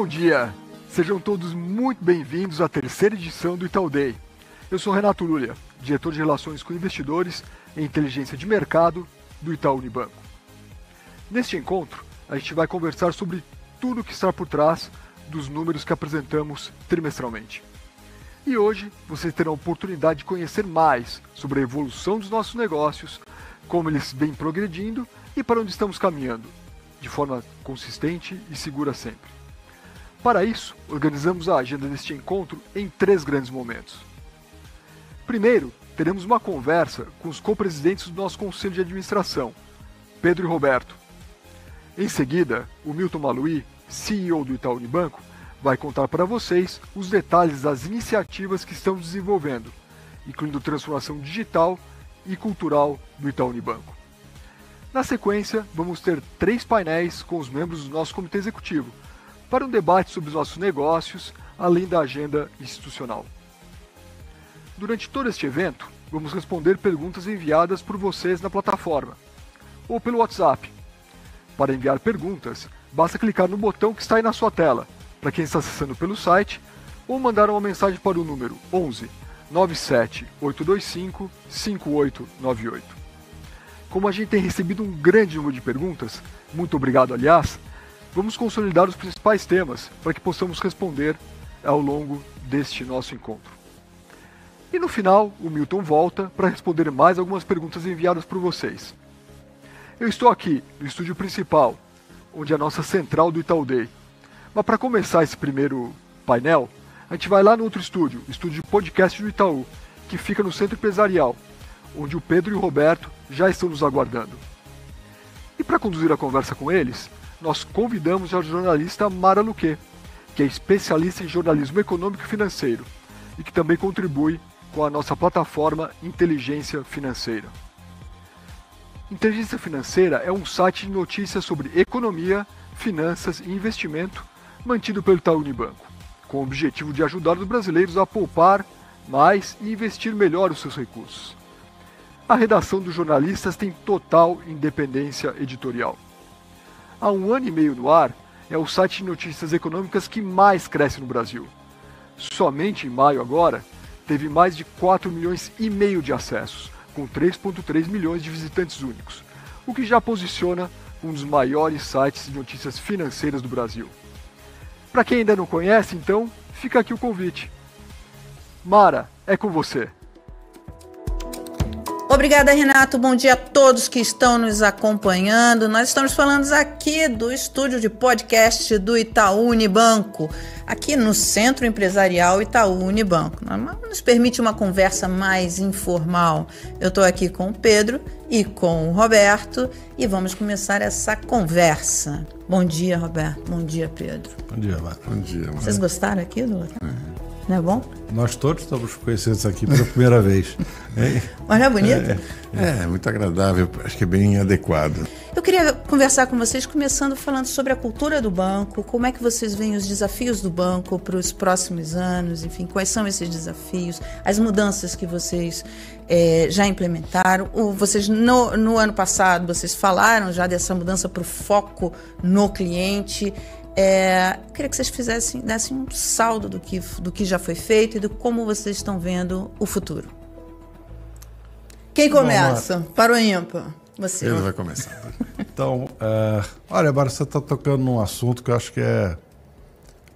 Bom dia, sejam todos muito bem-vindos à terceira edição do Itaú Day. Eu sou Renato Lulia, diretor de Relações com Investidores e Inteligência de Mercado do Itaú Unibanco. Neste encontro, a gente vai conversar sobre tudo o que está por trás dos números que apresentamos trimestralmente. E hoje vocês terão a oportunidade de conhecer mais sobre a evolução dos nossos negócios, como eles vêm progredindo e para onde estamos caminhando, de forma consistente e segura sempre. Para isso, organizamos a agenda deste encontro em três grandes momentos. Primeiro, teremos uma conversa com os co-presidentes do nosso conselho de administração, Pedro e Roberto. Em seguida, o Milton Maluí, CEO do Itaú Unibanco, vai contar para vocês os detalhes das iniciativas que estamos desenvolvendo, incluindo transformação digital e cultural do Itaú Unibanco. Na sequência, vamos ter três painéis com os membros do nosso comitê executivo, para um debate sobre os nossos negócios, além da agenda institucional. Durante todo este evento, vamos responder perguntas enviadas por vocês na plataforma ou pelo WhatsApp. Para enviar perguntas, basta clicar no botão que está aí na sua tela, para quem está acessando pelo site, ou mandar uma mensagem para o número 11 97 825 5898. Como a gente tem recebido um grande número de perguntas, muito obrigado, aliás, vamos consolidar os principais temas para que possamos responder ao longo deste nosso encontro. E no final, o Milton volta para responder mais algumas perguntas enviadas por vocês. Eu estou aqui no estúdio principal, onde é a nossa central do Itaú Day. Mas para começar esse primeiro painel, a gente vai lá no outro estúdio, o estúdio de podcast do Itaú, que fica no centro empresarial, onde o Pedro e o Roberto já estão nos aguardando. E para conduzir a conversa com eles, nós convidamos a jornalista Mara Luque, que é especialista em jornalismo econômico e financeiro e que também contribui com a nossa plataforma Inteligência Financeira. Inteligência Financeira é um site de notícias sobre economia, finanças e investimento mantido pelo Itaú Unibanco, com o objetivo de ajudar os brasileiros a poupar mais e investir melhor os seus recursos. A redação dos jornalistas tem total independência editorial há um ano e meio no ar, é o site de notícias econômicas que mais cresce no Brasil. Somente em maio agora, teve mais de 4 milhões e meio de acessos, com 3.3 milhões de visitantes únicos, o que já posiciona um dos maiores sites de notícias financeiras do Brasil. Para quem ainda não conhece, então, fica aqui o convite. Mara, é com você. Obrigada, Renato. Bom dia a todos que estão nos acompanhando. Nós estamos falando aqui do estúdio de podcast do Itaú Unibanco, aqui no Centro Empresarial Itaú Unibanco. Nos permite uma conversa mais informal. Eu estou aqui com o Pedro e com o Roberto e vamos começar essa conversa. Bom dia, Roberto. Bom dia, Pedro. Bom dia, Mara. Bom dia, Mara. Vocês gostaram aqui do É não é bom? Nós todos estamos conhecendo aqui pela primeira vez. Mas não é bonito? É, é, é, muito agradável, acho que é bem adequado. Eu queria conversar com vocês, começando falando sobre a cultura do banco, como é que vocês veem os desafios do banco para os próximos anos, enfim, quais são esses desafios, as mudanças que vocês é, já implementaram. vocês no, no ano passado vocês falaram já dessa mudança para o foco no cliente. É, queria que vocês fizessem, dessem um saldo do que, do que já foi feito e do como vocês estão vendo o futuro. Quem começa? Para o ímpar. Você. Ele vai começar. então, é, olha, Bárbara, você está tocando num assunto que eu acho que é.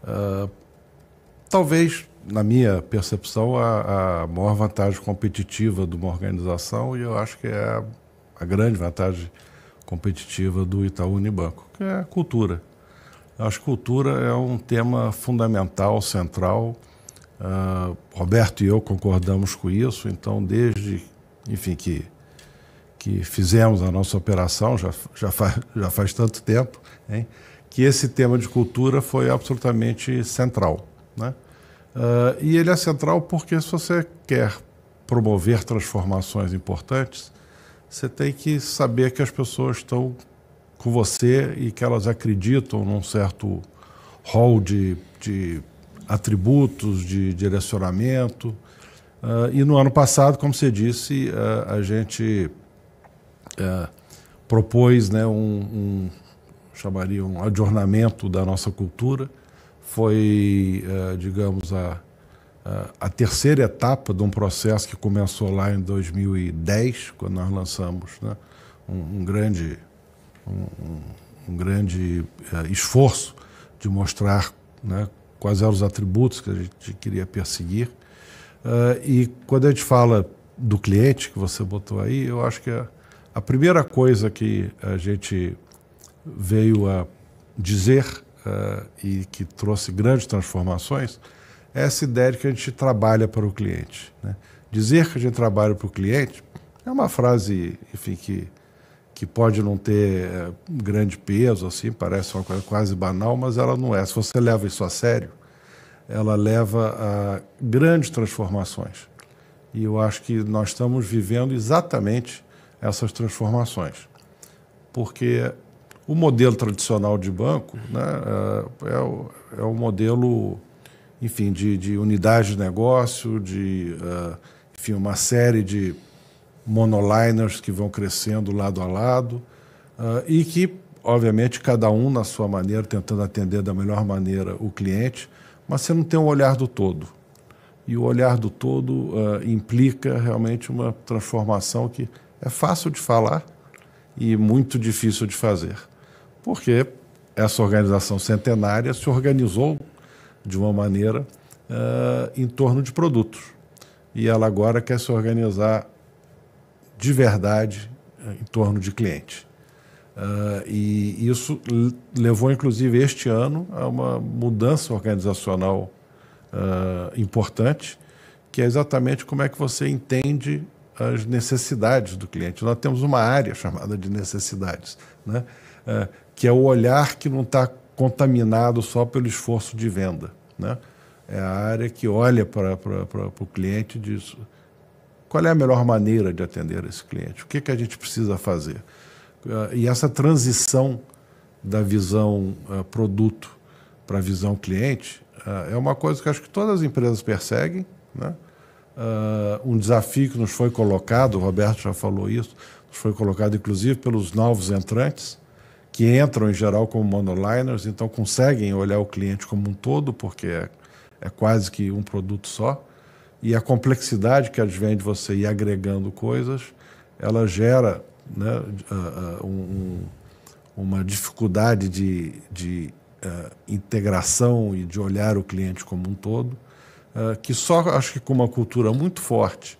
é talvez, na minha percepção, a, a, maior vantagem competitiva de uma organização, e eu acho que é a, a grande vantagem competitiva do Itaú Unibanco, que é a cultura. Eu acho que cultura é um tema fundamental, central. Uh, Roberto e eu concordamos com isso, então desde, enfim, que que fizemos a nossa operação, já, já, faz, já faz tanto tempo, hein, que esse tema de cultura foi absolutamente central. Né? Uh, e ele é central porque se você quer promover transformações importantes, você tem que saber que as pessoas estão com você e que elas acreditam num certo rol de, de atributos, de direcionamento. Uh, e no ano passado, como você disse, uh, a gente uh, propôs né, um, um, chamaria um adornamento da nossa cultura. Foi, digamos, a, a terceira etapa de um processo que começou lá em 2010, quando nós lançamos né, um, um grande um, um grande uh, esforço de mostrar né, quais eram os atributos que a gente queria perseguir. Uh, e quando a gente fala do cliente que você botou aí, eu acho que a, a primeira coisa que a gente veio a dizer uh, e que trouxe grandes transformações é essa ideia de que a gente trabalha para o cliente. Né? Dizer que a gente trabalha para o cliente é uma frase enfim, que que pode não ter é, grande peso, assim, parece uma coisa quase banal, mas ela não é. Se você leva isso a sério, ela leva a grandes transformações. E eu acho que nós estamos vivendo exatamente essas transformações. Porque o modelo tradicional de banco né, é, é o, é o modelo, enfim, de, de unidade de negócio, de é, enfim, uma série de monoliners que vão crescendo lado a lado uh, e que, obviamente, cada um na sua maneira, tentando atender da melhor maneira o cliente, mas você não tem um olhar do todo. E o olhar do todo uh, implica realmente uma transformação que é fácil de falar e muito difícil de fazer, porque essa organização centenária se organizou de uma maneira uh, em torno de produtos. E ela agora quer se organizar de verdade eh, em torno de cliente. Uh, e isso levou, inclusive, este ano a uma mudança organizacional uh, importante, que é exatamente como é que você entende as necessidades do cliente. Nós temos uma área chamada de necessidades, né? Uh, que é o olhar que não está contaminado só pelo esforço de venda. Né? É a área que olha para o cliente e qual é a melhor maneira de atender esse cliente? O que, que a gente precisa fazer? Ah, e essa transição da visão ah, produto para a visão cliente ah, é uma coisa que acho que todas as empresas perseguem. Né? um desafio que nos foi colocado, o Roberto já falou isso, nos foi colocado inclusive pelos novos entrantes, que entram em geral como monoliners, então conseguem olhar o cliente como um todo, porque é, é quase que um produto só e a complexidade que advém de você ir agregando coisas, ela gera né, uh, uh, um, uma dificuldade de, de uh, integração e de olhar o cliente como um todo, eh, que só acho que com uma cultura muito forte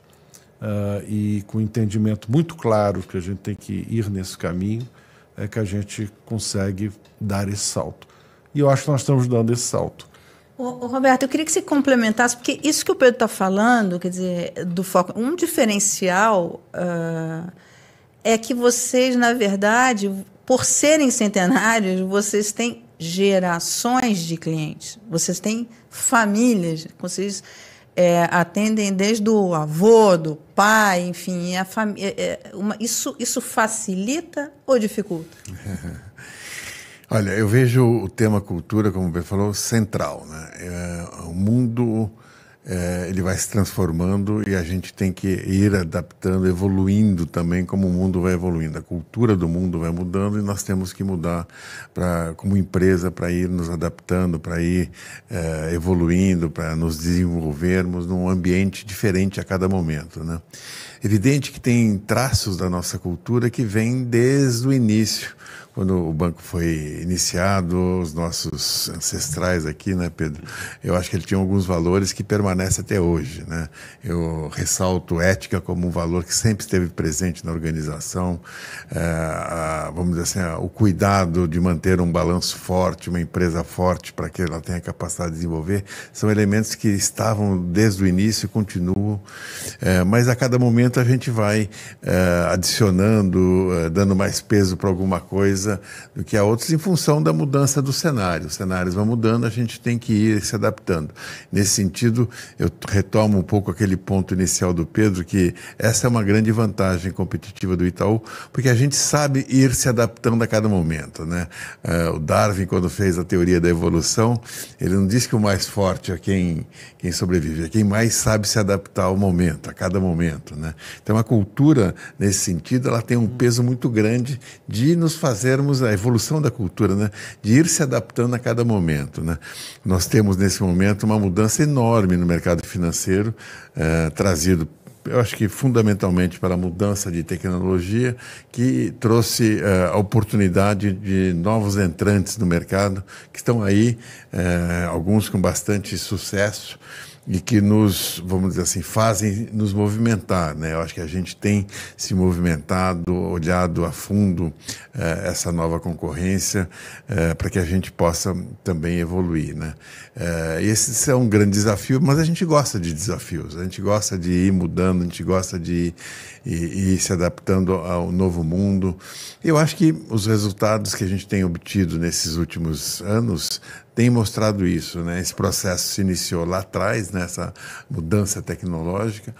eh, e com um entendimento muito claro que a gente tem que ir nesse caminho, é que a gente consegue dar esse salto. E eu acho que nós estamos dando esse salto. Ô, Roberto, eu queria que você complementasse, porque isso que o Pedro está falando, quer dizer, do foco, um diferencial uh, é que vocês, na verdade, por serem centenários, vocês têm gerações de clientes, vocês têm famílias, vocês é, atendem desde o avô, do pai, enfim, a família. É, é isso, isso facilita ou dificulta? Olha, eu vejo o tema cultura, como você falou, central. Né? É, o mundo é, ele vai se transformando e a gente tem que ir adaptando, evoluindo também como o mundo vai evoluindo. A cultura do mundo vai mudando e nós temos que mudar pra, como empresa para ir nos adaptando, para ir é, evoluindo, para nos desenvolvermos num ambiente diferente a cada momento. Né? Evidente que tem traços da nossa cultura que vêm desde o início quando o banco foi iniciado, os nossos ancestrais aqui, né, Pedro? Eu acho que ele tinha alguns valores que permanecem até hoje, né? Eu ressalto ética como um valor que sempre esteve presente na organização, é, a, vamos dizer assim, o cuidado de manter um balanço forte, uma empresa forte para que ela tenha capacidade de desenvolver, são elementos que estavam desde o início e continuam, é, mas a cada momento a gente vai é, adicionando, dando mais peso para alguma coisa coisa do que a outros em função da mudança do cenário. Os cenários vão mudando, a gente tem que ir se adaptando. Nesse sentido, eu retomo um pouco aquele ponto inicial do Pedro, que essa é uma grande vantagem competitiva do Itaú, porque a gente sabe ir se adaptando a cada momento. Né? Uh, o Darwin, quando fez a teoria da evolução, ele não disse que o mais forte é quem, quem sobrevive, é quem mais sabe se adaptar ao momento, a cada momento. Né? Então, a cultura, nesse sentido, ela tem um peso muito grande de nos fazer percebermos a evolução da cultura, né? de ir se adaptando a cada momento. Né? Nós temos nesse momento uma mudança enorme no mercado financeiro, eh, trazido eu acho que fundamentalmente para a mudança de tecnologia que trouxe eh, a oportunidade de novos entrantes no mercado que estão aí, eh, alguns com bastante sucesso e que nos, vamos dizer assim, fazem nos movimentar. Né? Eu acho que a gente tem se movimentado, olhado a fundo eh, essa nova concorrência eh, para que a gente possa também evoluir. Né? Eh, esse é um grande desafio, mas a gente gosta de desafios, a gente gosta de ir mudando, a gente gosta de ir, ir, ir se adaptando ao novo mundo. Eu acho que os resultados que a gente tem obtido nesses últimos anos tem mostrado isso, né? Esse processo se iniciou lá atrás nessa né? mudança tecnológica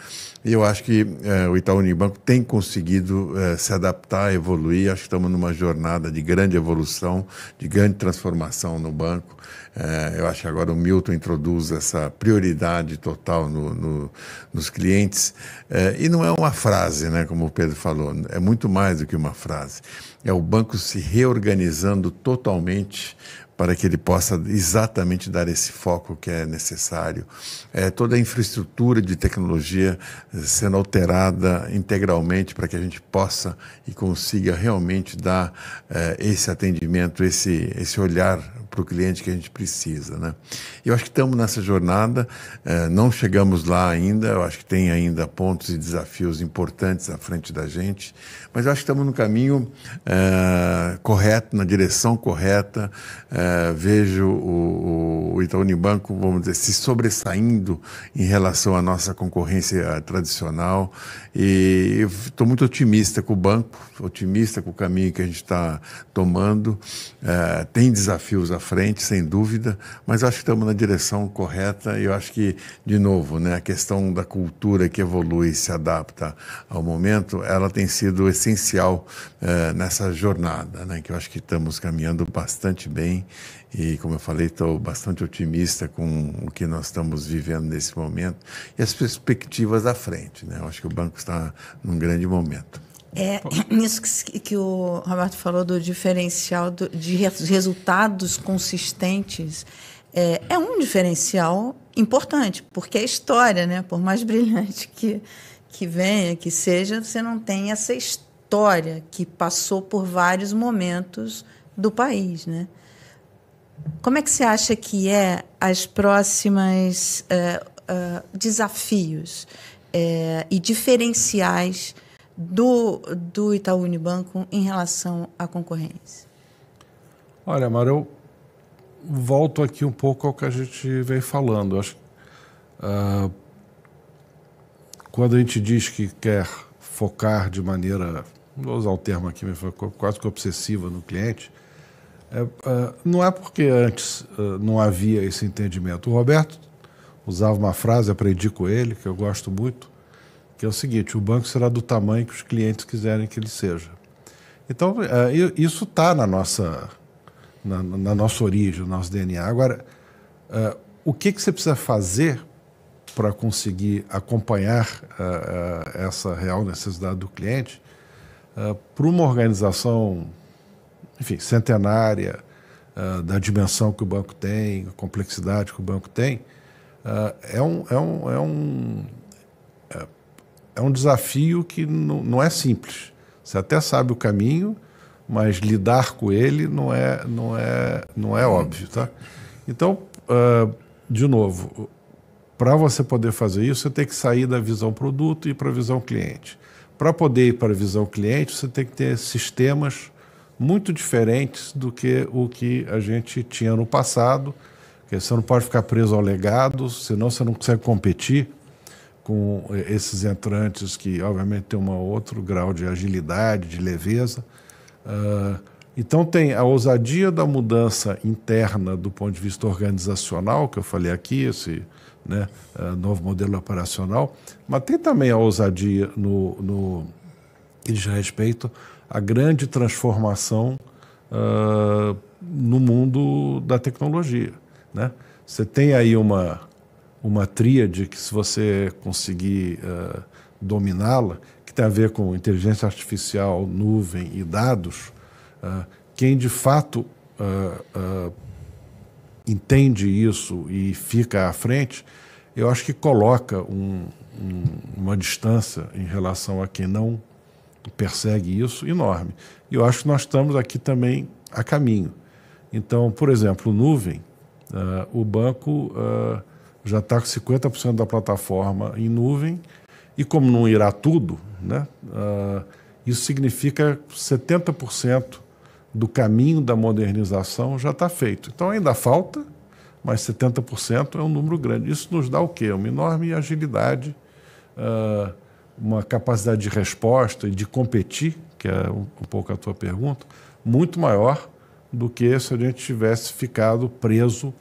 e eu acho que é, o Itaú Unibanco tem conseguido é, se adaptar, evoluir. Acho que estamos numa jornada de grande evolução, de grande transformação no banco. É, eu acho que agora o Milton introduz essa prioridade total no, no, nos clientes é, e não é uma frase, né? Como o Pedro falou, é muito mais do que uma frase. É o banco se reorganizando totalmente para que ele possa exatamente dar esse foco que é necessário. É, toda a infraestrutura de tecnologia eh, sendo alterada integralmente para que a gente possa e consiga realmente dar é, esse atendimento, esse, esse olhar para o cliente que a gente precisa. Né? Eu acho que estamos nessa jornada, eh, não chegamos lá ainda, eu acho que tem ainda pontos e desafios importantes à frente da gente, mas eu acho que estamos no caminho é, correto, na direção correta. É, vejo o, o Itaú Unibanco, vamos dizer, se sobressaindo em relação à nossa concorrência tradicional. E estou muito otimista com o banco, otimista com o caminho que a gente está tomando. É, tem desafios à frente, sem dúvida, mas acho que estamos na direção correta. E eu acho que, de novo, né, a questão da cultura que evolui e se adapta ao momento, ela tem sido esse essencial uh, nessa jornada, né? que eu acho que estamos caminhando bastante bem e, como eu falei, estou bastante otimista com o que nós estamos vivendo nesse momento e as perspectivas à frente. Né? Eu acho que o banco está num grande momento. É isso que, que o Roberto falou do diferencial do, de resultados consistentes. É, é, um diferencial importante, porque é história, né? Por mais brilhante que, que venha, que seja, você não tem essa história história que passou por vários momentos do país, né? Como é que você acha que é as próximas uh, uh, desafios uh, e diferenciais do, do Itaú Unibanco em relação à concorrência? Olha, Mara, eu volto aqui um pouco ao que a gente vem falando. Acho, ah, quando a gente diz que quer focar de maneira vou usar o termo aqui, mas foi quase que obsessiva no cliente, é, é, não é porque antes é, não havia esse entendimento. O Roberto usava uma frase, aprendi com ele, que eu gosto muito, que é o seguinte: o banco será do tamanho que os clientes quiserem que ele seja. Então, é, isso está na nossa, na, na, nossa origem, no nosso DNA. Agora, o que, que você precisa fazer para conseguir acompanhar essa real necessidade do cliente? Eh, para uma organização, enfim, centenária, uh, da dimensão que o banco tem, a complexidade que o banco tem, uh, é, um, é, um, é, um, é, é um desafio que não, não é simples. Você até sabe o caminho, mas lidar com ele não é, não é, não é óbvio, tá? Então, uh, de novo, para você poder fazer isso, você tem que sair da visão produto e para a visão cliente. Para poder ir para a visão cliente, você tem que ter sistemas muito diferentes do que o que a gente tinha no passado. Porque você não pode ficar preso ao legado, senão você não consegue competir com eh, esses entrantes que, obviamente, têm um outro grau de agilidade, de leveza. Uh, então, tem a ousadia da mudança interna do ponto de vista organizacional, que eu falei aqui, esse né, é, novo modelo operacional, mas tem também a ousadia no, no que diz respeito à grande transformação uh, no mundo da tecnologia. Né? Você tem aí uma, uma tríade que, se você conseguir uh, dominá-la, que tem a ver com inteligência artificial, nuvem e dados, uh, quem de fato entende isso e fica à frente, eu acho que coloca um, um, uma distância em relação a quem não persegue isso enorme. E eu acho que nós estamos aqui também a caminho. Então, por exemplo, nuvem, uh, o banco uh, já está com 50% da plataforma em nuvem, e como não irá tudo, né, uh, isso significa 70% do caminho da modernização já está feito. Então ainda falta, mas 70% é um número grande. Isso nos dá o quê? Uma enorme agilidade, ah, uma capacidade de resposta e de competir, que é um pouco a tua pergunta, muito maior do que se a gente tivesse ficado preso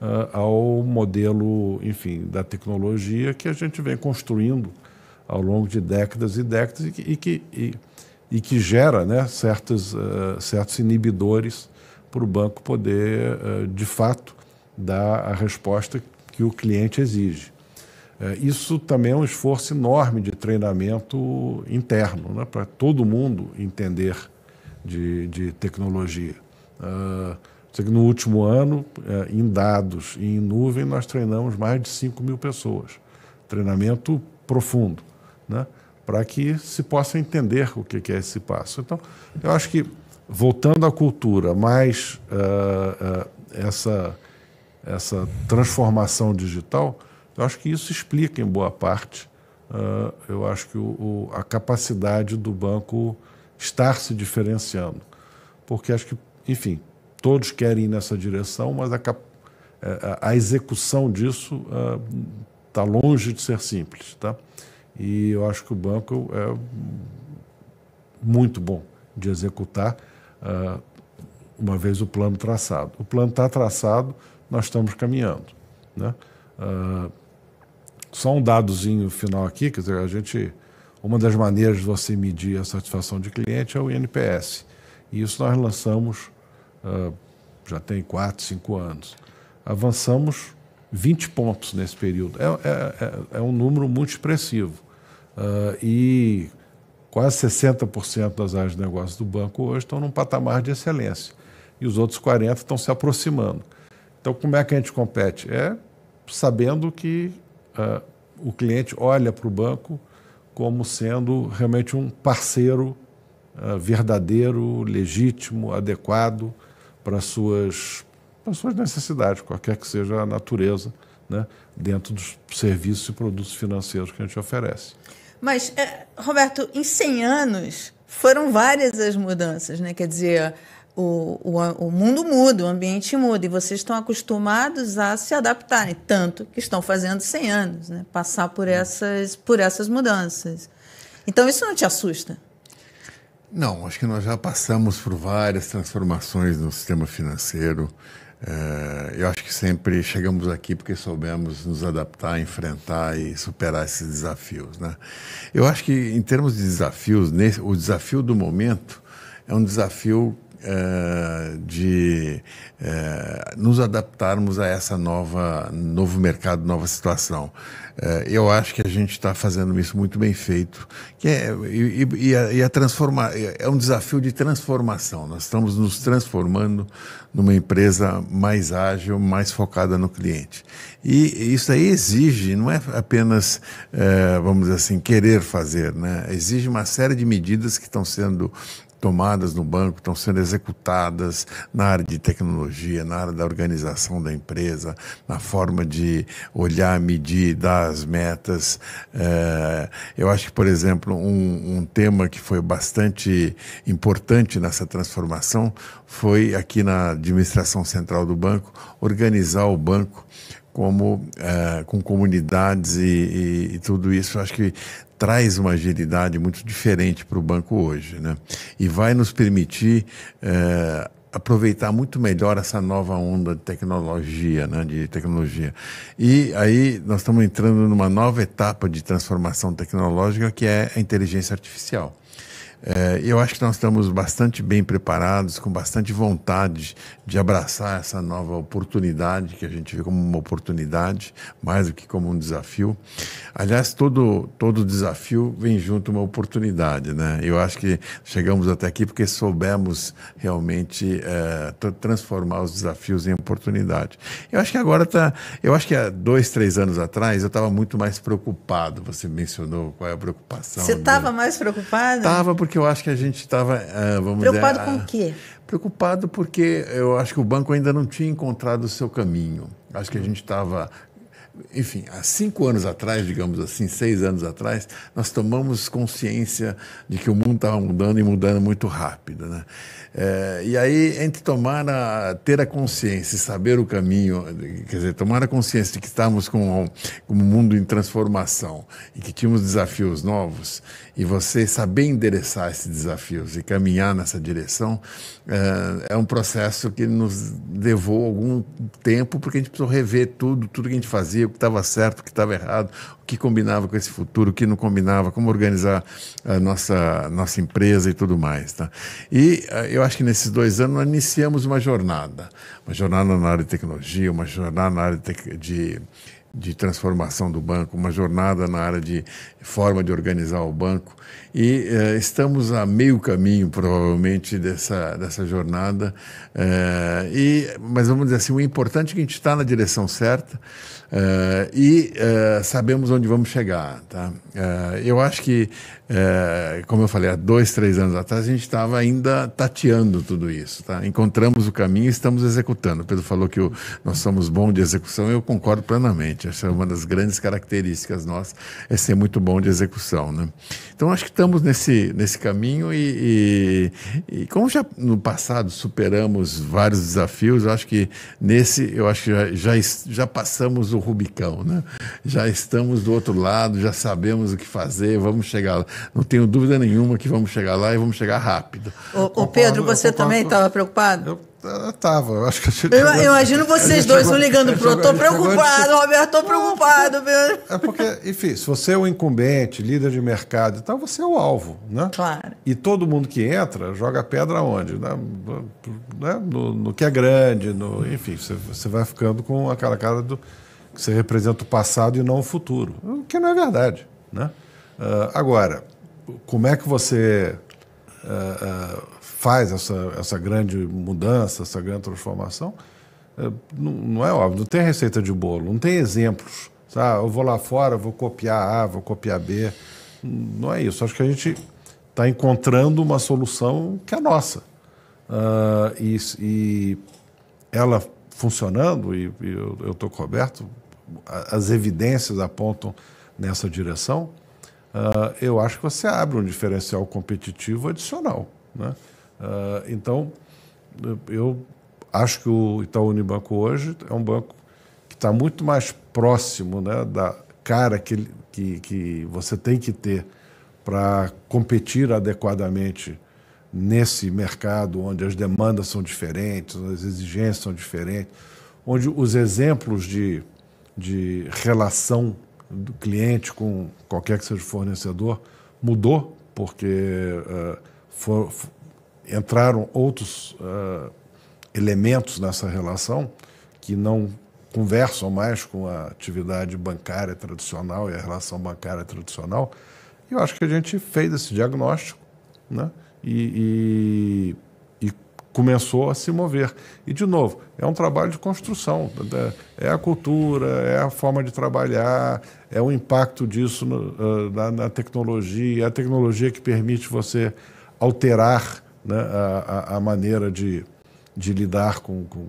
ah, ao modelo, enfim, da tecnologia que a gente vem construindo ao longo de décadas e décadas e que, e que e e que gera né, certos, uh, eh, certos inibidores para o banco poder, uh, de fato, dar a resposta que o cliente exige. Uh, isso também é um esforço enorme de treinamento interno, né, para todo mundo entender de, de tecnologia. Ah, no último ano, em dados e em nuvem, nós treinamos mais de 5 mil pessoas. Treinamento profundo. Né? para que se possa entender o que é esse passo. Então, eu acho que, voltando à cultura, mais uh, uh, essa, essa transformação digital, eu acho que isso explica, em boa parte, uh, eu acho que o, o, a capacidade do banco estar se diferenciando. Porque acho que, enfim, todos querem ir nessa direção, mas a, a, a execução disso está longe de ser simples. Tá? E eu acho que o banco é muito bom de executar uh, uma vez o plano traçado. O plano está traçado, nós estamos caminhando. Né? Uh, só um dadozinho final aqui, quer dizer, a gente, uma das maneiras de você medir a satisfação de cliente é o NPS. E isso nós lançamos uh, já tem 4, 5 anos. Avançamos 20 pontos nesse período. É, é, é, é um número muito expressivo. Uh, e quase 60% das áreas de negócio do banco hoje estão num patamar de excelência. E os outros 40% estão se aproximando. Então, como é que a gente compete? É sabendo que uh, o cliente olha para o banco como sendo realmente um parceiro uh, verdadeiro, legítimo, adequado para suas, para suas necessidades, qualquer que seja a natureza, né, dentro dos serviços e produtos financeiros que a gente oferece. Mas, é, Roberto, em 100 anos foram várias as mudanças, né? Quer dizer, o, o, o, mundo muda, o ambiente muda, e vocês estão acostumados a se adaptarem, tanto que estão fazendo 100 anos, né? passar por hum. essas, por essas mudanças. Então, isso não te assusta? Não, acho que nós já passamos por várias transformações no sistema financeiro é, eu acho que sempre chegamos aqui porque soubemos nos adaptar, enfrentar e superar esses desafios. Né? Eu acho que, em termos de desafios, nesse, o desafio do momento é um desafio eh, de eh, nos adaptarmos a essa nova novo mercado, nova situação. Eh, eu acho que a gente está fazendo isso muito bem feito, que é, e, e, a, e a transformar é um desafio de transformação. Nós estamos nos transformando numa empresa mais ágil, mais focada no cliente. E isso aí exige, não é apenas, vamos dizer assim, querer fazer, né? exige uma série de medidas que estão sendo tomadas no banco estão sendo executadas na área de tecnologia, na área da organização da empresa, na forma de olhar, medir, dar as metas. É, eu acho que, por exemplo, um, um, tema que foi bastante importante nessa transformação foi aqui na administração central do banco organizar o banco como é, com comunidades e, e, e tudo isso. Eu acho que traz uma agilidade muito diferente para o banco hoje, né? E vai nos permitir é, aproveitar muito melhor essa nova onda de tecnologia, né, de tecnologia. E aí nós estamos entrando numa nova etapa de transformação tecnológica que é a inteligência artificial. É, eu acho que nós estamos bastante bem preparados, com bastante vontade de abraçar essa nova oportunidade, que a gente vê como uma oportunidade, mais do que como um desafio. Aliás, todo, todo desafio vem junto uma oportunidade. Né? Eu acho que chegamos até aqui porque soubemos realmente é, transformar os desafios em oportunidade. Eu acho que agora está. Eu acho que há dois, três anos atrás eu estava muito mais preocupado. Você mencionou qual é a preocupação. Você estava mais preocupado? Estava, porque que eu acho que a gente estava, uh, eh, Preocupado dizer, ah, com o quê? Preocupado porque eu acho que o banco ainda não tinha encontrado o seu caminho. Acho que a gente estava enfim, há cinco anos atrás, digamos assim, seis anos atrás, nós tomamos consciência de que o mundo estava mudando e mudando muito rápido. Né? É, e aí, entre tomar a, ter a consciência, saber o caminho, quer dizer, tomar a consciência de que estamos com, com um mundo em transformação e que tínhamos desafios novos, e você saber endereçar esses desafios e caminhar nessa direção, é, é um processo que nos levou algum tempo, porque a gente precisou rever tudo, tudo que a gente fazia, o que estava certo, o que estava errado, que combinava com esse futuro, o que não combinava, como organizar a nossa, nossa empresa e tudo mais. Tá? E eh, eu acho que nesses dois anos nós iniciamos uma jornada, uma jornada na área de tecnologia, uma jornada na área de, de de transformação do banco, uma jornada na área de forma de organizar o banco. E eh, estamos a meio caminho, provavelmente, dessa, dessa jornada. Eh, e, mas vamos dizer assim, o importante é que a gente está na direção certa. Uh, e uh, sabemos onde vamos chegar. Tá? Uh, eu acho que é, como eu falei, há dois, três anos atrás, a gente estava ainda tateando tudo isso. Tá? Encontramos o caminho e estamos executando. O Pedro falou que o, nós somos bons de execução eu concordo plenamente. Essa é uma das grandes características nossas, é ser muito bom de execução. Né? Então, acho que estamos nesse, nesse caminho e, e, e como já no passado superamos vários desafios, eu acho que nesse, eu acho que já, já, já passamos o Rubicão. Né? Já estamos do outro lado, já sabemos o que fazer, vamos chegar lá não tenho dúvida nenhuma que vamos chegar lá e vamos chegar rápido. O, Pedro, você também estava preocupado? Eu tava, acho que eu, eu imagino vocês dois um ligando pro outro. Tô preocupado, Roberto, tô preocupado. É porque, enfim, se você é o incumbente, líder de mercado e tal, você é o alvo, né? Claro. E todo mundo que entra joga pedra onde? Né? No, que é grande, no, enfim, você vai ficando com aquela cara do que você representa o passado e não o futuro, o que não é verdade. Né? Uh, agora, como é que você uh, uh, faz essa, essa grande mudança, essa grande transformação, uh, não, não, é óbvio, não tem receita de bolo, não tem exemplos. Sabe? Ah, eu vou lá fora, vou copiar A, vou copiar B. Não é isso. Acho que a gente está encontrando uma solução que é nossa. Ah, e, e, ela funcionando, e, e eu estou coberto, as evidências apontam nessa direção ah, eu acho que você abre um diferencial competitivo adicional. Né? Uh, então, eu acho que o Itaú Unibanco hoje é um banco que está muito mais próximo né, da cara que, que, que você tem que ter para competir adequadamente nesse mercado onde as demandas são diferentes, as exigências são diferentes, onde os exemplos de, de relação do cliente com qualquer que seja o fornecedor mudou, porque uh, eh, for, entraram outros uh, elementos nessa relação que não conversam mais com a atividade bancária tradicional e a relação bancária tradicional. E eu acho que a gente fez esse diagnóstico né? e, e começou a se mover. E, de novo, é um trabalho de construção. É a cultura, é a forma de trabalhar, é o impacto disso no, ah, na, na, tecnologia, é a tecnologia que permite você alterar né, a, a, maneira de, de lidar com, com,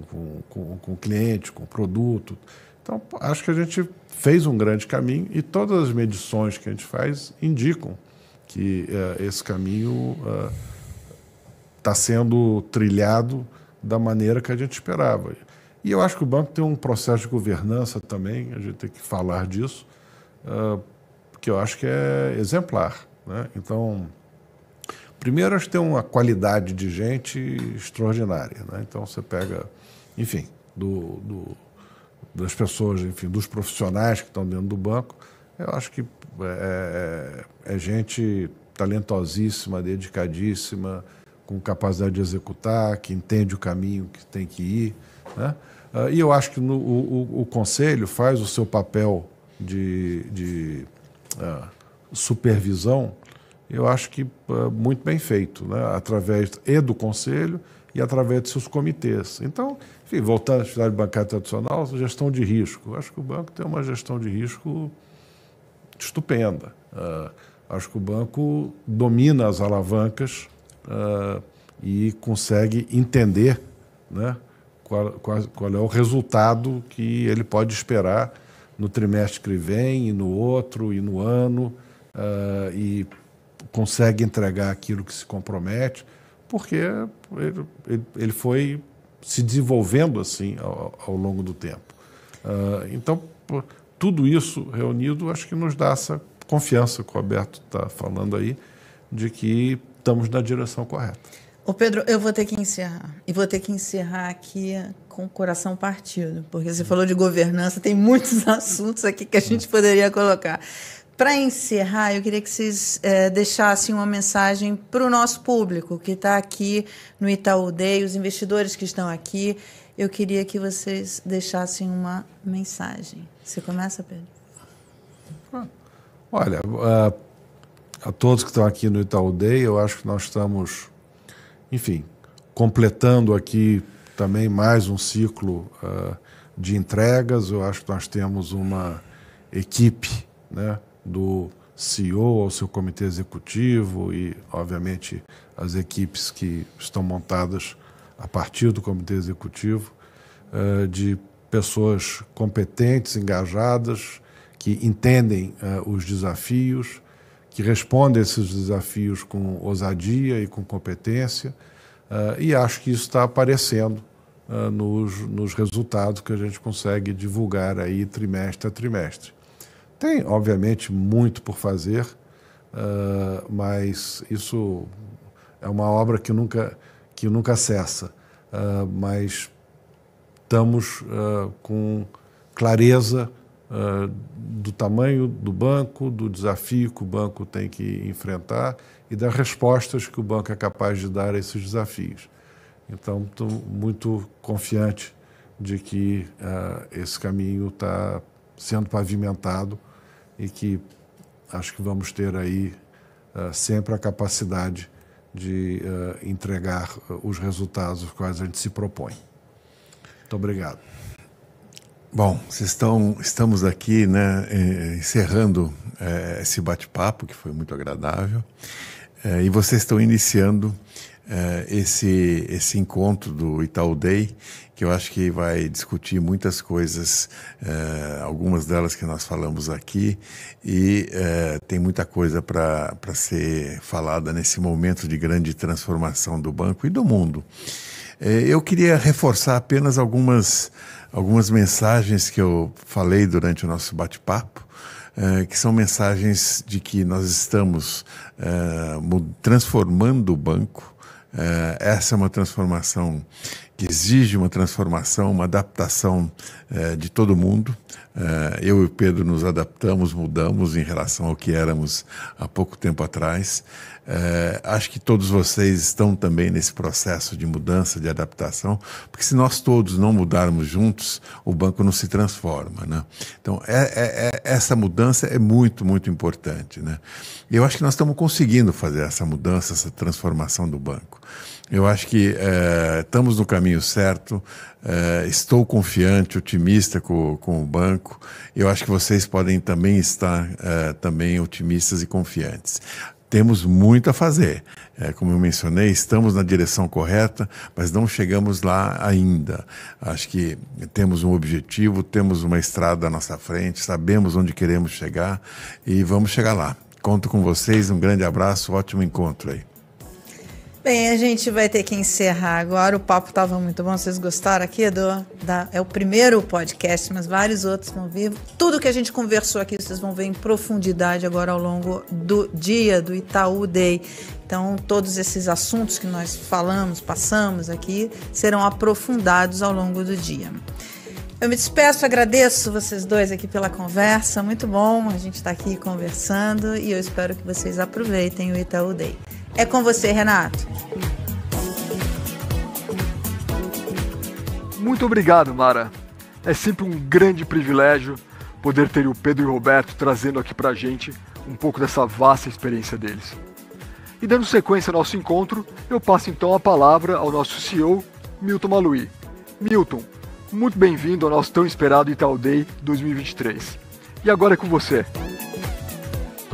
com, com o cliente, com o produto. Então, acho que a gente fez um grande caminho e todas as medições que a gente faz indicam que uh, esse caminho... Uh, está sendo trilhado da maneira que a gente esperava. E eu acho que o banco tem um processo de governança também, a gente tem que falar disso, ah, que eu acho que é exemplar. Né? Então, primeiro, acho que tem uma qualidade de gente extraordinária. Né? Então, você pega, enfim, do, do, das pessoas, enfim, dos profissionais que estão dentro do banco, eu acho que é, é, é gente talentosíssima, dedicadíssima, com capacidade de executar, que entende o caminho que tem que ir. Né? Ah, e eu acho que no, o, o, Conselho faz o seu papel de, de uh, supervisão, eu acho que uh, muito bem feito, né? através e do Conselho e através de seus comitês. Então, enfim, voltando à atividade bancária tradicional, gestão de risco. Eu acho que o banco tem uma gestão de risco estupenda. Uh, acho que o banco domina as alavancas uh, e consegue entender né, qual, qual, qual, é o resultado que ele pode esperar no trimestre que vem, e no outro, e no ano, uh, e consegue entregar aquilo que se compromete, porque ele, ele, ele foi se desenvolvendo assim ao, ao longo do tempo. Uh, então, tudo isso reunido, acho que nos dá essa confiança que o Roberto está falando aí, de que estamos na direção correta. Ô Pedro, eu vou ter que encerrar. E vou ter que encerrar aqui com o coração partido, porque você falou de governança, tem muitos assuntos aqui que a gente poderia colocar. Para encerrar, eu queria que vocês é, deixassem uma mensagem para o nosso público que está aqui no Itaú Day, os investidores que estão aqui. Eu queria que vocês deixassem uma mensagem. Você começa, Pedro? Ah, olha, uh a todos que estão aqui no Itaú Day. Eu acho que nós estamos, enfim, completando aqui também mais um ciclo uh, de entregas. Eu acho que nós temos uma equipe né, do CEO ao seu comitê executivo e, obviamente, as equipes que estão montadas a partir do comitê executivo, uh, de pessoas competentes, engajadas, que entendem uh, os desafios que responde a esses desafios com ousadia e com competência, uh, e acho que isso está aparecendo uh, nos, nos resultados que a gente consegue divulgar aí trimestre a trimestre. Tem, obviamente, muito por fazer, uh, mas isso é uma obra que nunca, que nunca cessa, mas estamos com clareza uh, do tamanho do banco, do desafio que o banco tem que enfrentar e das respostas que o banco é capaz de dar a esses desafios. Então, estou muito confiante de que uh, esse caminho está sendo pavimentado e que acho que vamos ter aí uh, sempre a capacidade de uh, entregar os resultados aos quais a gente se propõe. Muito obrigado. Bom, vocês estão, estamos aqui né, é, encerrando é, esse bate-papo, que foi muito agradável, é, e vocês estão iniciando é, esse, esse encontro do Itaú Day, que eu acho que vai discutir muitas coisas, é, algumas delas que nós falamos aqui, e é, tem muita coisa para ser falada nesse momento de grande transformação do banco e do mundo. eu queria reforçar apenas algumas algumas mensagens que eu falei durante o nosso bate-papo, é, que são mensagens de que nós estamos é, transformando o banco. É, essa é uma transformação que exige uma transformação, uma adaptação de todo mundo. eu e o Pedro nos adaptamos, mudamos em relação ao que éramos há pouco tempo atrás. É, acho que todos vocês estão também nesse processo de mudança, de adaptação, porque se nós todos não mudarmos juntos, o banco não se transforma. Né? Então, é, é, é essa mudança é muito, muito importante. Né? Eu acho que nós estamos conseguindo fazer essa mudança, essa transformação do banco. Eu acho que é, estamos no caminho certo, é, estou confiante, otimista com, com o banco. Eu acho que vocês podem também estar é, também otimistas e confiantes temos muito a fazer. É, como eu mencionei, estamos na direção correta, mas não chegamos lá ainda. Acho que temos um objetivo, temos uma estrada à nossa frente, sabemos onde queremos chegar e vamos chegar lá. Conto com vocês, um grande abraço, ótimo encontro aí. Bem, a gente vai ter que encerrar agora. O papo estava muito bom. Vocês gostaram aqui Edu? da, é o primeiro podcast, mas vários outros vão vir. Tudo que a gente conversou aqui, vocês vão ver em profundidade agora ao longo do dia do Itaú Day. Então, todos esses assuntos que nós falamos, passamos aqui, serão aprofundados ao longo do dia. Eu me despeço, agradeço vocês dois aqui pela conversa, muito bom a gente estar tá aqui conversando e eu espero que vocês aproveitem o Itaú Day. É com você, Renato. Muito obrigado, Mara. É sempre um grande privilégio poder ter o Pedro e o Roberto trazendo aqui pra gente um pouco dessa vasta experiência deles. E dando sequência ao nosso encontro, eu passo então a palavra ao nosso CEO, Milton Maluí. Milton, muito bem-vindo ao nosso tão esperado Itaú Day 2023. E agora é com você.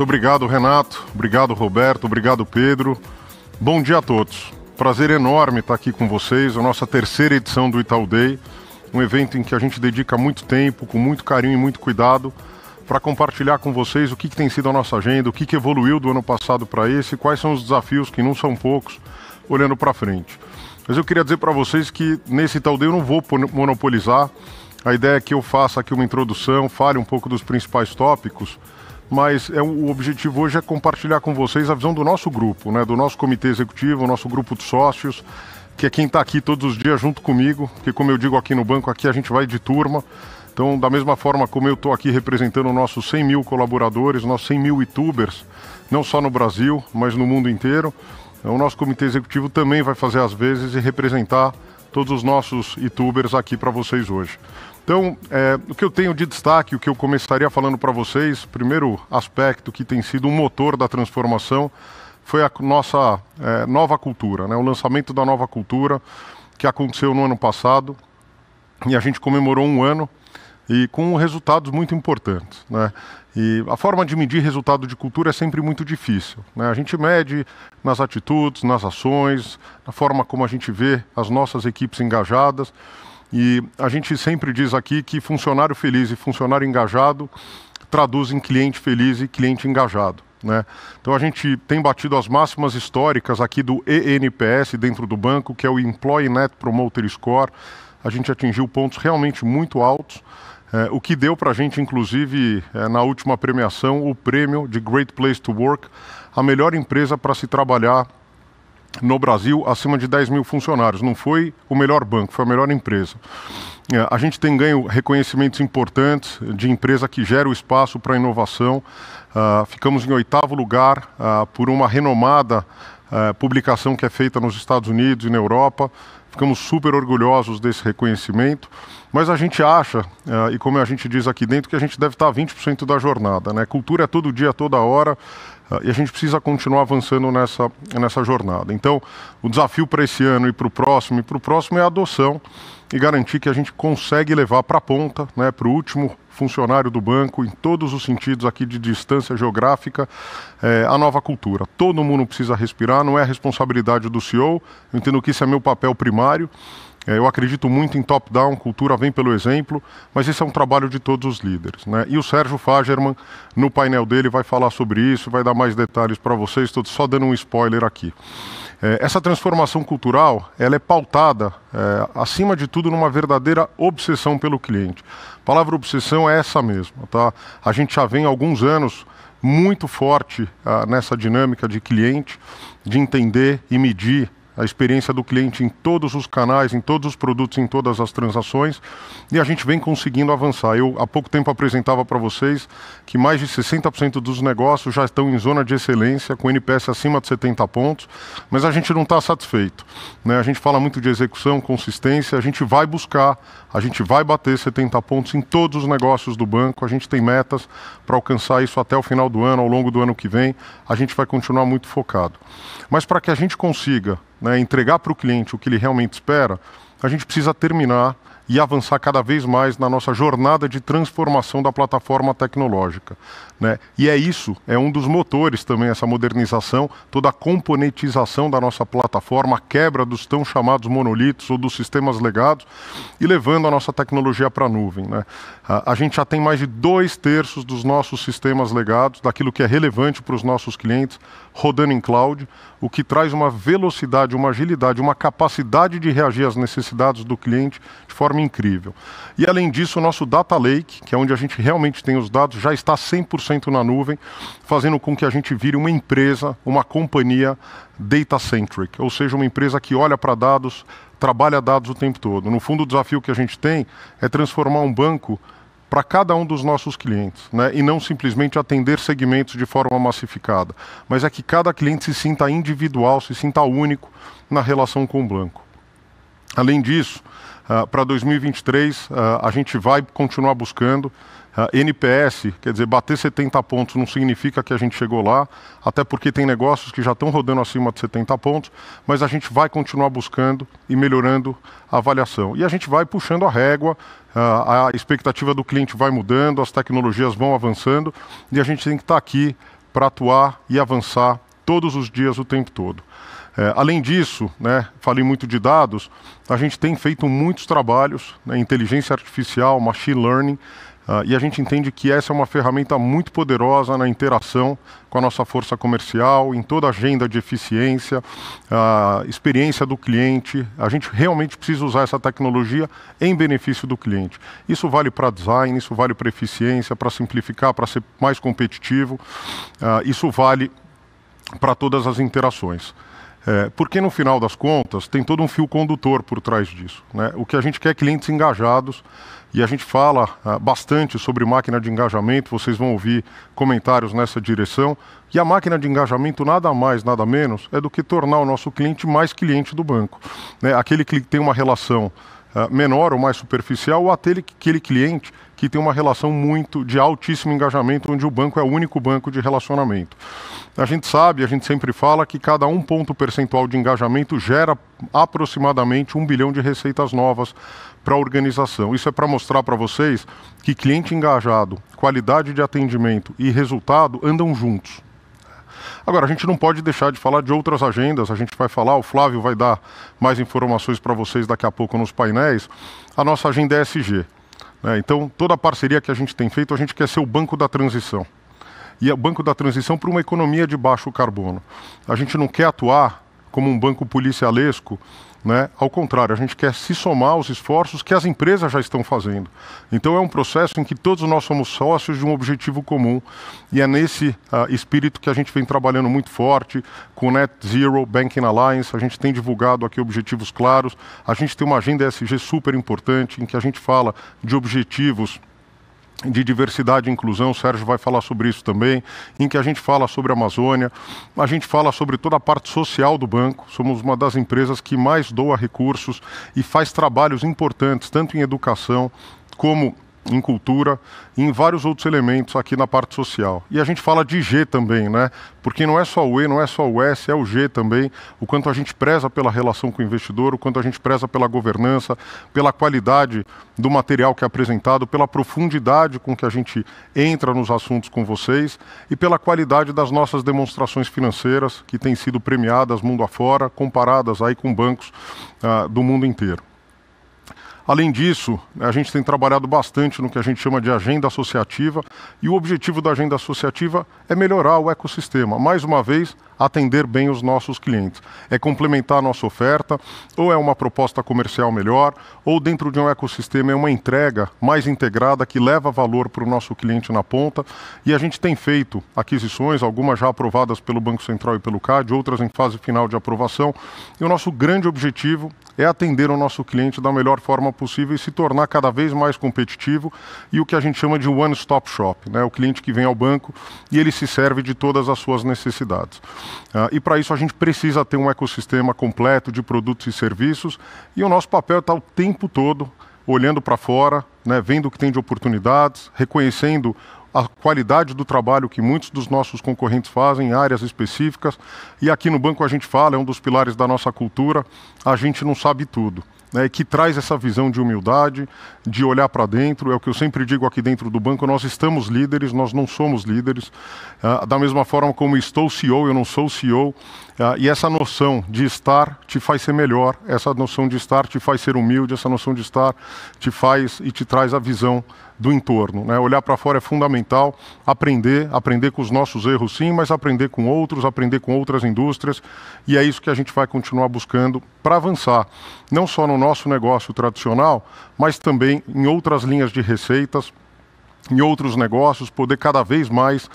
Muito obrigado, Renato. Obrigado, Roberto. Obrigado, Pedro. Bom dia a todos. Prazer enorme estar aqui com vocês. A nossa terceira edição do Itaú Day, um evento em que a gente dedica muito tempo, com muito carinho e muito cuidado, para compartilhar com vocês o que, que, tem sido a nossa agenda, o que, que evoluiu do ano passado para esse, quais são os desafios, que não são poucos, olhando para frente. Mas eu queria dizer para vocês que nesse Itaú Day eu não vou monopolizar. A ideia é que eu faça aqui uma introdução, fale um pouco dos principais tópicos mas é, o objetivo hoje é compartilhar com vocês a visão do nosso grupo, né, do nosso comitê executivo, nosso grupo de sócios, que é quem está aqui todos os dias junto comigo, porque como eu digo aqui no banco, aqui a gente vai de turma. Então, da mesma forma como eu estou aqui representando nossos 100 mil colaboradores, nossos 100 mil youtubers, não só no Brasil, mas no mundo inteiro, então, o nosso comitê executivo também vai fazer as vezes e representar todos os nossos youtubers aqui para vocês hoje. Então, é, o que eu tenho de destaque, o que eu começaria falando para vocês, primeiro aspecto que tem sido um motor da transformação foi a nossa é, nova cultura, né? o lançamento da nova cultura que aconteceu no ano passado e a gente comemorou um ano e com resultados muito importantes. Né? E a forma de medir resultado de cultura é sempre muito difícil. Né? A gente mede nas atitudes, nas ações, na forma como a gente vê as nossas equipes engajadas. E a gente sempre diz aqui que funcionário feliz e funcionário engajado traduzem cliente feliz e cliente engajado. Né? Então a gente tem batido as máximas históricas aqui do ENPS dentro do banco, que é o Employee Net Promoter Score. A gente atingiu pontos realmente muito altos, eh, o que deu para a gente, inclusive, eh, na última premiação, o prêmio de Great Place to Work, a melhor empresa para se trabalhar no Brasil acima de 10 mil funcionários. Não foi o melhor banco, foi a melhor empresa. É, a gente tem ganho reconhecimentos importantes de empresa que gera o espaço para inovação. Uh, ficamos em oitavo lugar uh, por uma renomada uh, publicação que é feita nos Estados Unidos e na Europa. Ficamos super orgulhosos desse reconhecimento, mas a gente acha, e como a gente diz aqui dentro, que a gente deve estar 20% da jornada. Né? Cultura é todo dia, toda hora. Ah, e a gente precisa continuar avançando nessa, nessa jornada. Então, o desafio para esse ano e para o próximo e para o próximo é a adoção e garantir que a gente consegue levar para a ponta, né, para o último funcionário do banco, em todos os sentidos aqui de distância geográfica, é, a nova cultura. Todo mundo precisa respirar, não é a responsabilidade do CEO, eu entendo que isso é meu papel primário. É, eu acredito muito em top-down, cultura vem pelo exemplo, mas esse é um trabalho de todos os líderes. Né? E o Sérgio Fagerman, no painel dele, vai falar sobre isso, vai dar mais detalhes para vocês, estou só dando um spoiler aqui. É, essa transformação cultural, ela é pautada, é, acima de tudo, numa verdadeira obsessão pelo cliente. A palavra obsessão é essa mesma, tá? A gente já vem há alguns anos muito forte ah, nessa dinâmica de cliente, de entender e medir a experiência do cliente em todos os canais, em todos os produtos, em todas as transações, e a gente vem conseguindo avançar. Eu há pouco tempo apresentava para vocês que mais de 60% dos negócios já estão em zona de excelência, com NPS acima de 70 pontos, mas a gente não está satisfeito. Né? A gente fala muito de execução, consistência, a gente vai buscar, a gente vai bater 70 pontos em todos os negócios do banco, a gente tem metas para alcançar isso até o final do ano, ao longo do ano que vem, a gente vai continuar muito focado. Mas para que a gente consiga né, entregar para o cliente o que ele realmente espera, a gente precisa terminar e avançar cada vez mais na nossa jornada de transformação da plataforma tecnológica. Né? E é isso, é um dos motores também essa modernização, toda a componentização da nossa plataforma, a quebra dos tão chamados monolitos ou dos sistemas legados e levando a nossa tecnologia para a nuvem. Né? A, a gente já tem mais de dois terços dos nossos sistemas legados, daquilo que é relevante para os nossos clientes, rodando em cloud, o que traz uma velocidade, uma agilidade, uma capacidade de reagir às necessidades do cliente forma incrível. E além disso, o nosso Data Lake, que é onde a gente realmente tem os dados, já está 100% na nuvem, fazendo com que a gente vire uma empresa, uma companhia data-centric, ou seja, uma empresa que olha para dados, trabalha dados o tempo todo. No fundo, o desafio que a gente tem é transformar um banco para cada um dos nossos clientes, né? e não simplesmente atender segmentos de forma massificada, mas é que cada cliente se sinta individual, se sinta único na relação com o banco. Além disso, para 2023, uh, a gente vai continuar buscando. Uh, ah, NPS, quer dizer, bater 70 pontos não significa que a gente chegou lá, até porque tem negócios que já estão rodando acima de 70 pontos, mas a gente vai continuar buscando e melhorando a avaliação. E a gente vai puxando a régua, ah, a expectativa do cliente vai mudando, as tecnologias vão avançando e a gente tem que estar tá aqui para atuar e avançar todos os dias, o tempo todo. É, além disso, né, falei muito de dados, a gente tem feito muitos trabalhos, né, inteligência artificial, machine learning, Uh, e a gente entende que essa é uma ferramenta muito poderosa na interação com a nossa força comercial, em toda a agenda de eficiência, a uh, experiência do cliente. A gente realmente precisa usar essa tecnologia em benefício do cliente. Isso vale para design, isso vale para eficiência, para simplificar, para ser mais competitivo. Uh, isso vale para todas as interações. É, porque no final das contas tem todo um fio condutor por trás disso. Né? O que a gente quer é clientes engajados e a gente fala ah, bastante sobre máquina de engajamento, vocês vão ouvir comentários nessa direção. E a máquina de engajamento nada mais, nada menos é do que tornar o nosso cliente mais cliente do banco. Né? Aquele que tem uma relação ah, menor ou mais superficial, ou aquele, aquele cliente que tem uma relação muito de altíssimo engajamento, onde o banco é o único banco de relacionamento. A gente sabe, a gente sempre fala que cada um ponto percentual de engajamento gera aproximadamente um bilhão de receitas novas para a organização. Isso é para mostrar para vocês que cliente engajado, qualidade de atendimento e resultado andam juntos. Agora, a gente não pode deixar de falar de outras agendas, a gente vai falar, o Flávio vai dar mais informações para vocês daqui a pouco nos painéis. A nossa agenda é SG. Né? Então, toda a parceria que a gente tem feito, a gente quer ser o banco da transição. E é o banco da transição para uma economia de baixo carbono. A gente não quer atuar como um banco policialesco né? Ao contrário, a gente quer se somar aos esforços que as empresas já estão fazendo. Então é um processo em que todos nós somos sócios de um objetivo comum e é nesse uh, espírito que a gente vem trabalhando muito forte com Net Zero, Banking Alliance, a gente tem divulgado aqui objetivos claros, a gente tem uma agenda ESG super importante em que a gente fala de objetivos de diversidade e inclusão, o Sérgio vai falar sobre isso também, em que a gente fala sobre a Amazônia, a gente fala sobre toda a parte social do banco. Somos uma das empresas que mais doa recursos e faz trabalhos importantes, tanto em educação como em cultura, em vários outros elementos aqui na parte social. E a gente fala de G também, né? Porque não é só o E, não é só o S, é o G também. O quanto a gente preza pela relação com o investidor, o quanto a gente preza pela governança, pela qualidade do material que é apresentado, pela profundidade com que a gente entra nos assuntos com vocês e pela qualidade das nossas demonstrações financeiras que têm sido premiadas mundo afora, comparadas aí com bancos ah, do mundo inteiro. Além disso, né, a gente tem trabalhado bastante no que a gente chama de agenda associativa e o objetivo da agenda associativa é melhorar o ecossistema. Mais uma vez, atender bem os nossos clientes. É complementar a nossa oferta, ou é uma proposta comercial melhor, ou dentro de um ecossistema é uma entrega mais integrada que leva valor para o nosso cliente na ponta. E a gente tem feito aquisições, algumas já aprovadas pelo Banco Central e pelo CAD, outras em fase final de aprovação. E o nosso grande objetivo é atender o nosso cliente da melhor forma possível e se tornar cada vez mais competitivo e o que a gente chama de one-stop shop, né? o cliente que vem ao banco e ele se serve de todas as suas necessidades. Ah, e para isso a gente precisa ter um ecossistema completo de produtos e serviços e o nosso papel está é o tempo todo olhando para fora, né, vendo o que tem de oportunidades, reconhecendo a qualidade do trabalho que muitos dos nossos concorrentes fazem em áreas específicas. E aqui no banco a gente fala, é um dos pilares da nossa cultura, a gente não sabe tudo. Né, que traz essa visão de humildade, de olhar para dentro. É o que eu sempre digo aqui dentro do banco: nós estamos líderes, nós não somos líderes. Ah, da mesma forma como estou CEO, eu não sou CEO. Ah, e essa noção de estar te faz ser melhor, essa noção de estar te faz ser humilde, essa noção de estar te faz e te traz a visão do entorno. Né? Olhar para fora é fundamental, aprender, aprender com os nossos erros sim, mas aprender com outros, aprender com outras indústrias, e é isso que a gente vai continuar buscando para avançar, não só no nosso negócio tradicional, mas também em outras linhas de receitas, em outros negócios, poder cada vez mais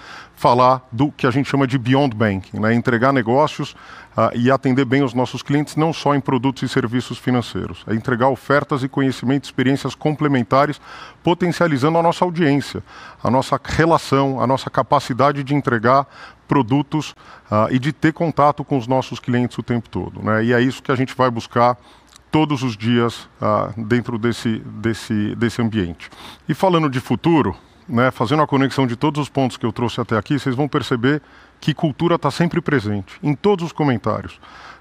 falar do que a gente chama de Beyond Banking, né? entregar negócios uh, e atender bem os nossos clientes, não só em produtos e serviços financeiros. É entregar ofertas e conhecimento, experiências complementares, potencializando a nossa audiência, a nossa relação, a nossa capacidade de entregar produtos uh, e de ter contato com os nossos clientes o tempo todo. Né? E é isso que a gente vai buscar todos os dias uh, dentro desse, desse, desse ambiente. E falando de futuro, né, fazendo a conexão de todos os pontos que eu trouxe até aqui, vocês vão perceber que cultura está sempre presente, em todos os comentários.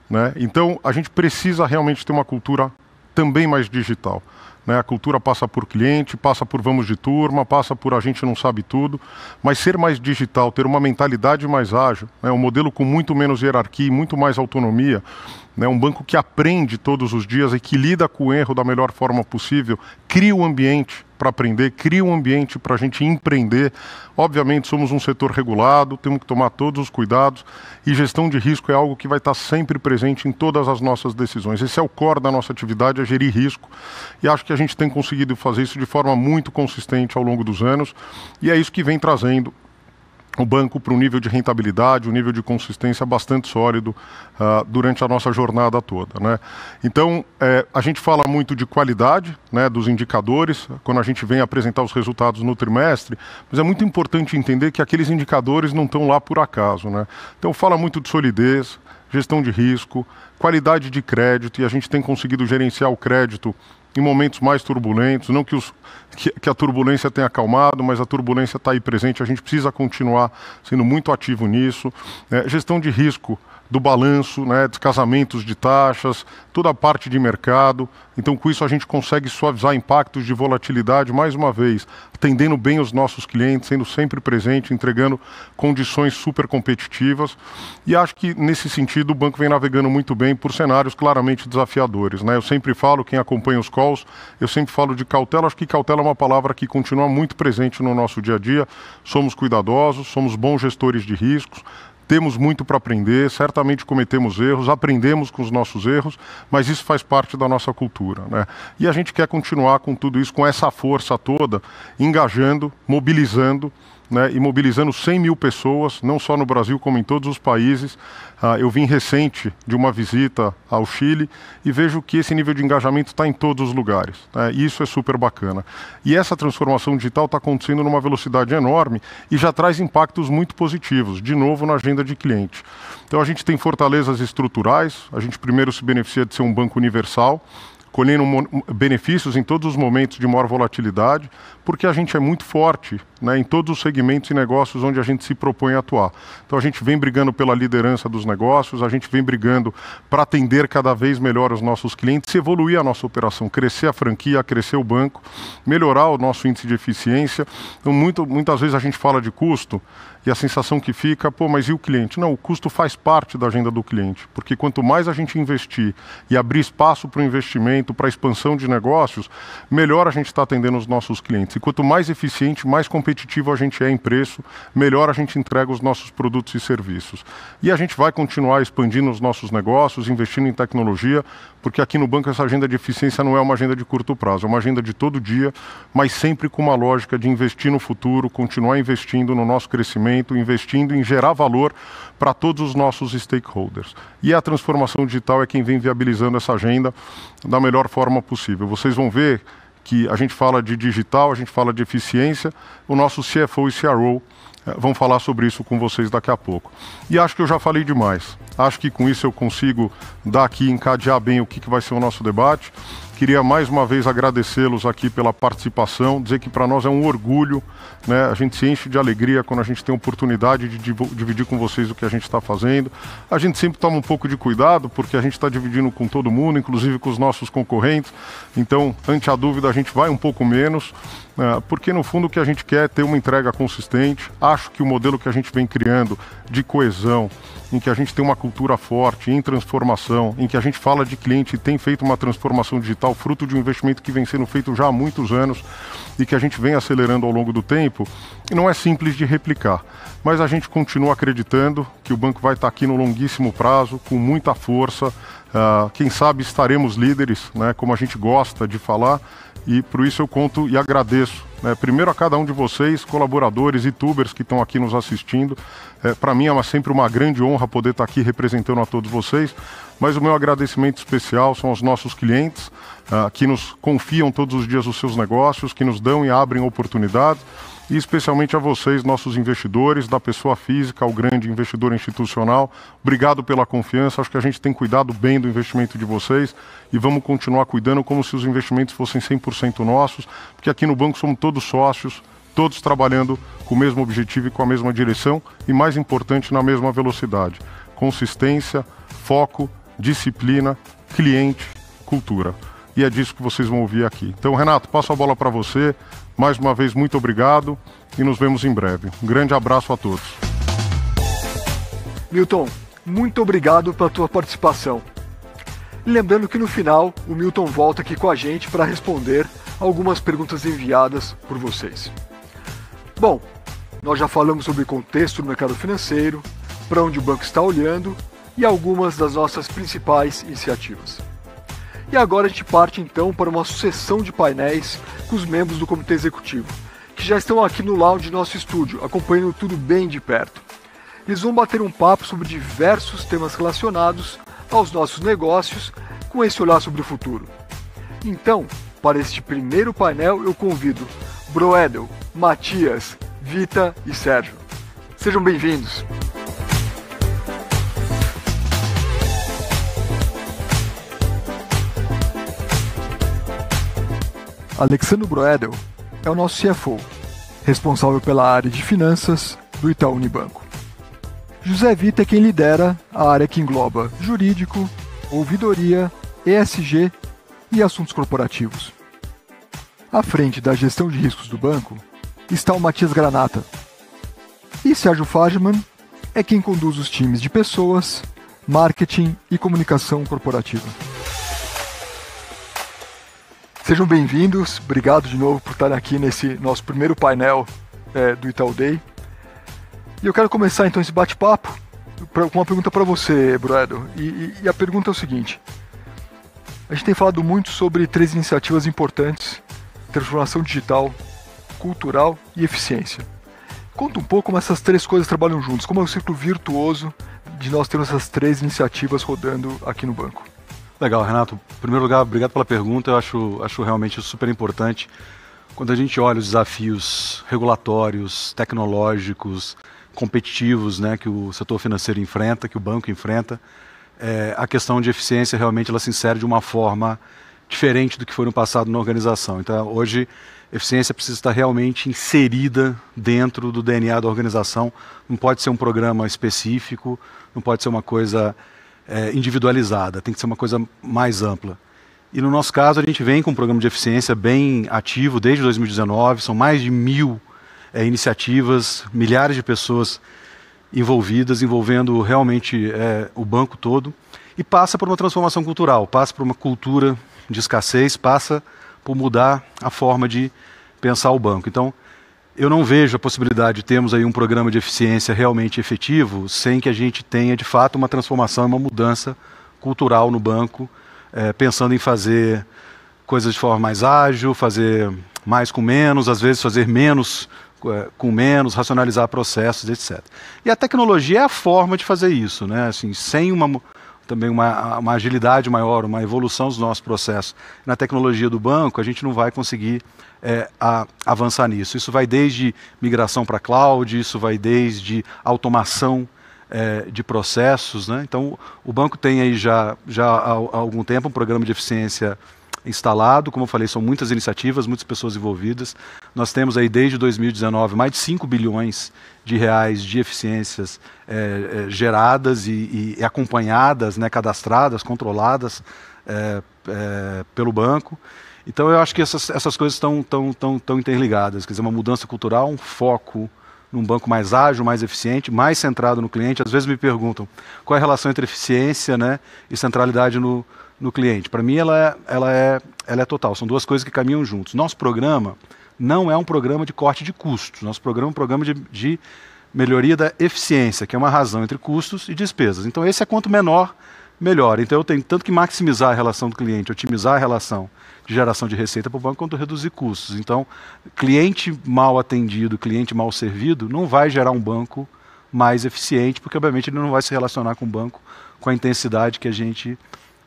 Né? Então, a gente precisa realmente ter uma cultura também mais digital. Né? A cultura passa por cliente, passa por vamos de turma, passa por a gente não sabe tudo, mas ser mais digital, ter uma mentalidade mais ágil, né? um modelo com muito menos hierarquia e muito mais autonomia, né, um banco que aprende todos os dias e que lida com o erro da melhor forma possível, cria o um ambiente para aprender, cria um ambiente para a gente empreender. Obviamente, somos um setor regulado, temos que tomar todos os cuidados e gestão de risco é algo que vai estar sempre presente em todas as nossas decisões. Esse é o core da nossa atividade, é gerir risco e acho que a gente tem conseguido fazer isso de forma muito consistente ao longo dos anos e é isso que vem trazendo o banco para um nível de rentabilidade, um nível de consistência bastante sólido uh, durante a nossa jornada toda. Né? Então, é, a gente fala muito de qualidade né, dos indicadores quando a gente vem apresentar os resultados no trimestre, mas é muito importante entender que aqueles indicadores não estão lá por acaso. Né? Então, fala muito de solidez, gestão de risco, qualidade de crédito, e a gente tem conseguido gerenciar o crédito em momentos mais turbulentos, não que, os, que, que a turbulência tenha acalmado, mas a turbulência está aí presente, a gente precisa continuar sendo muito ativo nisso. É, gestão de risco do balanço, né, descasamentos de taxas, toda a parte de mercado. Então, com isso, a gente consegue suavizar impactos de volatilidade, mais uma vez, atendendo bem os nossos clientes, sendo sempre presente, entregando condições super competitivas. E acho que, nesse sentido, o banco vem navegando muito bem por cenários claramente desafiadores. Né? Eu sempre falo, quem acompanha os calls, eu sempre falo de cautela. Acho que cautela é uma palavra que continua muito presente no nosso dia a dia. Somos cuidadosos, somos bons gestores de riscos, temos muito para aprender, certamente cometemos erros, aprendemos com os nossos erros, mas isso faz parte da nossa cultura. Né? E a gente quer continuar com tudo isso, com essa força toda, engajando, mobilizando né, e mobilizando 100 mil pessoas, não só no Brasil como em todos os países. Ah, eu vim recente de uma visita ao Chile e vejo que esse nível de engajamento está em todos os lugares. Né, e isso é super bacana. E essa transformação digital está acontecendo numa velocidade enorme e já traz impactos muito positivos, de novo na agenda de cliente. Então a gente tem fortalezas estruturais, a gente primeiro se beneficia de ser um banco universal, colhendo benefícios em todos os momentos de maior volatilidade, porque a gente é muito forte né, em todos os segmentos e negócios onde a gente se propõe a atuar. Então a gente vem brigando pela liderança dos negócios, a gente vem brigando para atender cada vez melhor os nossos clientes, evoluir a nossa operação, crescer a franquia, crescer o banco, melhorar o nosso índice de eficiência. Então, muito, muitas vezes a gente fala de custo, e a sensação que fica, pô, mas e o cliente? Não, o custo faz parte da agenda do cliente, porque quanto mais a gente investir e abrir espaço para o investimento, para a expansão de negócios, melhor a gente está atendendo os nossos clientes. E quanto mais eficiente, mais competitivo a gente é em preço, melhor a gente entrega os nossos produtos e serviços. E a gente vai continuar expandindo os nossos negócios, investindo em tecnologia, porque aqui no banco essa agenda de eficiência não é uma agenda de curto prazo, é uma agenda de todo dia, mas sempre com uma lógica de investir no futuro, continuar investindo no nosso crescimento, investindo em gerar valor para todos os nossos stakeholders. E a transformação digital é quem vem viabilizando essa agenda da melhor forma possível. Vocês vão ver que a gente fala de digital, a gente fala de eficiência, o nosso CFO e CRO é, vão falar sobre isso com vocês daqui a pouco. E acho que eu já falei demais. Acho que com isso eu consigo dar aqui, encadear bem o que, vai ser o nosso debate. Queria mais uma vez agradecê-los aqui pela participação, dizer que para nós é um orgulho, né? a gente se enche de alegria quando a gente tem oportunidade de dividir com vocês o que a gente está fazendo. A gente sempre toma um pouco de cuidado, porque a gente está dividindo com todo mundo, inclusive com os nossos concorrentes, então, ante a dúvida, a gente vai um pouco menos, é, porque no fundo o que a gente quer é ter uma entrega consistente. Acho que o modelo que a gente vem criando de coesão, em que a gente tem uma cultura forte em transformação, em que a gente fala de cliente e tem feito uma transformação digital fruto de um investimento que vem sendo feito já há muitos anos e que a gente vem acelerando ao longo do tempo, não é simples de replicar. Mas a gente continua acreditando que o banco vai estar aqui no longuíssimo prazo, com muita força. Uh, quem sabe estaremos líderes, né, como a gente gosta de falar, e por isso eu conto e agradeço. Né? Primeiro a cada um de vocês, colaboradores, youtubers que estão aqui nos assistindo. É, Para mim é uma, sempre uma grande honra poder estar tá aqui representando a todos vocês. Mas o meu agradecimento especial são aos nossos clientes, ah, que nos confiam todos os dias os seus negócios, que nos dão e abrem oportunidades e especialmente a vocês, nossos investidores, da pessoa física ao grande investidor institucional. Obrigado pela confiança. Acho que a gente tem cuidado bem do investimento de vocês e vamos continuar cuidando como se os investimentos fossem 100% nossos, porque aqui no banco somos todos sócios, todos trabalhando com o mesmo objetivo e com a mesma direção e, mais importante, na mesma velocidade. Consistência, foco, disciplina, cliente, cultura. E é disso que vocês vão ouvir aqui. Então, Renato, passo a bola para você. Mais uma vez, muito obrigado e nos vemos em breve. Um grande abraço a todos. Milton, muito obrigado pela tua participação. Lembrando que no final o Milton volta aqui com a gente para responder algumas perguntas enviadas por vocês. Bom, nós já falamos sobre o contexto do mercado financeiro, para onde o banco está olhando e algumas das nossas principais iniciativas. E agora a gente parte então para uma sucessão de painéis com os membros do comitê executivo, que já estão aqui no lounge de nosso estúdio, acompanhando tudo bem de perto. Eles vão bater um papo sobre diversos temas relacionados aos nossos negócios, com esse olhar sobre o futuro. Então, para este primeiro painel, eu convido Broedel, Matias, Vita e Sérgio. Sejam bem-vindos! Alexandre Broedel é o nosso CFO, responsável pela área de finanças do Itaú Unibanco. José Vita é quem lidera a área que engloba jurídico, ouvidoria, ESG e assuntos corporativos. À frente da gestão de riscos do banco está o Matias Granata. E Sérgio Fajman é quem conduz os times de pessoas, marketing e comunicação corporativa. Sejam bem-vindos, obrigado de novo por estarem aqui nesse nosso primeiro painel é, do Itaú Day. E eu quero começar então esse bate-papo com uma pergunta para você, Broedo. E, e, e a pergunta é o seguinte: a gente tem falado muito sobre três iniciativas importantes: transformação digital, cultural e eficiência. Conta um pouco como essas três coisas trabalham juntas, como é o ciclo virtuoso de nós termos essas três iniciativas rodando aqui no banco. Legal, Renato. Em primeiro lugar, obrigado pela pergunta. Eu acho, acho realmente super importante. Quando a gente olha os desafios regulatórios, tecnológicos, competitivos né, que o setor financeiro enfrenta, que o banco enfrenta, é, a questão de eficiência realmente ela se insere de uma forma diferente do que foi no passado na organização. Então, hoje, eficiência precisa estar realmente inserida dentro do DNA da organização. Não pode ser um programa específico, não pode ser uma coisa é, individualizada, tem que ser uma coisa mais ampla. E no nosso caso, a gente vem com um programa de eficiência bem ativo desde 2019, são mais de mil é, iniciativas, milhares de pessoas envolvidas, envolvendo realmente é, o banco todo. E passa por uma transformação cultural, passa por uma cultura de escassez, passa por mudar a forma de pensar o banco. Então, eu não vejo a possibilidade de termos aí um programa de eficiência realmente efetivo sem que a gente tenha, de fato, uma transformação, uma mudança cultural no banco, é, pensando em fazer coisas de forma mais ágil, fazer mais com menos, às vezes fazer menos é, com menos, racionalizar processos, etc. E a tecnologia é a forma de fazer isso, né? Assim, sem uma também uma, uma agilidade maior, uma evolução dos nossos processos na tecnologia do banco, a gente não vai conseguir é, a avançar nisso. Isso vai desde migração para cloud, isso vai desde automação é, de processos. Né? Então, o banco tem aí já, já há, algum tempo um programa de eficiência instalado. Como eu falei, são muitas iniciativas, muitas pessoas envolvidas. Nós temos aí desde 2019 mais de 5 bilhões de reais de eficiências é, é, geradas e, e, acompanhadas, né, cadastradas, controladas é, é pelo banco. Então eu acho que essas, essas coisas estão tão, tão, tão interligadas. Quer dizer, uma mudança cultural, um foco num banco mais ágil, mais eficiente, mais centrado no cliente. Às vezes me perguntam qual é a relação entre eficiência né, e centralidade no, no cliente. Para mim, ela é, ela, é, ela é total. São duas coisas que caminham juntos. Nosso programa não é um programa de corte de custos. Nosso programa é um programa de, de melhoria da eficiência, que é uma razão entre custos e despesas. Então, esse é quanto menor, melhor. Então, eu tenho tanto que maximizar a relação do cliente, otimizar a relação de geração de receita para o banco quanto reduzir custos. Então, cliente mal atendido, cliente mal servido, não vai gerar um banco mais eficiente, porque obviamente ele não vai se relacionar com o banco com a intensidade que a gente,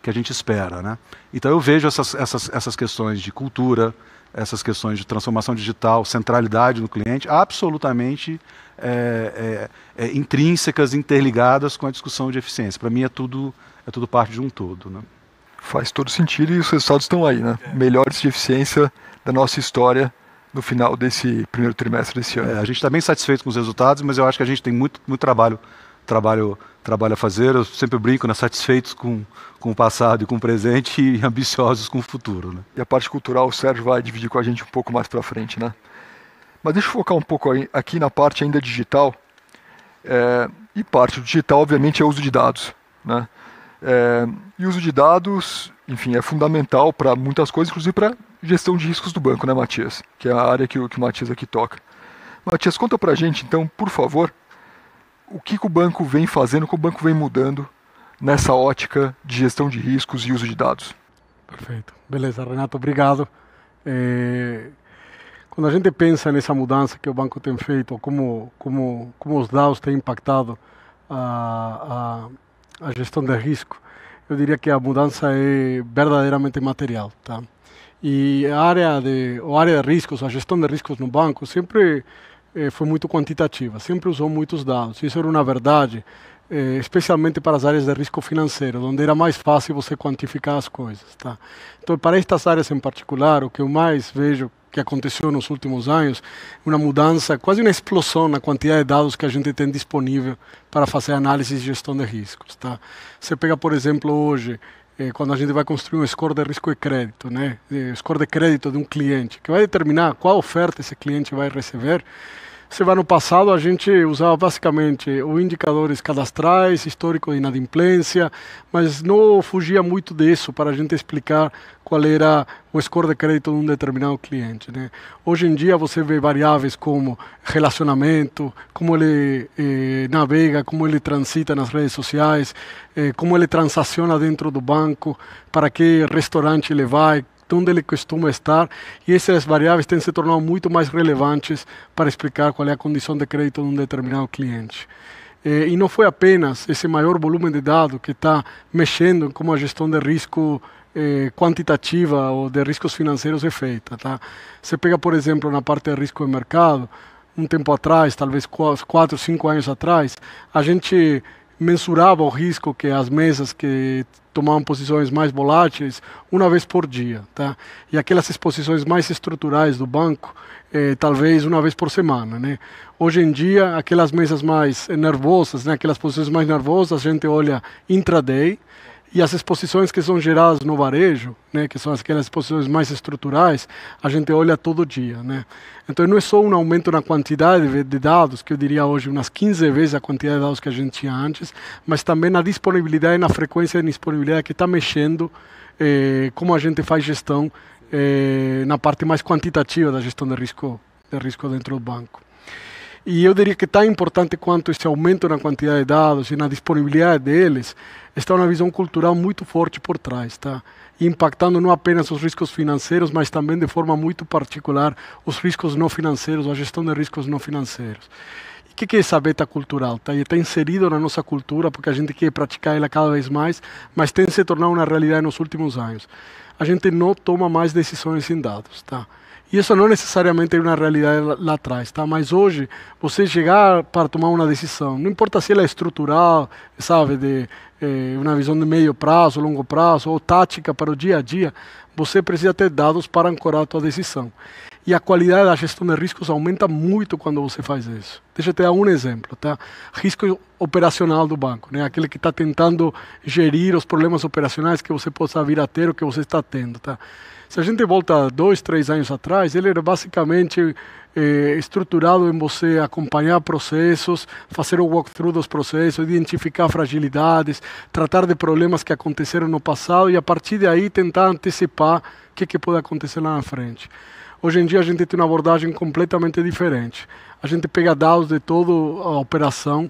que a gente espera. Né? Então eu vejo essas, essas, essas questões de cultura, essas questões de transformação digital, centralidade no cliente, absolutamente é, é, é, intrínsecas, interligadas com a discussão de eficiência. Para mim é tudo, é tudo parte de um todo. Né? Faz todo sentido e os resultados estão aí, né? É. Melhores de eficiência da nossa história no final desse primeiro trimestre desse ano. É, a gente está bem satisfeito com os resultados, mas eu acho que a gente tem muito, muito trabalho, trabalho, trabalho a fazer. Eu sempre brinco, né, satisfeitos com, com o passado e com o presente e ambiciosos com o futuro. Né? E a parte cultural o Sérgio vai dividir com a gente um pouco mais para frente, né? Mas deixa eu focar um pouco aqui na parte ainda digital. É, e parte do digital, obviamente, é o uso de dados. Né? É, e uso de dados, enfim, é fundamental para muitas coisas, inclusive para gestão de riscos do banco, né, Matias? Que é a área que, que o Matias aqui toca. Matias, conta para a gente, então, por favor, o que, que o banco vem fazendo, o que o banco vem mudando nessa ótica de gestão de riscos e uso de dados. Perfeito. Beleza, Renato, obrigado. É... Quando a gente pensa nessa mudança que o banco tem feito, como, como, como os dados têm impactado a, a a gestão de risco, eu diria que a mudança é verdadeiramente material, tá? E a área de, a área de riscos, a gestão de riscos no banco sempre eh, foi muito quantitativa, sempre usou muitos dados. Isso era uma verdade eh, especialmente para as áreas de risco financeiro, onde era mais fácil você quantificar as coisas. Tá? Então, para estas áreas em particular, o que eu mais vejo que aconteceu nos últimos anos, uma mudança, quase uma explosão na quantidade de dados que a gente tem disponível para fazer análise e gestão de riscos. Tá? Você pega, por exemplo, hoje, eh, quando a gente vai construir um score de risco e crédito, né? É, score de crédito de um cliente, que vai determinar qual oferta esse cliente vai receber, você vai no passado, a gente usava basicamente o indicadores cadastrais, histórico de inadimplência, mas não fugia muito disso para a gente explicar qual era o score de crédito de um determinado cliente. Né? Hoje em dia você vê variáveis como relacionamento, como ele eh, navega, como ele transita nas redes sociais, eh, como ele transaciona dentro do banco, para que restaurante ele vai, onde ele costuma estar, e essas variáveis têm se tornado muito mais relevantes para explicar qual é a condição de crédito de um determinado cliente. Eh, e não foi apenas esse maior volume de dados que está mexendo em como a gestão de risco eh, quantitativa ou de riscos financeiros é feita. Tá? Você pega, por exemplo, na parte de risco de mercado, um tempo atrás, talvez quatro, cinco anos atrás, a gente mensurava o risco que as mesas que tomavam posições mais voláteis uma vez por dia, tá? E aquelas exposições mais estruturais do banco, eh, talvez uma vez por semana, né? Hoje em dia, aquelas mesas mais nervosas, né? Aquelas posições mais nervosas, a gente olha intraday, e as exposições que são geradas no varejo, né, que são aquelas exposições mais estruturais, a gente olha todo dia. Né? Então não é só um aumento na quantidade de dados, que eu diria hoje umas 15 vezes a quantidade de dados que a gente tinha antes, mas também na disponibilidade e na frequência de disponibilidade que está mexendo eh, como a gente faz gestão eh, na parte mais quantitativa da gestão de risco, de risco dentro do banco. E eu diria que tão tá importante quanto esse aumento na quantidade de dados e na disponibilidade deles está uma visão cultural muito forte por trás, tá? impactando não apenas os riscos financeiros, mas também de forma muito particular os riscos não financeiros, a gestão de riscos não financeiros. E o que, que é essa beta cultural? Tá? E está inserido na nossa cultura, porque a gente quer praticar ela cada vez mais, mas tem se tornado uma realidade nos últimos anos. A gente não toma mais decisões em dados. Tá? E isso não necessariamente é uma realidade lá atrás, tá? Mas hoje, você chegar para tomar uma decisão, não importa se ela é estrutural, sabe, de eh, uma visão de médio prazo, longo prazo, ou tática para o dia a dia, você precisa ter dados para ancorar a tua decisão. E a qualidade da gestão de riscos aumenta muito quando você faz isso. Deixa eu te dar um exemplo, tá? Risco operacional do banco, né? Aquele que está tentando gerir os problemas operacionais que você possa vir a ter ou que você está tendo, tá? Se a gente volta dois, três anos atrás, ele era basicamente eh, estruturado em você acompanhar processos, fazer o walkthrough dos processos, identificar fragilidades, tratar de problemas que aconteceram no passado e a partir daí tentar antecipar o que, que pode acontecer lá na frente. Hoje em dia a gente tem uma abordagem completamente diferente. A gente pega dados de toda a operação,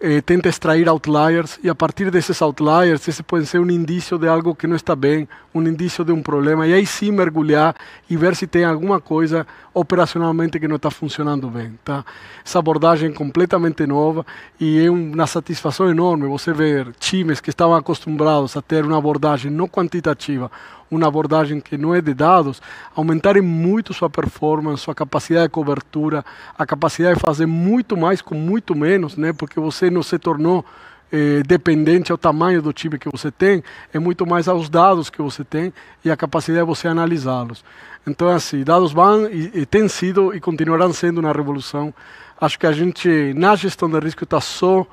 eh, tenta extrair outliers e a partir desses outliers, esse pode ser um indício de algo que não está bem, um indício de um problema, e aí sim mergulhar e ver se tem alguma coisa operacionalmente que não está funcionando bem. Tá? Essa abordagem é completamente nova e é uma satisfação enorme você ver times que estavam acostumados a ter uma abordagem não quantitativa uma abordagem que não é de dados, aumentarem muito sua performance, sua capacidade de cobertura, a capacidade de fazer muito mais com muito menos, né? Porque você não se tornou eh, dependente ao tamanho do time que você tem, é muito mais aos dados que você tem e a capacidade de você analisá-los. Então, é assim, dados vão e, e têm sido e continuarão sendo uma revolução. Acho que a gente, na gestão de risco, está só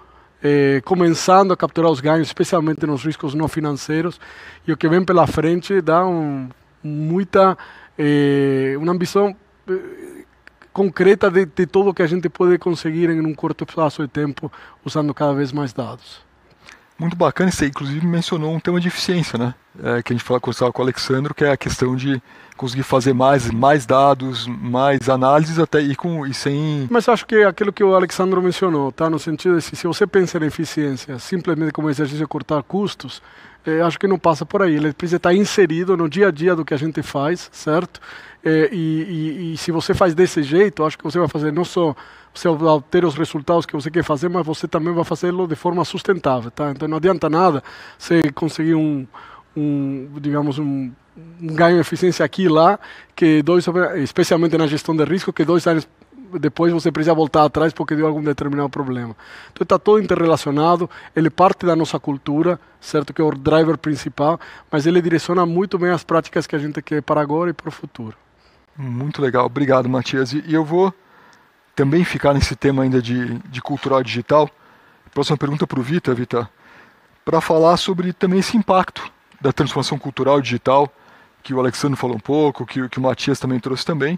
eh, começando a capturar os ganhos, especialmente nos riscos não financeiros. E o que vem pela frente dá um, muita eh, uma ambição eh, concreta de, de tudo o que a gente pode conseguir em um curto espaço de tempo usando cada vez mais dados muito bacana. Você, inclusive, mencionou um tema de eficiência, né? É, que a gente conversava com o Alexandre, que é a questão de conseguir fazer mais, mais dados, mais análises até e, com, e sem. Mas acho que aquilo que o Alexandre mencionou, tá? No sentido de se você pensa em eficiência simplesmente como exercício de cortar custos, é, acho que não passa por aí. Ele precisa estar inserido no dia a dia do que a gente faz, certo? É, e, e, e se você faz desse jeito, acho que você vai fazer não só você vai ter os resultados que você quer fazer, mas você também vai fazê-lo de forma sustentável, tá? Então não adianta nada você conseguir um, um digamos, um, um ganho de eficiência aqui e lá, que dois, especialmente na gestão de risco, que dois anos depois você precisa voltar atrás porque deu algum determinado problema. Então está todo interrelacionado, ele parte da nossa cultura, certo que é o driver principal, mas ele direciona muito bem as práticas que a gente quer para agora e para o futuro. Muito legal, obrigado Matias. E eu vou também ficar nesse tema ainda de, de cultural digital, próxima pergunta para o Vita, Vita, para falar sobre também esse impacto da transformação cultural digital, que o Alexandre falou um pouco, que, que o Matias também trouxe também,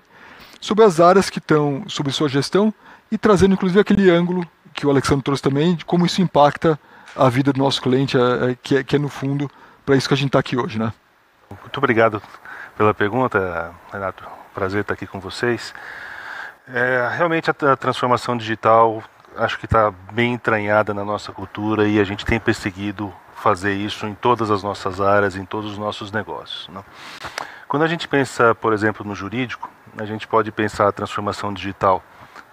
sobre as áreas que estão sob sua gestão e trazendo inclusive aquele ângulo que o Alexandre trouxe também, de como isso impacta a vida do nosso cliente, é, é, que, é, que é no fundo para isso que a gente está aqui hoje, né? Muito obrigado pela pergunta, Renato. Prazer estar aqui com vocês. É, realmente a, a transformação digital acho que está bem entranhada na nossa cultura e a gente tem perseguido fazer isso em todas as nossas áreas, em todos os nossos negócios. Né? Quando a gente pensa, por exemplo, no jurídico, a gente pode pensar a transformação digital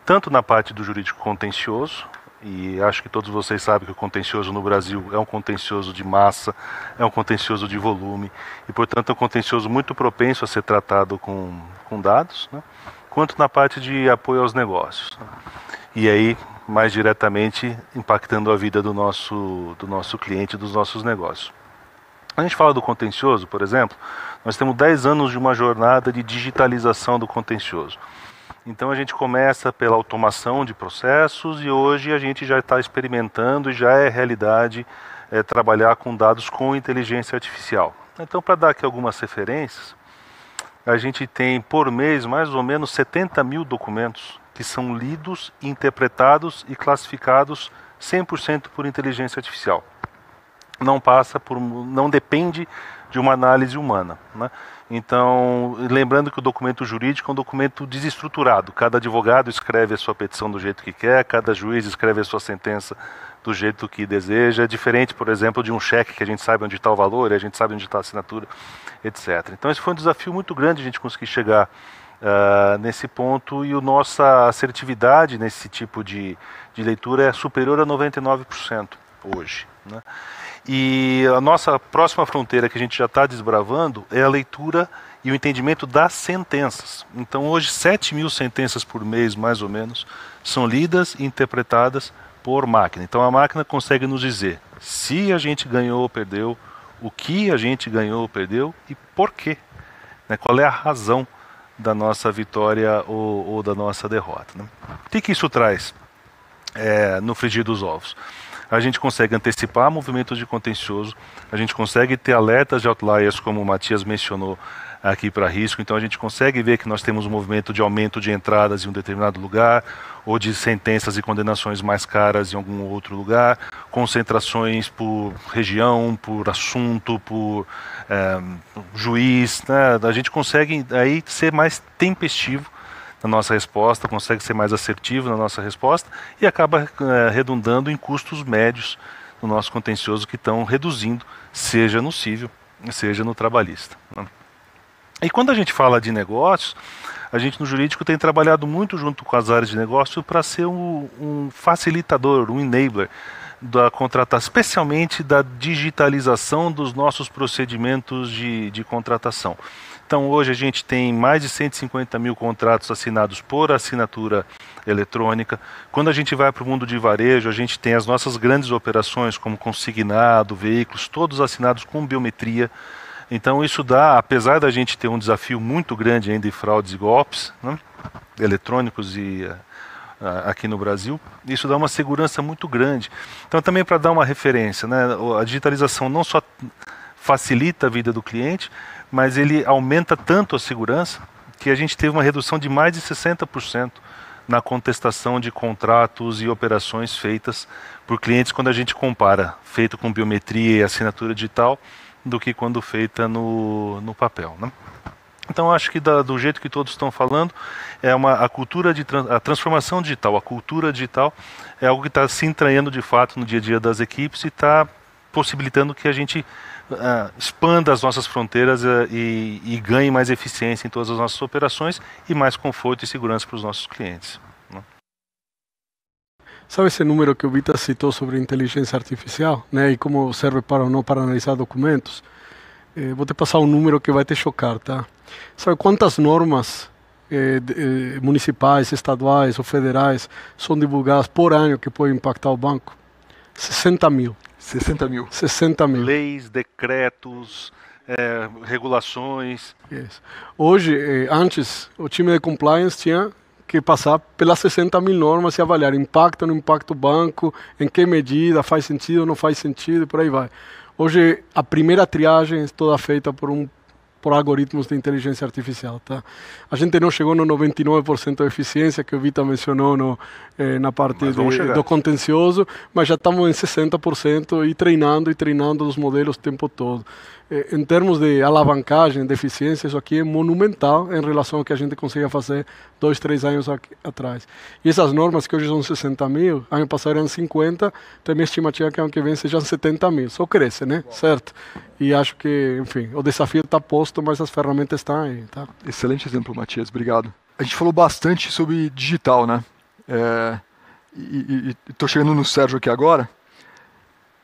tanto na parte do jurídico contencioso, e acho que todos vocês sabem que o contencioso no Brasil é um contencioso de massa, é um contencioso de volume, e portanto é um contencioso muito propenso a ser tratado com, com dados. Né? quanto na parte de apoio aos negócios. E aí, mais diretamente, impactando a vida do nosso, do nosso cliente, dos nossos negócios. A gente fala do contencioso, por exemplo, nós temos 10 anos de uma jornada de digitalização do contencioso. Então a gente começa pela automação de processos e hoje a gente já está experimentando e já é realidade é, trabalhar com dados com inteligência artificial. Então, para dar aqui algumas referências, a gente tem por mês mais ou menos 70 mil documentos que são lidos, interpretados e classificados 100% por inteligência artificial. Não passa por, não depende de uma análise humana. Né? Então, lembrando que o documento jurídico é um documento desestruturado. Cada advogado escreve a sua petição do jeito que quer, cada juiz escreve a sua sentença do jeito que deseja, é diferente, por exemplo, de um cheque que a gente sabe onde está o valor, a gente sabe onde está a assinatura, etc. Então, esse foi um desafio muito grande a gente conseguir chegar uh, nesse ponto e a nossa assertividade nesse tipo de, de leitura é superior a 99% hoje. Né? E a nossa próxima fronteira que a gente já está desbravando é a leitura e o entendimento das sentenças. Então, hoje, 7 mil sentenças por mês, mais ou menos, são lidas e interpretadas por máquina. Então a máquina consegue nos dizer se a gente ganhou ou perdeu, o que a gente ganhou ou perdeu e por quê. Né? Qual é a razão da nossa vitória ou, ou da nossa derrota. Né? O que, que isso traz é, no frigir dos ovos? A gente consegue antecipar movimentos de contencioso, a gente consegue ter alertas de outliers, como o Matias mencionou aqui para risco, então a gente consegue ver que nós temos um movimento de aumento de entradas em um determinado lugar, ou de sentenças e condenações mais caras em algum outro lugar, concentrações por região, por assunto, por é, juiz. Né? A gente consegue aí ser mais tempestivo na nossa resposta, consegue ser mais assertivo na nossa resposta e acaba é, redundando em custos médios no nosso contencioso que estão reduzindo, seja no civil, seja no trabalhista. Né? E quando a gente fala de negócios, a gente no jurídico tem trabalhado muito junto com as áreas de negócio para ser um, um, facilitador, um enabler da contratação, especialmente da digitalização dos nossos procedimentos de, de contratação. Então, hoje a gente tem mais de 150 mil contratos assinados por assinatura eletrônica. Quando a gente vai para o mundo de varejo, a gente tem as nossas grandes operações, como consignado, veículos, todos assinados com biometria. Então isso dá, apesar da gente ter um desafio muito grande ainda de fraudes e golpes né, eletrônicos e eh, aqui no Brasil, isso dá uma segurança muito grande. Então também para dar uma referência, né, a digitalização não só facilita a vida do cliente, mas ele aumenta tanto a segurança que a gente teve uma redução de mais de 60% na contestação de contratos e operações feitas por clientes quando a gente compara, feito com biometria e assinatura digital, do que quando feita no, no papel. Né? Então acho que da, do jeito que todos estão falando, é uma a cultura de a transformação digital, a cultura digital é algo que está se entranhando de fato no dia a dia das equipes e está possibilitando que a gente uh, expanda as nossas fronteiras uh, e, e ganhe mais eficiência em todas as nossas operações e mais conforto e segurança para os nossos clientes. Sabe esse número que o Vita citou sobre inteligência artificial, né? E como serve para ou não para analisar documentos? Eh, vou te passar um número que vai te chocar, tá? Sabe quantas normas eh, de, eh, municipais, estaduais ou federais são divulgadas por ano que podem impactar o banco? 60 mil. 60 mil. 60 mil. Leis, decretos, regulações. Hoje, antes, o time de compliance tinha que passar pelas 60 mil normas e avaliar impacto no impacto banco, em que medida, faz sentido, não faz sentido, por aí vai. Hoje, a primeira triagem é toda feita por um por algoritmos de inteligência artificial. Tá? A gente não chegou no 99% de eficiência que o Vita mencionou no, eh, na parte de, do contencioso, mas já estamos em 60% e treinando e treinando os modelos o tempo todo em eh, termos de alavancagem, de eficiência, isso aqui é monumental em relação ao que a gente conseguia fazer dois, três anos atrás. E essas normas que hoje são 60 mil, ano passado eram 50, então a minha estimativa é que ano que vem sejam 70 mil. Só cresce, né? Bom. Certo? E acho que, enfim, o desafio está posto, mas as ferramentas estão aí. Tá? Excelente exemplo, Matias. Obrigado. A gente falou bastante sobre digital, né? É... E estou chegando no Sérgio aqui agora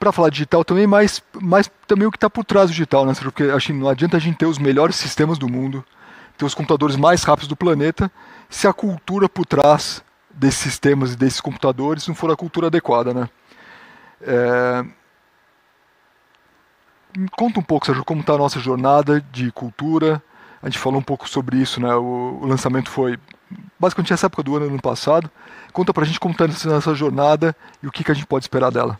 para falar digital também, mas, mas também o que está por trás do digital, né? Porque acho assim, que não adianta a gente ter os melhores sistemas do mundo, ter os computadores mais rápidos do planeta, se a cultura por trás desses sistemas e desses computadores não for a cultura adequada, né? É... Conta um pouco, Sérgio, como está a nossa jornada de cultura. A gente falou um pouco sobre isso, né? O, o lançamento foi basicamente essa época do ano, ano passado. Conta pra gente como está essa jornada e o que, que a gente pode esperar dela.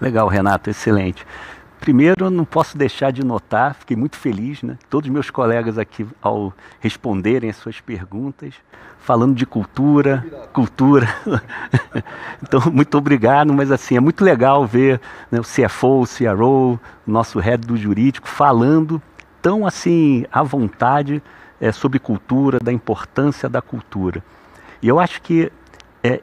Legal, Renato, excelente. Primeiro, não posso deixar de notar, fiquei muito feliz, né? Todos meus colegas aqui, ao responderem as suas perguntas, falando de cultura, cultura. então, muito obrigado, mas assim, é muito legal ver né, o CFO, o CRO, o nosso head do jurídico, falando tão assim, à vontade, é, sobre cultura, da importância da cultura. E eu acho que é,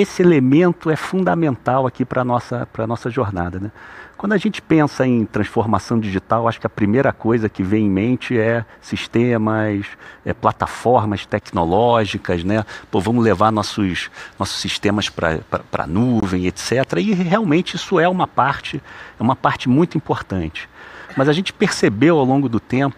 esse elemento é fundamental aqui para a nossa, nossa jornada. Né? Quando a gente pensa em transformação digital, acho que a primeira coisa que vem em mente é sistemas, é plataformas tecnológicas, né? Pô, vamos levar nossos, nossos sistemas para a nuvem, etc. E realmente isso é uma parte, é uma parte muito importante. Mas a gente percebeu ao longo do tempo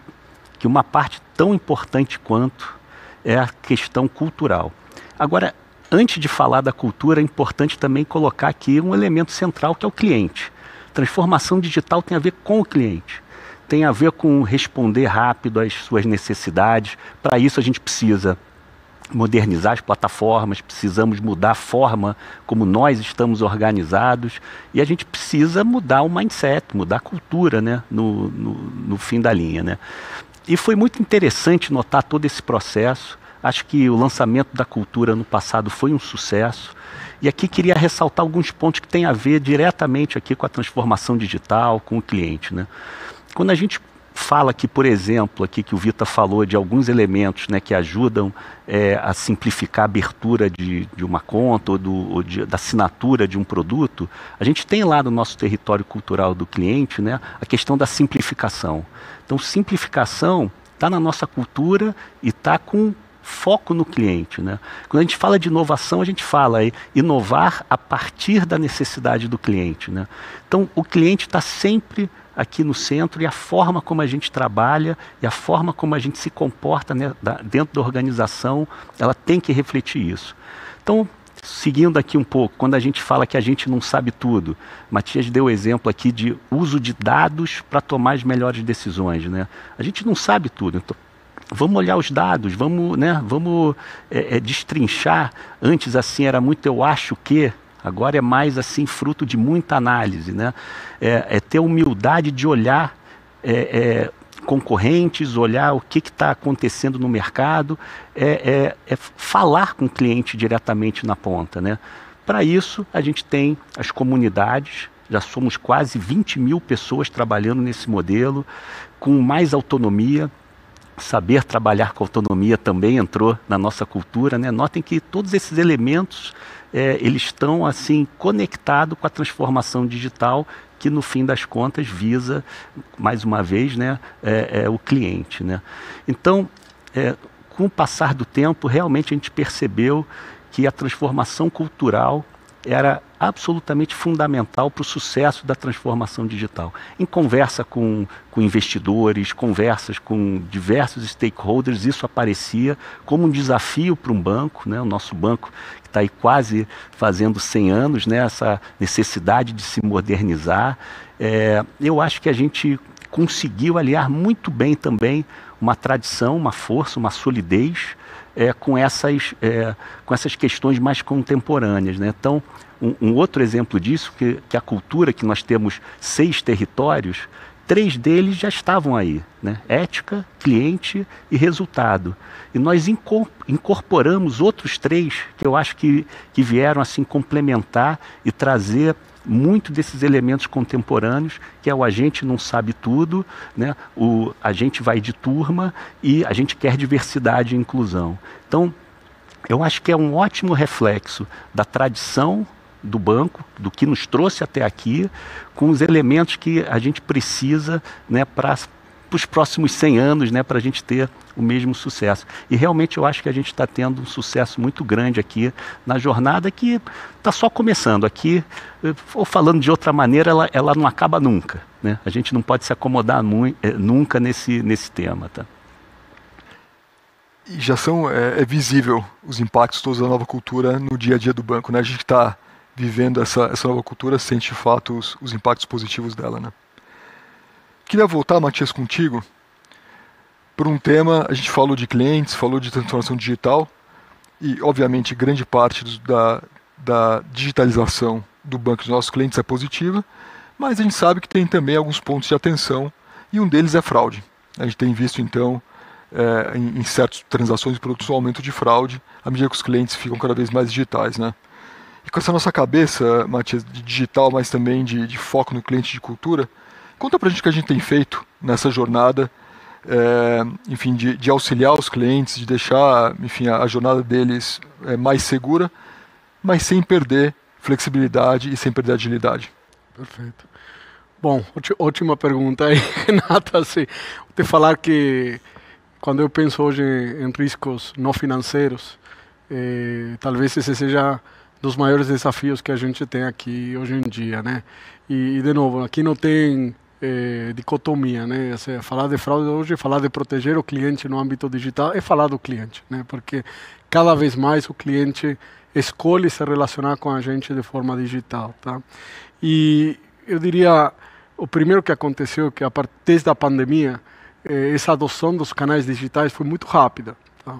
que uma parte tão importante quanto é a questão cultural. Agora, antes de falar da cultura, é importante também colocar aqui um elemento central que é o cliente. Transformação digital tem a ver com o cliente tem a ver com responder rápido às suas necessidades. Para isso, a gente precisa modernizar as plataformas, precisamos mudar a forma como nós estamos organizados e a gente precisa mudar o mindset, mudar a cultura né, no, no, no fim da linha. Né? E foi muito interessante notar todo esse processo. Acho que o lançamento da cultura no passado foi um sucesso. E aqui queria ressaltar alguns pontos que têm a ver diretamente aqui com a transformação digital, com o cliente. Né? Quando a gente fala aqui, por exemplo, aqui que o Vita falou de alguns elementos né, que ajudam é, a simplificar a abertura de, de uma conta ou, do, ou de, da assinatura de um produto, a gente tem lá no nosso território cultural do cliente né, a questão da simplificação. Então, simplificação está na nossa cultura e está com foco no cliente. Né? Quando a gente fala de inovação, a gente fala aí, inovar a partir da necessidade do cliente. Né? Então, o cliente está sempre aqui no centro e a forma como a gente trabalha e a forma como a gente se comporta né, dentro da organização, ela tem que refletir isso. Então, seguindo aqui um pouco, quando a gente fala que a gente não sabe tudo, Matias deu o exemplo aqui de uso de dados para tomar as melhores decisões, né? A gente não sabe tudo, então vamos olhar os dados, vamos, né, vamos é, é, destrinchar. Antes assim era muito eu acho que, agora é mais assim fruto de muita análise, né? É, é ter humildade de olhar é, é, concorrentes, olhar o que está acontecendo no mercado, é, é, falar com o cliente diretamente na ponta, né? Para isso a gente tem as comunidades, já somos quase 20 mil pessoas trabalhando nesse modelo, com mais autonomia, saber trabalhar com autonomia também entrou na nossa cultura. Né? Notem que todos esses elementos é, eles estão assim conectados com a transformação digital que no fim das contas visa mais uma vez né, é, é o cliente. Né? Então, é, com o passar do tempo, realmente a gente percebeu que a transformação cultural era absolutamente fundamental para o sucesso da transformação digital. Em conversa com, com investidores, conversas com diversos stakeholders, isso aparecia como um desafio para um banco, né? o nosso banco que está aí quase fazendo 100 anos, né? essa necessidade de se modernizar. É, eu acho que a gente conseguiu aliar muito bem também uma tradição, uma força, uma solidez é, com, essas, é, com essas questões mais contemporâneas. Né? Então, um, um outro exemplo disso, que, que a cultura que nós temos seis territórios, três deles já estavam aí, né? ética, cliente e resultado. E nós incorporamos outros três que eu acho que, que vieram assim complementar e trazer muito desses elementos contemporâneos, que é o a gente não sabe tudo, né? o, a gente vai de turma e a gente quer diversidade e inclusão. Então, eu acho que é um ótimo reflexo da tradição do banco, do que nos trouxe até aqui, com os elementos que a gente precisa né, para os próximos 100 anos, né, para a gente ter o mesmo sucesso. E realmente eu acho que a gente está tendo um sucesso muito grande aqui na jornada que está só começando. Aqui, eh, ou falando de outra maneira, ela, ela não acaba nunca. Né? A gente não pode se acomodar eh, nunca nesse, nesse tema. Tá? E já são, é, é visível os impactos todos da nova cultura no dia a dia do banco. Né? A gente está vivendo essa, essa nova cultura, sente de fato os, os impactos positivos dela. Né? Queria voltar, Matias, contigo por um tema, a gente falou de clientes, falou de transformação digital e, obviamente, grande parte do, da, da digitalização do banco dos nossos clientes é positiva, mas a gente sabe que tem também alguns pontos de atenção e um deles é fraude. A gente tem visto, então, é, em, em certas transações e produtos, um aumento de fraude à medida que os clientes ficam cada vez mais digitais. Né? E com essa nossa cabeça, Matias, de digital, mas também de, de foco no cliente de cultura, conta pra gente o que a gente tem feito nessa jornada, é, enfim, de, de, auxiliar os clientes, de deixar, enfim, a, a jornada deles é, mais segura, mas sem perder flexibilidade e sem perder agilidade. Perfeito. Bom, ótima pergunta aí, Renata. Assim, te falar que quando eu penso hoje em riscos não financeiros, eh, talvez esse seja dos maiores desafios que a gente tem aqui hoje em dia, né? E, de novo, aqui não tem é, dicotomia, né? falar de fraude hoje, falar de proteger o cliente no âmbito digital é falar do cliente, né? Porque cada vez mais o cliente escolhe se relacionar com a gente de forma digital, tá? E eu diria o primeiro que aconteceu que a partir da pandemia eh, essa adoção dos canais digitais foi muito rápida, tá?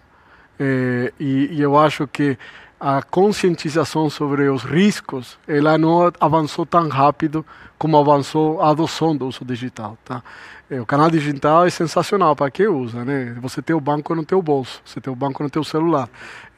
eh, e, e eu acho que a conscientização sobre os riscos, ela não avançou tão rápido como avançou a adoção do uso digital, tá? Eh, o canal digital é sensacional para quem usa, né? Você tem o banco no teu bolso, você tem o banco no teu celular.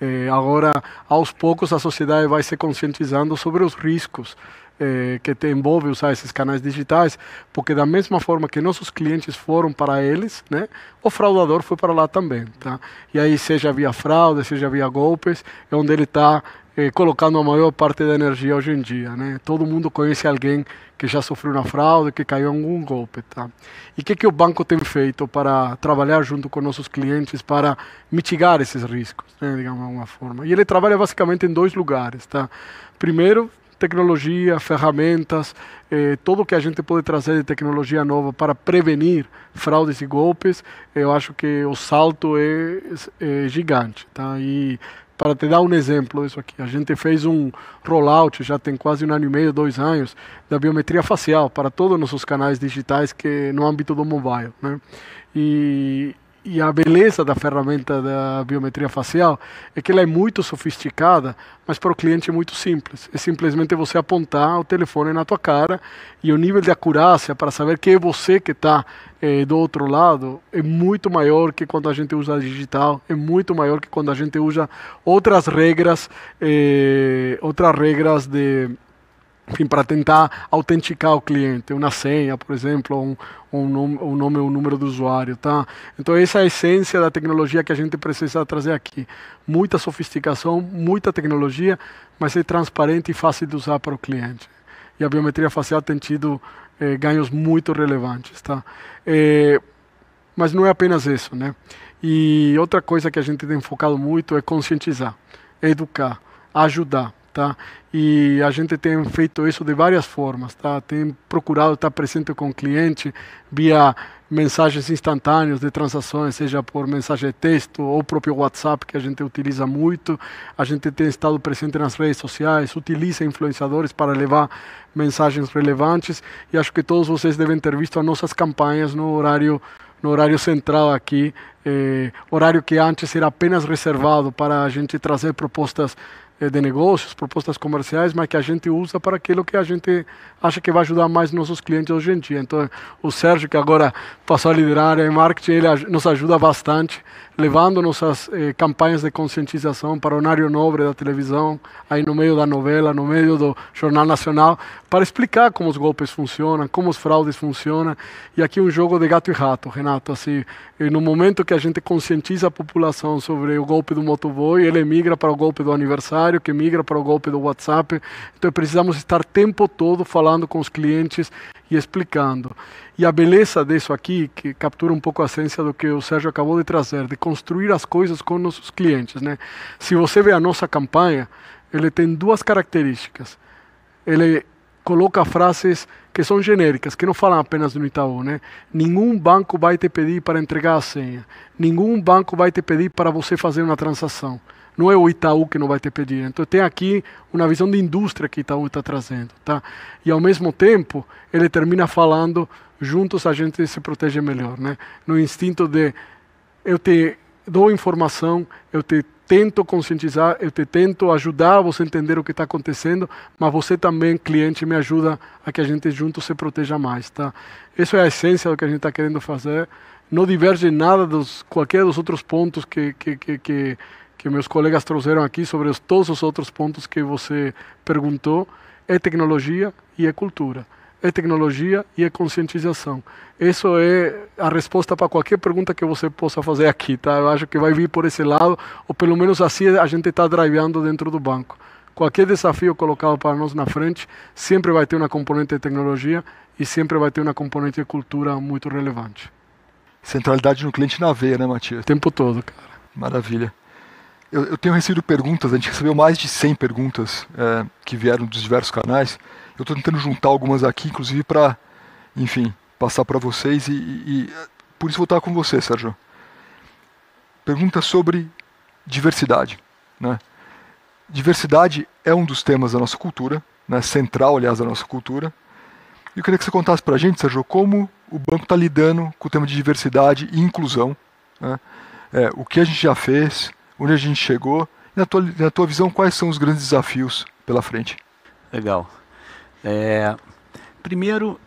É, agora, aos poucos, a sociedade vai se conscientizando sobre os riscos eh, que te envolve usar esses canais digitais, porque da mesma forma que nossos clientes foram para eles, né, o fraudador foi para lá também, tá? E aí seja via fraude, seja via golpes, é onde ele está eh, colocando a maior parte da energia hoje em dia, né? Todo mundo conhece alguém que já sofreu uma fraude, que caiu em algum golpe, tá? E o que, que o banco tem feito para trabalhar junto com nossos clientes para mitigar esses riscos, né, digamos de alguma forma? E ele trabalha basicamente em dois lugares, tá? Primeiro, tecnologia, ferramentas, eh, tudo que a gente pode trazer de tecnologia nova para prevenir fraudes e golpes, eh, eu acho que o salto é, é gigante. Tá? E para te dar um exemplo isso aqui, a gente fez um rollout, já tem quase um ano e meio, dois anos, da biometria facial para todos os nossos canais digitais que no âmbito do mobile. Né? E e a beleza da ferramenta da biometria facial é que ela é muito sofisticada, mas para o cliente é muito simples. É simplesmente você apontar o telefone na tua cara e o nível de acurácia para saber que é você que está eh, do outro lado é muito maior que quando a gente usa digital, é muito maior que quando a gente usa outras regras, eh, outras regras de enfim, para tentar autenticar o cliente, uma senha, por exemplo, o um, um nome, ou nome número do usuário, tá? Então essa é a essência da tecnologia que a gente precisa trazer aqui. Muita sofisticação, muita tecnologia, mas ser é transparente e fácil de usar para o cliente. E a biometria facial tem tido eh, ganhos muito relevantes, tá? Eh, mas não é apenas isso, né? E outra coisa que a gente tem focado muito é conscientizar, educar, ajudar tá? E a gente tem feito isso de várias formas, tá? Tem procurado estar presente com o cliente via mensagens instantâneas de transações, seja por mensagem de texto ou próprio WhatsApp, que a gente utiliza muito. A gente tem estado presente nas redes sociais, utiliza influenciadores para levar mensagens relevantes e acho que todos vocês devem ter visto as nossas campanhas no horário no horário central aqui, eh, horário que antes era apenas reservado para a gente trazer propostas eh, de negócios, propostas comerciais, mas que a gente usa para aquilo que a gente acha que vai ajudar mais nossos clientes hoje em dia. Então, o Sérgio, que agora passou a liderar em marketing, ele nos ajuda bastante levando nossas eh, campanhas de conscientização para o horário nobre da televisão, aí no meio da novela, no meio do Jornal Nacional, para explicar como os golpes funcionam, como os fraudes funcionam. E aqui um jogo de gato e rato, Renato. Assim, no momento que a gente conscientiza a população sobre o golpe do motoboy, ele migra para o golpe do aniversário, que migra para o golpe do WhatsApp. Então precisamos estar tempo todo falando com os clientes e explicando. E a beleza disso aqui, que captura um pouco a essência do que o Sérgio acabou de trazer, de construir as coisas com nossos clientes. Né? Se você vê a nossa campanha, ele tem duas características. Ele coloca frases que são genéricas, que não falam apenas do Itaú, né? Nenhum banco vai te pedir para entregar a senha. Nenhum banco vai te pedir para você fazer uma transação. Não é o Itaú que não vai ter pedido. Então tem aqui uma visão de indústria que Itaú está trazendo, tá? E ao mesmo tempo ele termina falando juntos a gente se protege melhor, né? No instinto de eu te dou informação, eu te tento conscientizar, eu te tento ajudar você a entender o que está acontecendo, mas você também, cliente, me ajuda a que a gente junto se proteja mais, tá? Isso é a essência do que a gente está querendo fazer. Não diverge nada dos qualquer dos outros pontos que que, que, que que meus colegas trouxeram aqui sobre os, todos os outros pontos que você perguntou, é tecnologia e é cultura. É tecnologia e é conscientização. Isso é a resposta para qualquer pergunta que você possa fazer aqui, tá? Eu acho que vai vir por esse lado, ou pelo menos assim a gente está driveando dentro do banco. Qualquer desafio colocado para nós na frente sempre vai ter uma componente de tecnologia e sempre vai ter uma componente de cultura muito relevante. Centralidade no cliente na veia, né, Matias? O tempo todo, cara. Maravilha eu, eu, tenho recebido perguntas, a gente recebeu mais de 100 perguntas é, que vieram dos diversos canais. Eu estou tentando juntar algumas aqui, inclusive para, enfim, passar para vocês e, e, é, por isso vou estar com você, Sérgio. Pergunta sobre diversidade. Né? Diversidade é um dos temas da nossa cultura, né? central, aliás, da nossa cultura. E eu queria que você contasse para a gente, Sérgio, como o banco está lidando com o tema de diversidade e inclusão. Né? É, o que a gente já fez, onde a gente chegou e, na tua, na tua visão, quais são os grandes desafios pela frente? Legal. É, primeiro,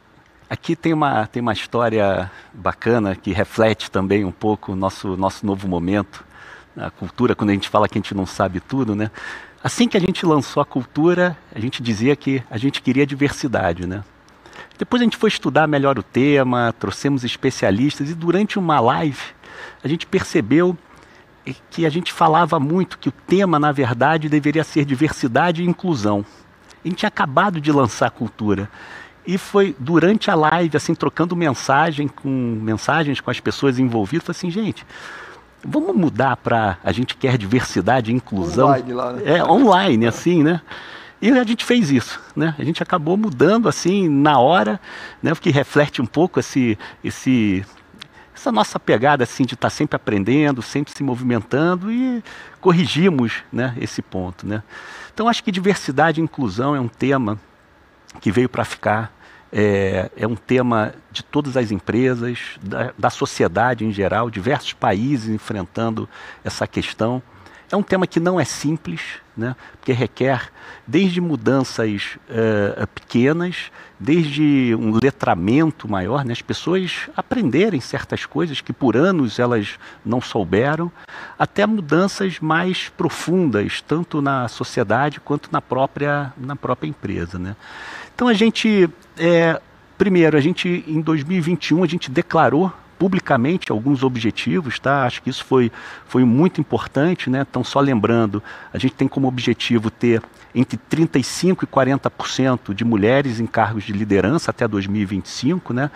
aqui tem uma, tem uma história bacana que reflete também um pouco o nosso, nosso novo momento. A cultura, quando a gente fala que a gente não sabe tudo, né? Assim que a gente lançou a cultura, a gente dizia que a gente queria diversidade, né? Depois a gente foi estudar melhor o tema, trouxemos especialistas e durante uma live a gente percebeu que a gente falava muito que o tema, na verdade, deveria ser diversidade e inclusão. A gente tinha acabado de lançar cultura. E foi durante a live, assim, trocando mensagem com mensagens com as pessoas envolvidas, falei assim, gente, vamos mudar para a gente quer diversidade e inclusão. Online lá, né? É, online, assim, né? E a gente fez isso, né? A gente acabou mudando assim na hora, né? O que reflete um pouco esse, esse essa nossa pegada assim de estar tá sempre aprendendo, sempre se movimentando e corrigimos né, esse ponto. Né? Então acho que diversidade e inclusão é um tema que veio para ficar, é, é, um tema de todas as empresas, da, da sociedade em geral, diversos países enfrentando essa questão. É um tema que não é simples, né? porque requer desde mudanças eh, pequenas desde um letramento maior, né, as pessoas aprenderem certas coisas que por anos elas não souberam, até mudanças mais profundas, tanto na sociedade quanto na própria, na própria empresa. Né? Então a gente, é, primeiro, a gente em 2021 a gente declarou publicamente alguns objetivos, tá? Acho que isso foi, foi muito importante, né? Então, só lembrando, a gente tem como objetivo ter entre 35% e 40% de mulheres em cargos de liderança até 2025, né?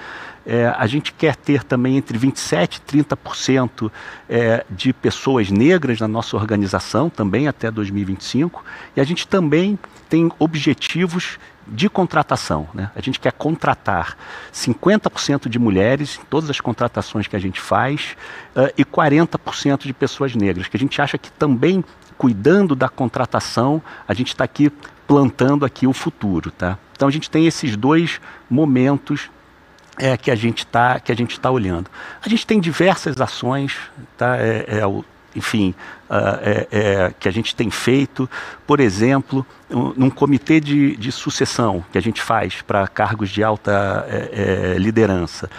É, a gente quer ter também entre 27% e 30% é, de pessoas negras na nossa organização também até 2025. E a gente também tem objetivos de contratação. Né? A gente quer contratar 50% de mulheres em todas as contratações que a gente faz uh, e 40% de pessoas negras, que a gente acha que também cuidando da contratação, a gente está aqui plantando aqui o futuro. Tá? Então a gente tem esses dois momentos é, que a gente está que a gente tá olhando. A gente tem diversas ações, tá? É, é, o enfim, ah, é, é, que a gente tem feito, por exemplo, um, num comitê de, de, sucessão que a gente faz para cargos de alta é, é liderança.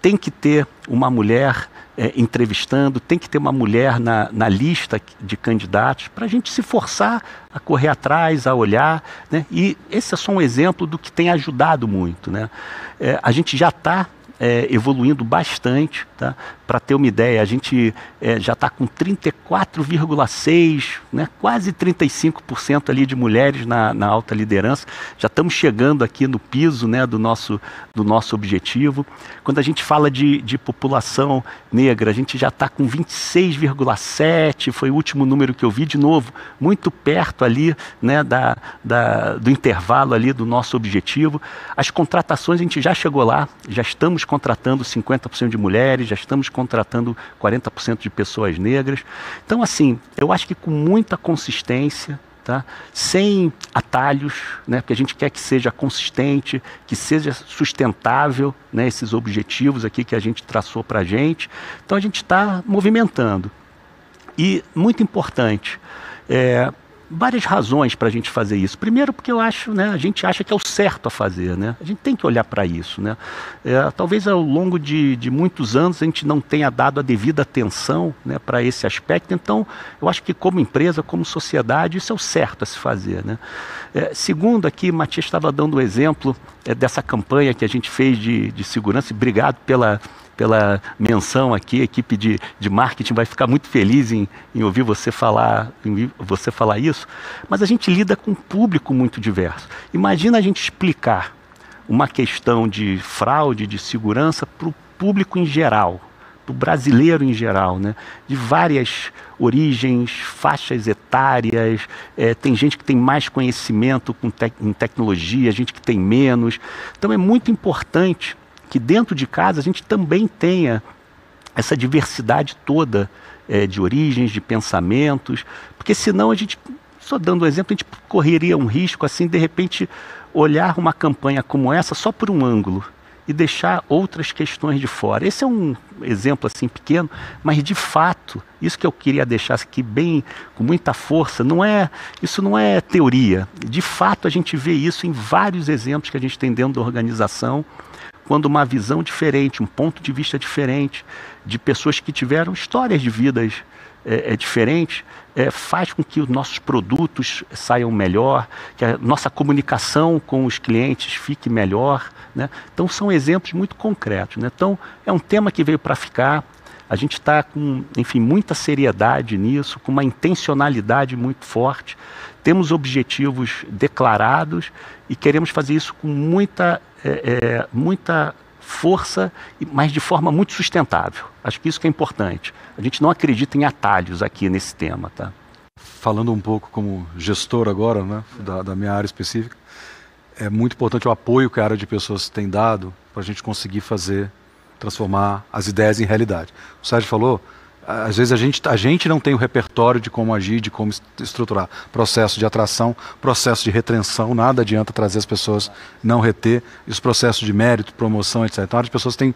Tem que ter uma mulher é, entrevistando, tem que ter uma mulher na, na lista de candidatos para a gente se forçar a correr atrás, a olhar. Né? E esse é só um exemplo do que tem ajudado muito. Né? É, a gente já está é, evoluindo bastante tá, para ter uma ideia, a gente é, já está com 34,6%, né, quase 35% ali de mulheres na, na, alta liderança. Já estamos chegando aqui no piso né, do, nosso, do nosso objetivo. Quando a gente fala de, de população negra, a gente já está com 26,7%, foi o último número que eu vi, de novo, muito perto ali né, da, da, do intervalo ali do nosso objetivo. As contratações, a gente já chegou lá, já estamos contratando 50% de mulheres, já estamos contratando 40% de pessoas negras. Então, assim, eu acho que com muita consistência, Tá? sem atalhos, né? porque a gente quer que seja consistente, que seja sustentável né? esses objetivos aqui que a gente traçou para a gente. Então a gente está movimentando. E muito importante, é, várias razões para a gente fazer isso. Primeiro, porque eu acho, né, a gente acha que é o certo a fazer, né? A gente tem que olhar para isso, né? É, talvez ao longo de, de muitos anos a gente não tenha dado a devida atenção, né, para esse aspecto. Então, eu acho que como empresa, como sociedade, isso é o certo a se fazer, né? É, segundo, aqui Matias estava dando o um exemplo é, dessa campanha que a gente fez de, de segurança. Obrigado pela pela menção aqui. A equipe de, de marketing vai ficar muito feliz em, em ouvir você falar, você falar isso. Mas a gente lida com um público muito diverso. Imagina a gente explicar uma questão de fraude, de segurança para o público em geral, para o brasileiro em geral, né? de várias origens, faixas etárias, é, tem gente que tem mais conhecimento com em tecnologia, gente que tem menos. Então é muito importante que dentro de casa a gente também tenha essa diversidade toda é, de origens, de pensamentos, porque senão a gente, só dando um exemplo, a gente correria um risco assim, de repente, olhar uma campanha como essa só por um ângulo e deixar outras questões de fora. Esse é um exemplo assim pequeno, mas de fato, isso que eu queria deixar aqui bem com muita força, não é, isso não é teoria. De fato, a gente vê isso em vários exemplos que a gente tem dentro da organização quando uma visão diferente, um ponto de vista diferente, de pessoas que tiveram histórias de vidas é, é diferentes, é, faz com que os nossos produtos saiam melhor, que a nossa comunicação com os clientes fique melhor. Né? Então, são exemplos muito concretos. Né? Então, é um tema que veio para ficar. A gente está com, enfim, muita seriedade nisso, com uma intencionalidade muito forte temos objetivos declarados e queremos fazer isso com muita, é, é, muita força, mas de forma muito sustentável. Acho que isso que é importante. A gente não acredita em atalhos aqui nesse tema. Tá? Falando um pouco como gestor agora, né, da, da minha área específica, é muito importante o apoio que a área de pessoas tem dado para a gente conseguir fazer, transformar as ideias em realidade. O Sérgio falou, às vezes a gente, a gente não tem o repertório de como agir, de como estruturar. Processo de atração, processo de retenção, nada adianta trazer as pessoas não reter, e os processos de mérito, promoção, etc. Então as pessoas têm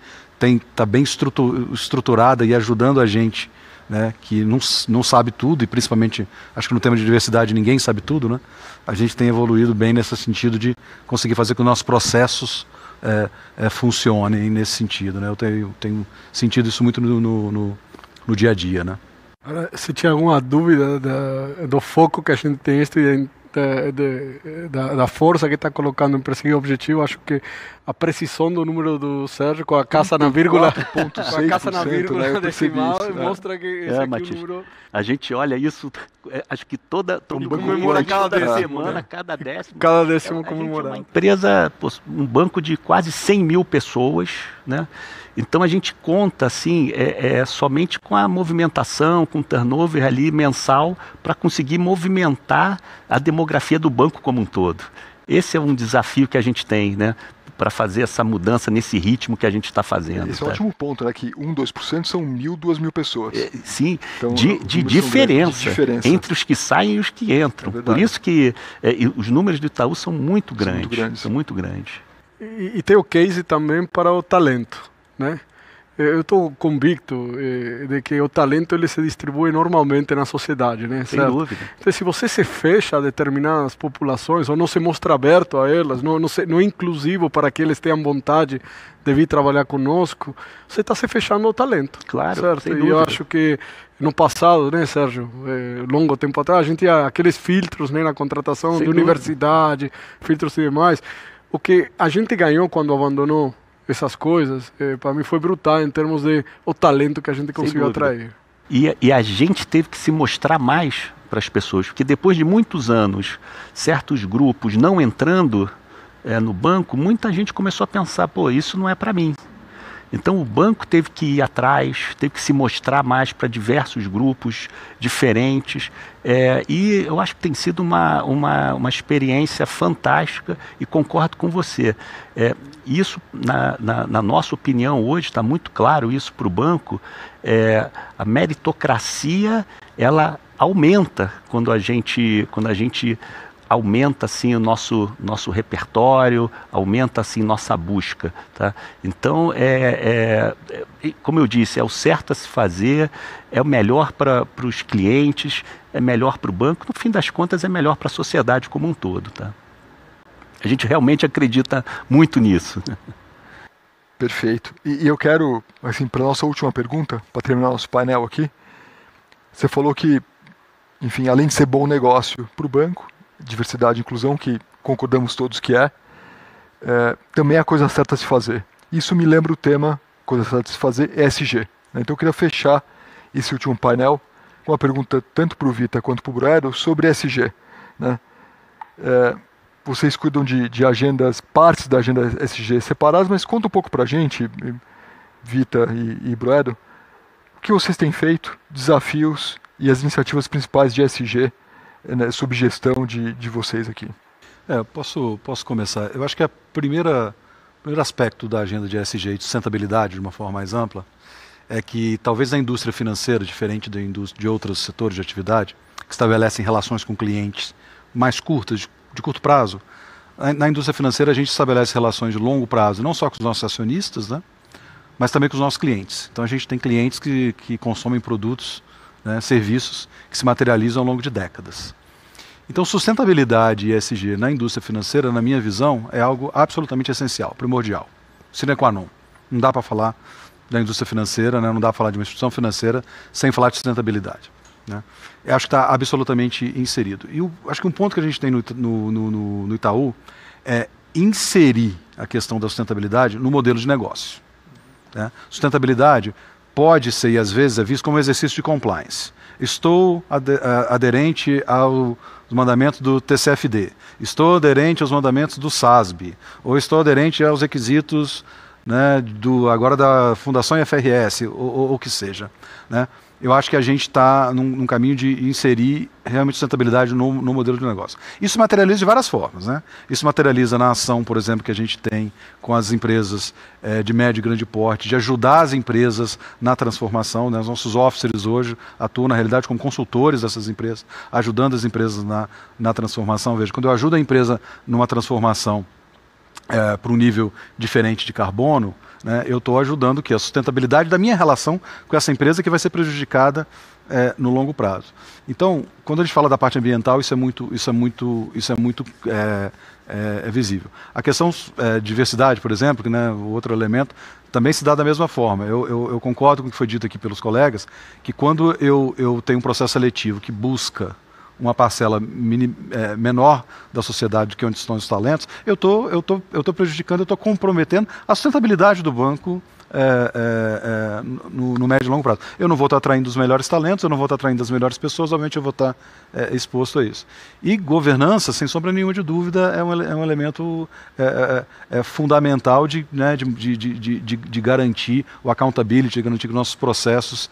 tá bem estruturada e ajudando a gente, né, que não, não sabe tudo, e principalmente, acho que no tema de diversidade ninguém sabe tudo, né? a gente tem evoluído bem nesse sentido de conseguir fazer com que os nossos processos é, é, funcionem nesse sentido. Né? Eu tenho, tenho sentido isso muito no, no no dia a dia, né? Agora, se tinha alguma dúvida da, do foco que a gente tem este da, da, da, força que está colocando em perseguir o objetivo, acho que a precisão do número do Sérgio com a caça na vírgula, com a caça na vírgula né? decimal isso, é. mostra que é, esse número... A gente olha isso, é, acho que toda todo comemora cada décimo, semana, né? cada décimo, cada décimo é, comemorado. É uma empresa, um banco de quase 100 mil pessoas, né? Então a gente conta assim é, é somente com a movimentação, com o turnover ali mensal para conseguir movimentar a demografia do banco como um todo. Esse é um desafio que a gente tem, né? para fazer essa mudança nesse ritmo que a gente está fazendo. Esse é tá? é o último ponto, né? Que 1, 2% são mil, duas mil pessoas. É, sim, então, de, de, diferença, de, diferença, entre os que saem e os que entram. É Por isso que é, os números do Itaú são muito grandes. São muito grandes. São muito grandes. E, e tem o case também para o talento né? Eh, eu estou convicto eh, de que o talento ele se distribui normalmente na sociedade, né? Sem certo? dúvida. Então, se você se fecha a determinadas populações ou não se mostra aberto a elas, não, não, se, não é inclusivo para que eles tenham vontade de vir trabalhar conosco, você está se fechando ao talento. Claro, certo? Sem dúvida. E eu acho que no passado, né, Sérgio, é, longo tempo atrás, a gente tinha aqueles filtros né, na contratação sem de dúvida. universidade, filtros e demais. O que a gente ganhou quando abandonou essas coisas, é, para mim foi brutal em termos de o talento que a gente conseguiu atrair. E, e a gente teve que se mostrar mais para as pessoas, porque depois de muitos anos, certos grupos não entrando é, no banco, muita gente começou a pensar: pô, isso não é para mim. Então o banco teve que ir atrás, teve que se mostrar mais para diversos grupos diferentes. É, e eu acho que tem sido uma, uma, uma experiência fantástica e concordo com você. É, isso, na, na, na, nossa opinião, hoje está muito claro isso para o banco. É, a meritocracia ela aumenta quando a gente, quando a gente aumenta assim o nosso, nosso repertório, aumenta assim nossa busca. Tá? Então, é, é, é como eu disse, é o certo a se fazer, é o melhor para os clientes, é melhor para o banco, no fim das contas é melhor para a sociedade como um todo. Tá? A gente realmente acredita muito nisso. Perfeito. E, e eu quero, assim, para nossa última pergunta, para terminar nosso painel aqui, você falou que, enfim, além de ser bom negócio para o banco, diversidade e inclusão, que concordamos todos que é, é, também é a coisa certa a se fazer. Isso me lembra o tema, coisa certa a se fazer, ESG. Né? Então eu queria fechar esse último painel com uma pergunta tanto para o Vita quanto para o Bruero sobre ESG. Né? É, vocês cuidam de, de, agendas, partes da agenda SG separadas, mas conta um pouco para a gente, Vita e, e o que vocês têm feito, desafios e as iniciativas principais de SG né, subgestão de, de vocês aqui. É, posso, posso começar. Eu acho que a primeira primeiro aspecto da agenda de ESG e de sustentabilidade de uma forma mais ampla é que talvez a indústria financeira, diferente da indústria, de outros setores de atividade, que estabelecem relações com clientes mais curtas, de, de curto prazo, na indústria financeira a gente estabelece relações de longo prazo, não só com os nossos acionistas, né, mas também com os nossos clientes. Então a gente tem clientes que, que consomem produtos né, serviços que se materializam ao longo de décadas. Então, sustentabilidade e ESG na indústria financeira, na minha visão, é algo absolutamente essencial, primordial, sine qua non. Não dá para falar da indústria financeira, né, não dá para falar de uma instituição financeira sem falar de sustentabilidade. Né? Eu acho que está absolutamente inserido. E acho que um ponto que a gente tem no, no, no, no Itaú é inserir a questão da sustentabilidade no modelo de negócio. Né? Sustentabilidade pode ser, e às vezes é visto como exercício de compliance. Estou aderente ao mandamento do TCFD, estou aderente aos mandamentos do SASB, ou estou aderente aos requisitos né, do, agora da Fundação IFRS, ou o que seja. Né? eu acho que a gente está num, num, caminho de inserir realmente sustentabilidade no, no, modelo de negócio. Isso materializa de várias formas. Né? Isso materializa na ação, por exemplo, que a gente tem com as empresas é, de médio e grande porte, de ajudar as empresas na transformação. Né? Os nossos officers hoje atuam, na realidade, como consultores dessas empresas, ajudando as empresas na, na transformação. Veja, quando eu ajudo a empresa numa transformação é, para um nível diferente de carbono, né, eu estou ajudando que a sustentabilidade da minha relação com essa empresa que vai ser prejudicada é, no longo prazo. Então, quando a gente fala da parte ambiental, isso é muito, isso é muito, isso é muito é, é, é, visível. A questão é, diversidade, por exemplo, que né, o outro elemento, também se dá da mesma forma. Eu, eu, eu concordo com o que foi dito aqui pelos colegas, que quando eu, eu tenho um processo seletivo que busca uma parcela mini, é, menor da sociedade que é onde estão os talentos, eu tô, eu tô, eu tô prejudicando, eu estou comprometendo a sustentabilidade do banco é, é, é, no, no, médio e longo prazo. Eu não vou estar atraindo os melhores talentos, eu não vou estar atraindo as melhores pessoas, obviamente eu vou estar é, exposto a isso. E governança, sem sombra nenhuma de dúvida, é um, é um elemento é, fundamental de, né, de, de, de, de, garantir o accountability, garantir que nossos processos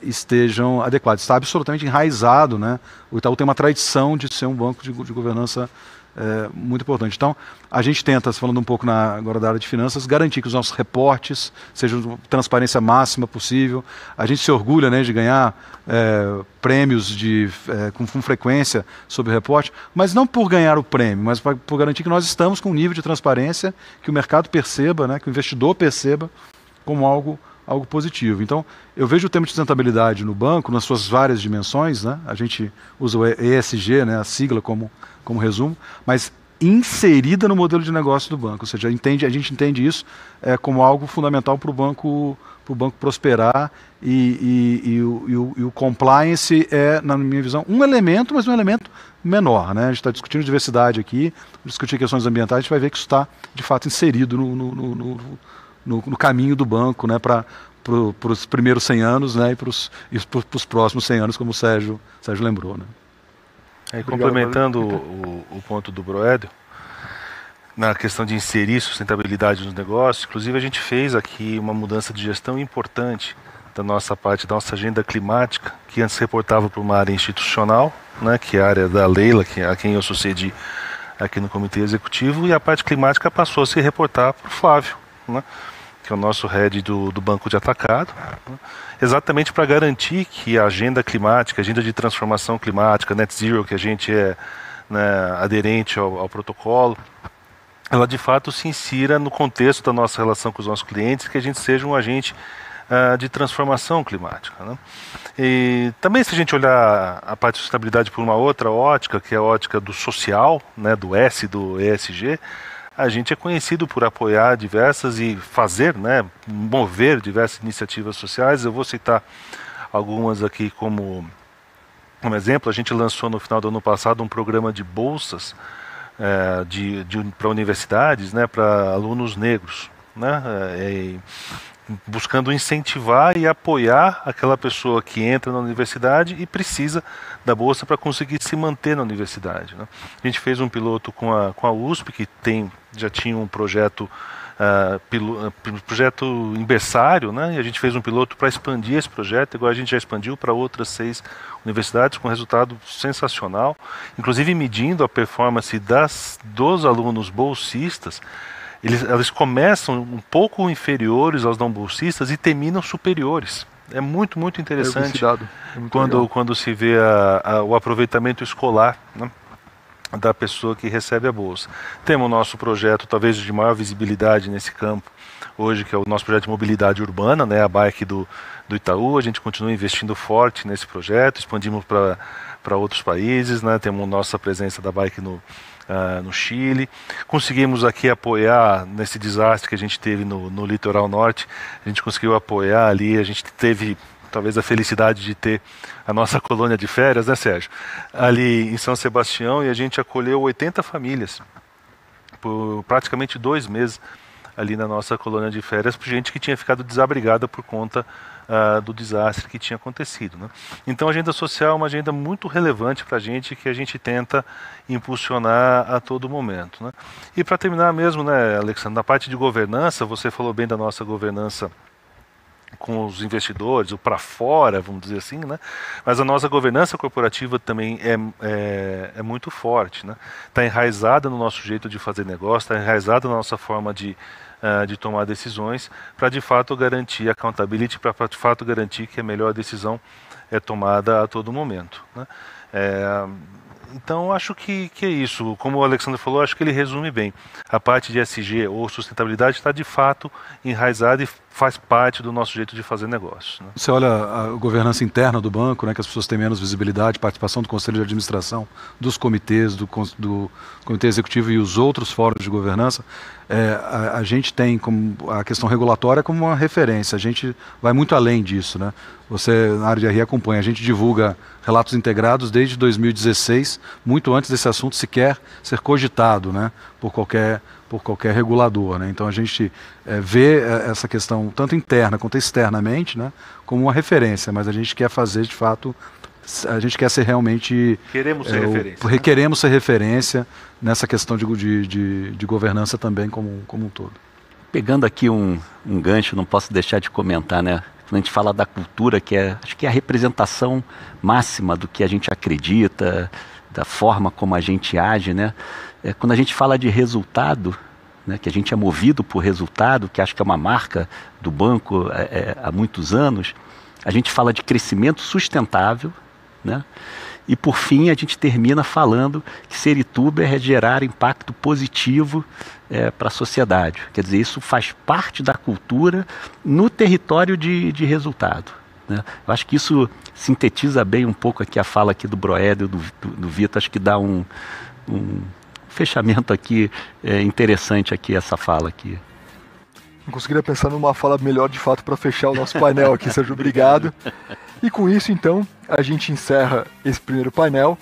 estejam adequados. Está absolutamente enraizado, né? o Itaú tem uma tradição de ser um banco de governança é, muito importante. Então, a gente tenta, falando um pouco na, agora da área de finanças, garantir que os nossos reportes sejam transparência máxima possível. A gente se orgulha né, de ganhar é, prêmios de, é, com, com, frequência sobre reporte, mas não por ganhar o prêmio, mas pra, por garantir que nós estamos com um nível de transparência que o mercado perceba, né, que o investidor perceba como algo algo positivo. Então, eu vejo o tema de sustentabilidade no banco, nas suas várias dimensões, né? a gente usa o ESG, né, a sigla, como como resumo, mas inserida no modelo de negócio do banco. Ou seja, entende, a gente entende isso é, como algo fundamental para o banco, pro banco prosperar e, e, e, o, e, o, e o compliance é, na minha visão, um elemento, mas um elemento menor. Né? A gente está discutindo diversidade aqui, discutindo questões ambientais, a gente vai ver que isso está, de fato, inserido no, no, no, no, no caminho do banco né? para para os primeiros 100 anos né, e para os próximos 100 anos, como o Sérgio, Sérgio lembrou. Né? complementando o, o, ponto do Broédio, na questão de inserir sustentabilidade nos negócios, inclusive a gente fez aqui uma mudança de gestão importante da nossa parte, da nossa agenda climática, que antes reportava para uma área institucional, né, que é a área da Leila, que, é a quem eu sucedi aqui no Comitê Executivo, e a parte climática passou a se reportar para o Flávio. Né? que é o nosso head do, do Banco de Atacado, né? exatamente para garantir que a agenda climática, a agenda de transformação climática, net zero, que a gente é né, aderente ao, ao protocolo, ela de fato se insira no contexto da nossa relação com os nossos clientes, que a gente seja um agente uh, de transformação climática. Né? E também se a gente olhar a parte de sustentabilidade por uma outra ótica, que é a ótica do social, né, do S do ESG, a gente é conhecido por apoiar diversas e fazer, né, mover diversas iniciativas sociais. Eu vou citar algumas aqui como um exemplo. A gente lançou no final do ano passado um programa de bolsas é, de, de para universidades, né, para alunos negros, né, é, buscando incentivar e apoiar aquela pessoa que entra na universidade e precisa da bolsa para conseguir se manter na universidade. Né? A gente fez um piloto com a, com a USP, que tem já tinha um projeto uh, ah, pilo, ah, uh, projeto aniversário, né? E a gente fez um piloto para expandir esse projeto, agora a gente já expandiu para outras seis universidades com resultado sensacional, inclusive medindo a performance das dos alunos bolsistas. Eles, eles começam um pouco inferiores aos não bolsistas e terminam superiores. É muito, muito interessante é muito quando, quando se vê a, a, o aproveitamento escolar. Né? da pessoa que recebe a bolsa. Temos o nosso projeto, talvez de maior visibilidade nesse campo, hoje, que é o nosso projeto de mobilidade urbana, né, a bike do, do Itaú. A gente continua investindo forte nesse projeto, expandimos para outros países, né, temos nossa presença da bike no, Uh, no Chile. Conseguimos aqui apoiar nesse desastre que a gente teve no, no litoral norte. A gente conseguiu apoiar ali, a gente teve talvez a felicidade de ter a nossa colônia de férias, né, Sérgio? Ali em São Sebastião e a gente acolheu 80 famílias por praticamente dois meses ali na nossa colônia de férias, por gente que tinha ficado desabrigada por conta uh, do desastre que tinha acontecido. Né? Então, a agenda social é uma agenda muito relevante para a gente, que a gente tenta impulsionar a todo momento. Né? E para terminar mesmo, né, Alexandre, na parte de governança, você falou bem da nossa governança com os investidores, o para fora, vamos dizer assim, né? Mas a nossa governança corporativa também é, é, é muito forte, né? Está enraizada no nosso jeito de fazer negócio, está enraizada na nossa forma de, uh, de tomar decisões, para de fato garantir a accountability, para de fato garantir que a melhor decisão é tomada a todo momento, né? É, então acho que, que é isso. Como o Alexandre falou, acho que ele resume bem. A parte de SG ou sustentabilidade está de fato enraizada e faz parte do nosso jeito de fazer negócio. Né? Você olha a governança interna do banco, né, que as pessoas têm menos visibilidade, participação do conselho de administração, dos comitês, do, do comitê executivo e os outros fóruns de governança. É, a, a, gente tem como a questão regulatória como uma referência. A gente vai muito além disso, né? Você na área de RI acompanha. A gente divulga relatos integrados desde 2016, muito antes desse assunto sequer ser cogitado, né, por qualquer por qualquer regulador. Né? Então a gente é, vê é, essa questão, tanto interna quanto externamente, né, como uma referência, mas a gente quer fazer de fato. A gente quer ser realmente. Queremos ser é, referência. né? Queremos ser referência nessa questão de, de, de, de governança também, como, como um todo. Pegando aqui um, um gancho, não posso deixar de comentar, né? quando a gente fala da cultura, que é, acho que é a representação máxima do que a gente acredita, da forma como a gente age, né? é, quando a gente fala de resultado, né, que a gente é movido por resultado, que acho que é uma marca do banco é, é, há muitos anos, a gente fala de crescimento sustentável, né? E por fim a gente termina falando que ser youtuber é gerar impacto positivo é, para a sociedade. Quer dizer, isso faz parte da cultura no território de, de resultado. Né? Eu acho que isso sintetiza bem um pouco aqui a fala aqui do Broédio, do, do, do Vitor, acho que dá um, um, fechamento aqui é, interessante aqui essa fala aqui. Não conseguiria pensar numa fala melhor de fato para fechar o nosso painel aqui, Sérgio. Obrigado. E com isso, então, a gente encerra esse primeiro painel.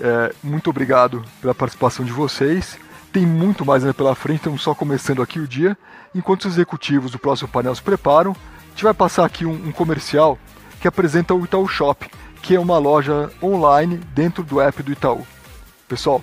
É, muito obrigado pela participação de vocês. Tem muito mais ainda pela frente, estamos só começando aqui o dia. Enquanto os executivos do próximo painel se preparam, a gente vai passar aqui um, um comercial que apresenta o Itaú Shop, que é uma loja online dentro do app do Itaú. Pessoal,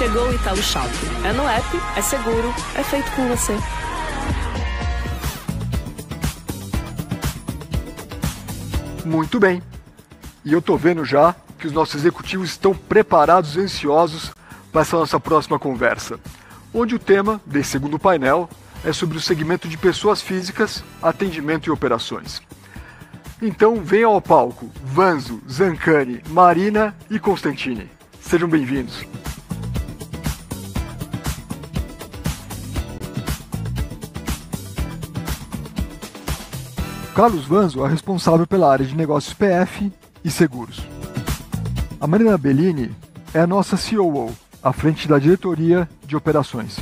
Chegou o Italo Shop. É no app, é seguro, é feito com você. Muito bem. E eu tô vendo já que os nossos executivos estão preparados e ansiosos para essa nossa próxima conversa, onde o tema desse segundo painel é sobre o segmento de pessoas físicas, atendimento e operações. Então venham ao palco Vanzo, Zancani, Marina e Constantini. Sejam bem-vindos. Carlos Vanzo é responsável pela área de negócios PF e seguros. A Marina Bellini é a nossa COO, à frente da diretoria de operações.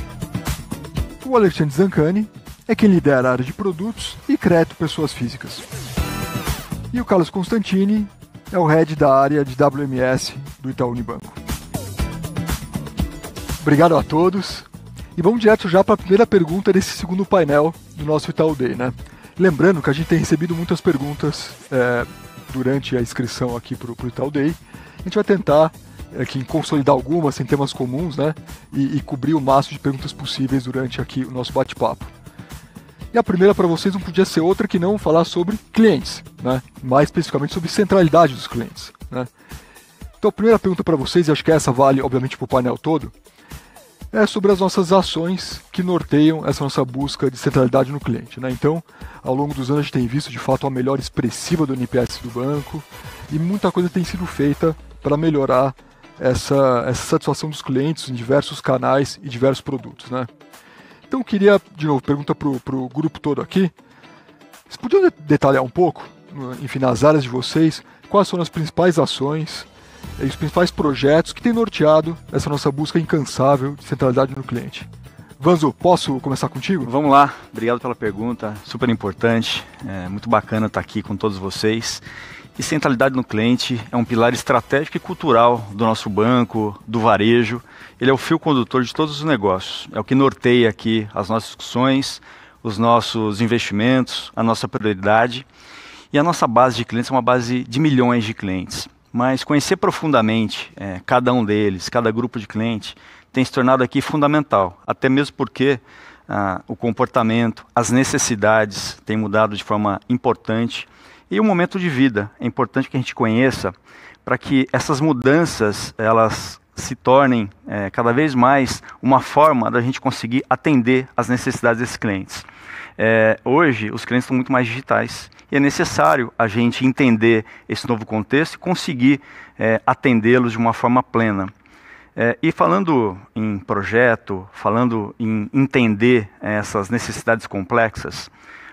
O Alexandre Zancani é quem lidera a área de produtos e crédito pessoas físicas. E o Carlos Constantini é o head da área de WMS do Itaú Unibanco. Obrigado a todos. E vamos direto já para a primeira pergunta desse segundo painel do nosso Itaú Day, né? Lembrando que a gente tem recebido muitas perguntas é, durante a inscrição aqui para o Itaú Day. A gente vai tentar aqui é, consolidar algumas em temas comuns, né? E, e, cobrir o máximo de perguntas possíveis durante aqui o nosso bate-papo. E a primeira para vocês não podia ser outra que não falar sobre clientes, né? Mais especificamente sobre centralidade dos clientes, né? Então a primeira pergunta para vocês, e acho que essa vale obviamente para o painel todo, é sobre as nossas ações que norteiam essa nossa busca de centralidade no cliente. Né? Então, ao longo dos anos a gente tem visto de fato a melhor expressiva do NPS do banco e muita coisa tem sido feita para melhorar essa, essa satisfação dos clientes em diversos canais e diversos produtos. Né? Então, eu queria, de novo, pergunta para o grupo todo aqui. Vocês podiam detalhar um pouco, enfim, nas áreas de vocês, quais são as principais ações e é os principais projetos que têm norteado essa nossa busca incansável de centralidade no cliente. Vanzo, posso começar contigo? Vamos lá, obrigado pela pergunta, super importante, é muito bacana estar aqui com todos vocês. E centralidade no cliente é um pilar estratégico e cultural do nosso banco, do varejo. Ele é o fio condutor de todos os negócios, é o que norteia aqui as nossas discussões, os nossos investimentos, a nossa prioridade. E a nossa base de clientes é uma base de milhões de clientes mas conhecer profundamente é, cada um deles, cada grupo de cliente, tem se tornado aqui fundamental, até mesmo porque ah, o comportamento, as necessidades têm mudado de forma importante e o momento de vida é importante que a gente conheça para que essas mudanças elas se tornem é, cada vez mais uma forma da gente conseguir atender às necessidades desses clientes. É, hoje os clientes estão muito mais digitais e é necessário a gente entender esse novo contexto e conseguir é, atendê-los de uma forma plena. É, e falando em projeto, falando em entender é, essas necessidades complexas,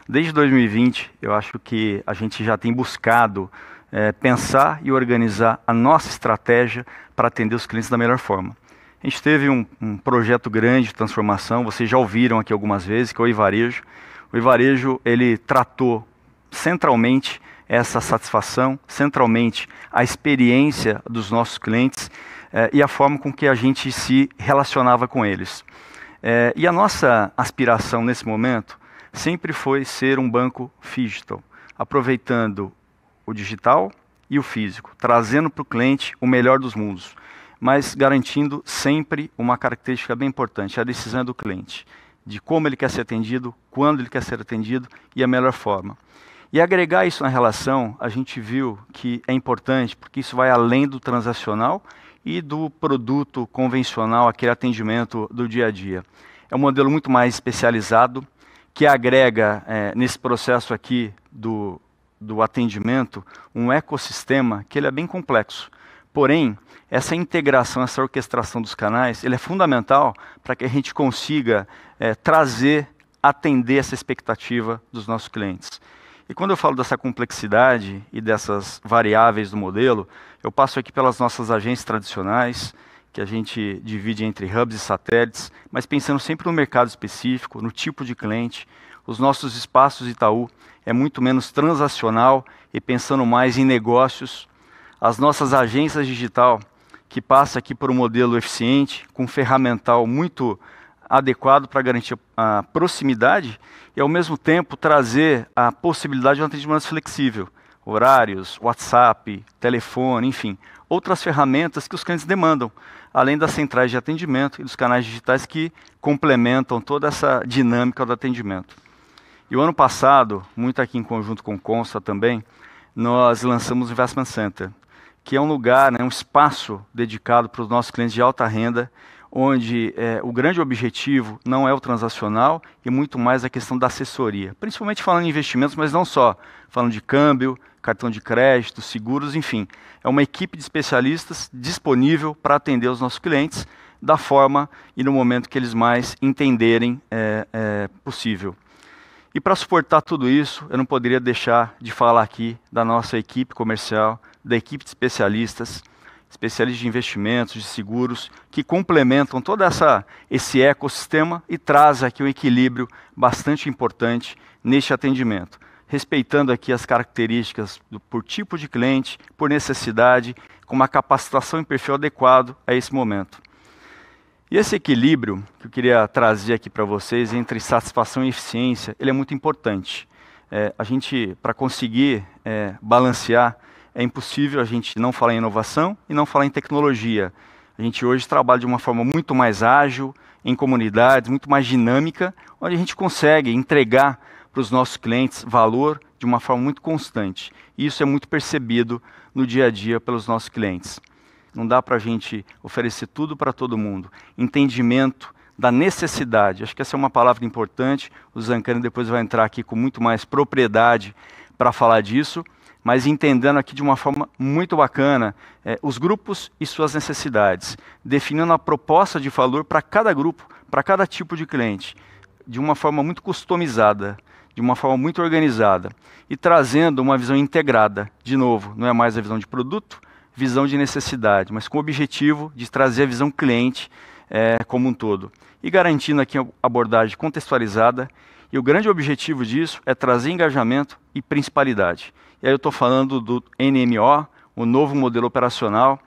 desde 2020 eu acho que a gente já tem buscado é, pensar e organizar a nossa estratégia para atender os clientes da melhor forma. A gente teve um, um, projeto grande de transformação, vocês já ouviram aqui algumas vezes, que é o Ivarejo. O Ivarejo ele tratou centralmente essa satisfação, centralmente a experiência dos nossos clientes eh, e a forma com que a gente se relacionava com eles. Eh, e a nossa aspiração nesse momento sempre foi ser um banco digital, aproveitando o digital e o físico, trazendo para o cliente o melhor dos mundos, mas garantindo sempre uma característica bem importante: a decisão do cliente, de como ele quer ser atendido, quando ele quer ser atendido e a melhor forma. E agregar isso na relação, a gente viu que é importante, porque isso vai além do transacional e do produto convencional, aquele atendimento do dia a dia. É um modelo muito mais especializado, que agrega é, nesse processo aqui do, do atendimento um ecossistema que ele é bem complexo. Porém, essa integração, essa orquestração dos canais, ele é fundamental para que a gente consiga é, trazer, atender essa expectativa dos nossos clientes. E quando eu falo dessa complexidade e dessas variáveis do modelo, eu passo aqui pelas nossas agências tradicionais, que a gente divide entre hubs e satélites, mas pensando sempre no mercado específico, no tipo de cliente. Os nossos espaços Itaú é muito menos transacional e pensando mais em negócios. As nossas agências digital, que passa aqui por um modelo eficiente, com um ferramental muito adequado para garantir a proximidade e, ao mesmo tempo, trazer a possibilidade de um atendimento mais flexível. Horários, WhatsApp, telefone, enfim, outras ferramentas que os clientes demandam, além das centrais de atendimento e dos canais digitais que complementam toda essa dinâmica do atendimento. E o ano passado, muito aqui em conjunto com o Consta também, nós lançamos o Investment Center, que é um lugar, né, um espaço dedicado para os nossos clientes de alta renda onde é, o grande objetivo não é o transacional e muito mais a questão da assessoria, principalmente falando em investimentos, mas não só, falando de câmbio, cartão de crédito, seguros, enfim. É uma equipe de especialistas disponível para atender os nossos clientes da forma e no momento que eles mais entenderem é, é, possível. E para suportar tudo isso, eu não poderia deixar de falar aqui da nossa equipe comercial, da equipe de especialistas especialistas de investimentos, de seguros, que complementam todo essa, esse ecossistema e traz aqui um equilíbrio bastante importante neste atendimento, respeitando aqui as características do, por tipo de cliente, por necessidade, com uma capacitação e perfil adequado a esse momento. E esse equilíbrio que eu queria trazer aqui para vocês entre satisfação e eficiência, ele é muito importante. É, a gente, para conseguir é, balancear é impossível a gente não falar em inovação e não falar em tecnologia. A gente hoje trabalha de uma forma muito mais ágil, em comunidades, muito mais dinâmica, onde a gente consegue entregar para os nossos clientes valor de uma forma muito constante. E isso é muito percebido no dia a dia pelos nossos clientes. Não dá para a gente oferecer tudo para todo mundo. Entendimento da necessidade, acho que essa é uma palavra importante, o Zancani depois vai entrar aqui com muito mais propriedade para falar disso, mas entendendo aqui de uma forma muito bacana é, os grupos e suas necessidades, definindo a proposta de valor para cada grupo, para cada tipo de cliente, de uma forma muito customizada, de uma forma muito organizada e trazendo uma visão integrada. De novo, não é mais a visão de produto, visão de necessidade, mas com o objetivo de trazer a visão cliente é, como um todo e garantindo aqui a abordagem contextualizada. E o grande objetivo disso é trazer engajamento e principalidade. E aí eu estou falando do NMO, o novo modelo operacional.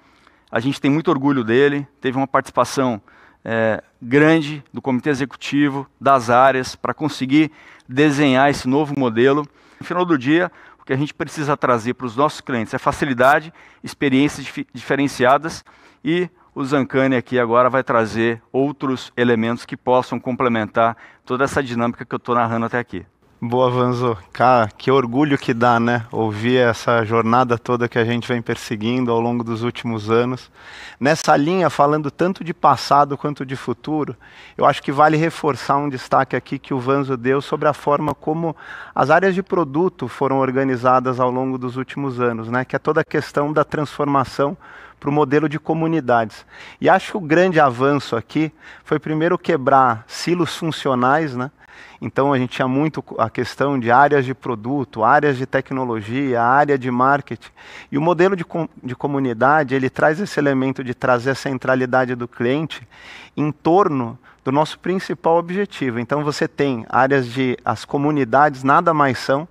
A gente tem muito orgulho dele, teve uma participação é, grande do comitê executivo, das áreas, para conseguir desenhar esse novo modelo. No final do dia, o que a gente precisa trazer para os nossos clientes é facilidade, experiências dif diferenciadas e o Zancani aqui agora vai trazer outros elementos que possam complementar toda essa dinâmica que eu estou narrando até aqui. Boa, Vanzo. Cara, que orgulho que dá, né? Ouvir essa jornada toda que a gente vem perseguindo ao longo dos últimos anos. Nessa linha, falando tanto de passado quanto de futuro, eu acho que vale reforçar um destaque aqui que o Vanzo deu sobre a forma como as áreas de produto foram organizadas ao longo dos últimos anos, né? Que é toda a questão da transformação para o modelo de comunidades. E acho que o grande avanço aqui foi primeiro quebrar silos funcionais, né? Então a gente tinha muito a questão de áreas de produto, áreas de tecnologia, área de marketing. E o modelo de, com, de comunidade, ele traz esse elemento de trazer a centralidade do cliente em torno do nosso principal objetivo. Então você tem áreas de as comunidades nada mais são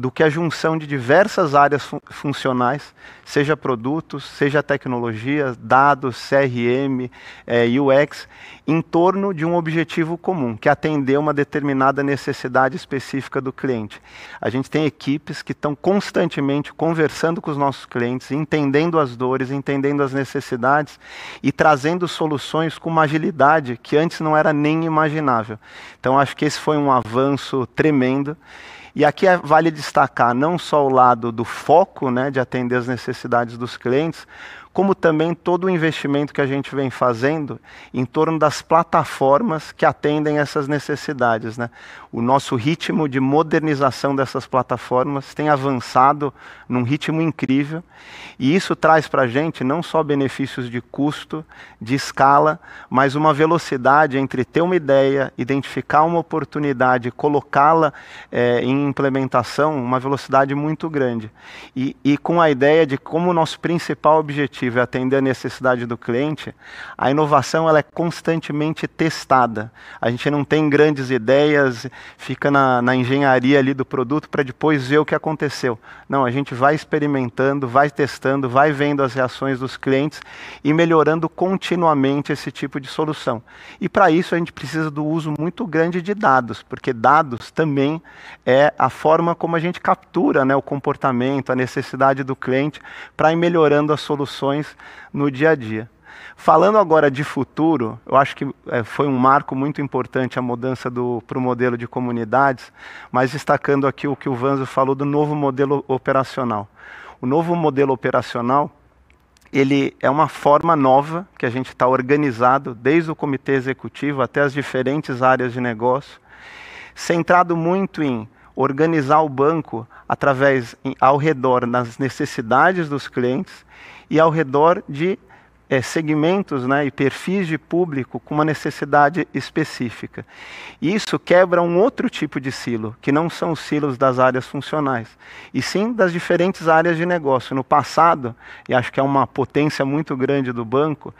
do que a junção de diversas áreas fun funcionais, seja produtos, seja tecnologias, dados, CRM, eh, UX, em torno de um objetivo comum, que é atender uma determinada necessidade específica do cliente. A gente tem equipes que estão constantemente conversando com os nossos clientes, entendendo as dores, entendendo as necessidades e trazendo soluções com uma agilidade que antes não era nem imaginável. Então, acho que esse foi um avanço tremendo. E aqui é, vale destacar não só o lado do foco, né, de atender as necessidades dos clientes, como também todo o investimento que a gente vem fazendo em torno das plataformas que atendem essas necessidades. Né? O nosso ritmo de modernização dessas plataformas tem avançado num ritmo incrível e isso traz para a gente não só benefícios de custo, de escala, mas uma velocidade entre ter uma ideia, identificar uma oportunidade, colocá-la é, em implementação, uma velocidade muito grande. E, e com a ideia de como o nosso principal objetivo e atender a necessidade do cliente, a inovação ela é constantemente testada. A gente não tem grandes ideias, fica na, na engenharia ali do produto para depois ver o que aconteceu. Não, a gente vai experimentando, vai testando, vai vendo as reações dos clientes e melhorando continuamente esse tipo de solução. E para isso a gente precisa do uso muito grande de dados, porque dados também é a forma como a gente captura né, o comportamento, a necessidade do cliente para ir melhorando as soluções no dia a dia. Falando agora de futuro, eu acho que é, foi um marco muito importante a mudança para o modelo de comunidades, mas destacando aqui o que o Vanzo falou do novo modelo operacional. O novo modelo operacional ele é uma forma nova que a gente está organizado, desde o comitê executivo até as diferentes áreas de negócio, centrado muito em organizar o banco através ao redor das necessidades dos clientes e ao redor de é, segmentos né, e perfis de público com uma necessidade específica. E isso quebra um outro tipo de silo, que não são os silos das áreas funcionais, e sim das diferentes áreas de negócio. No passado, e acho que é uma potência muito grande do banco,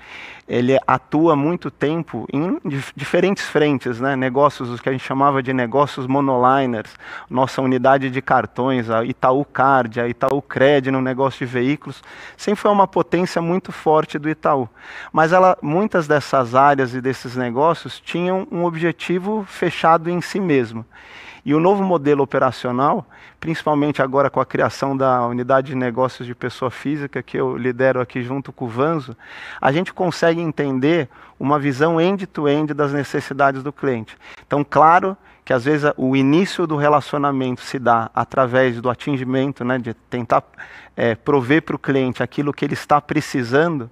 ele atua muito tempo em diferentes frentes, né? negócios, os que a gente chamava de negócios monoliners, nossa unidade de cartões, a Itaú Card, a Itaú Cred, no negócio de veículos, sempre foi uma potência muito forte do Itaú Itaú. Mas ela, muitas dessas áreas e desses negócios tinham um objetivo fechado em si mesmo. E o novo modelo operacional, principalmente agora com a criação da unidade de negócios de pessoa física, que eu lidero aqui junto com o Vanzo, a gente consegue entender uma visão end-to-end -end das necessidades do cliente. Então, claro que às vezes o início do relacionamento se dá através do atingimento, né, de tentar é, prover para o cliente aquilo que ele está precisando,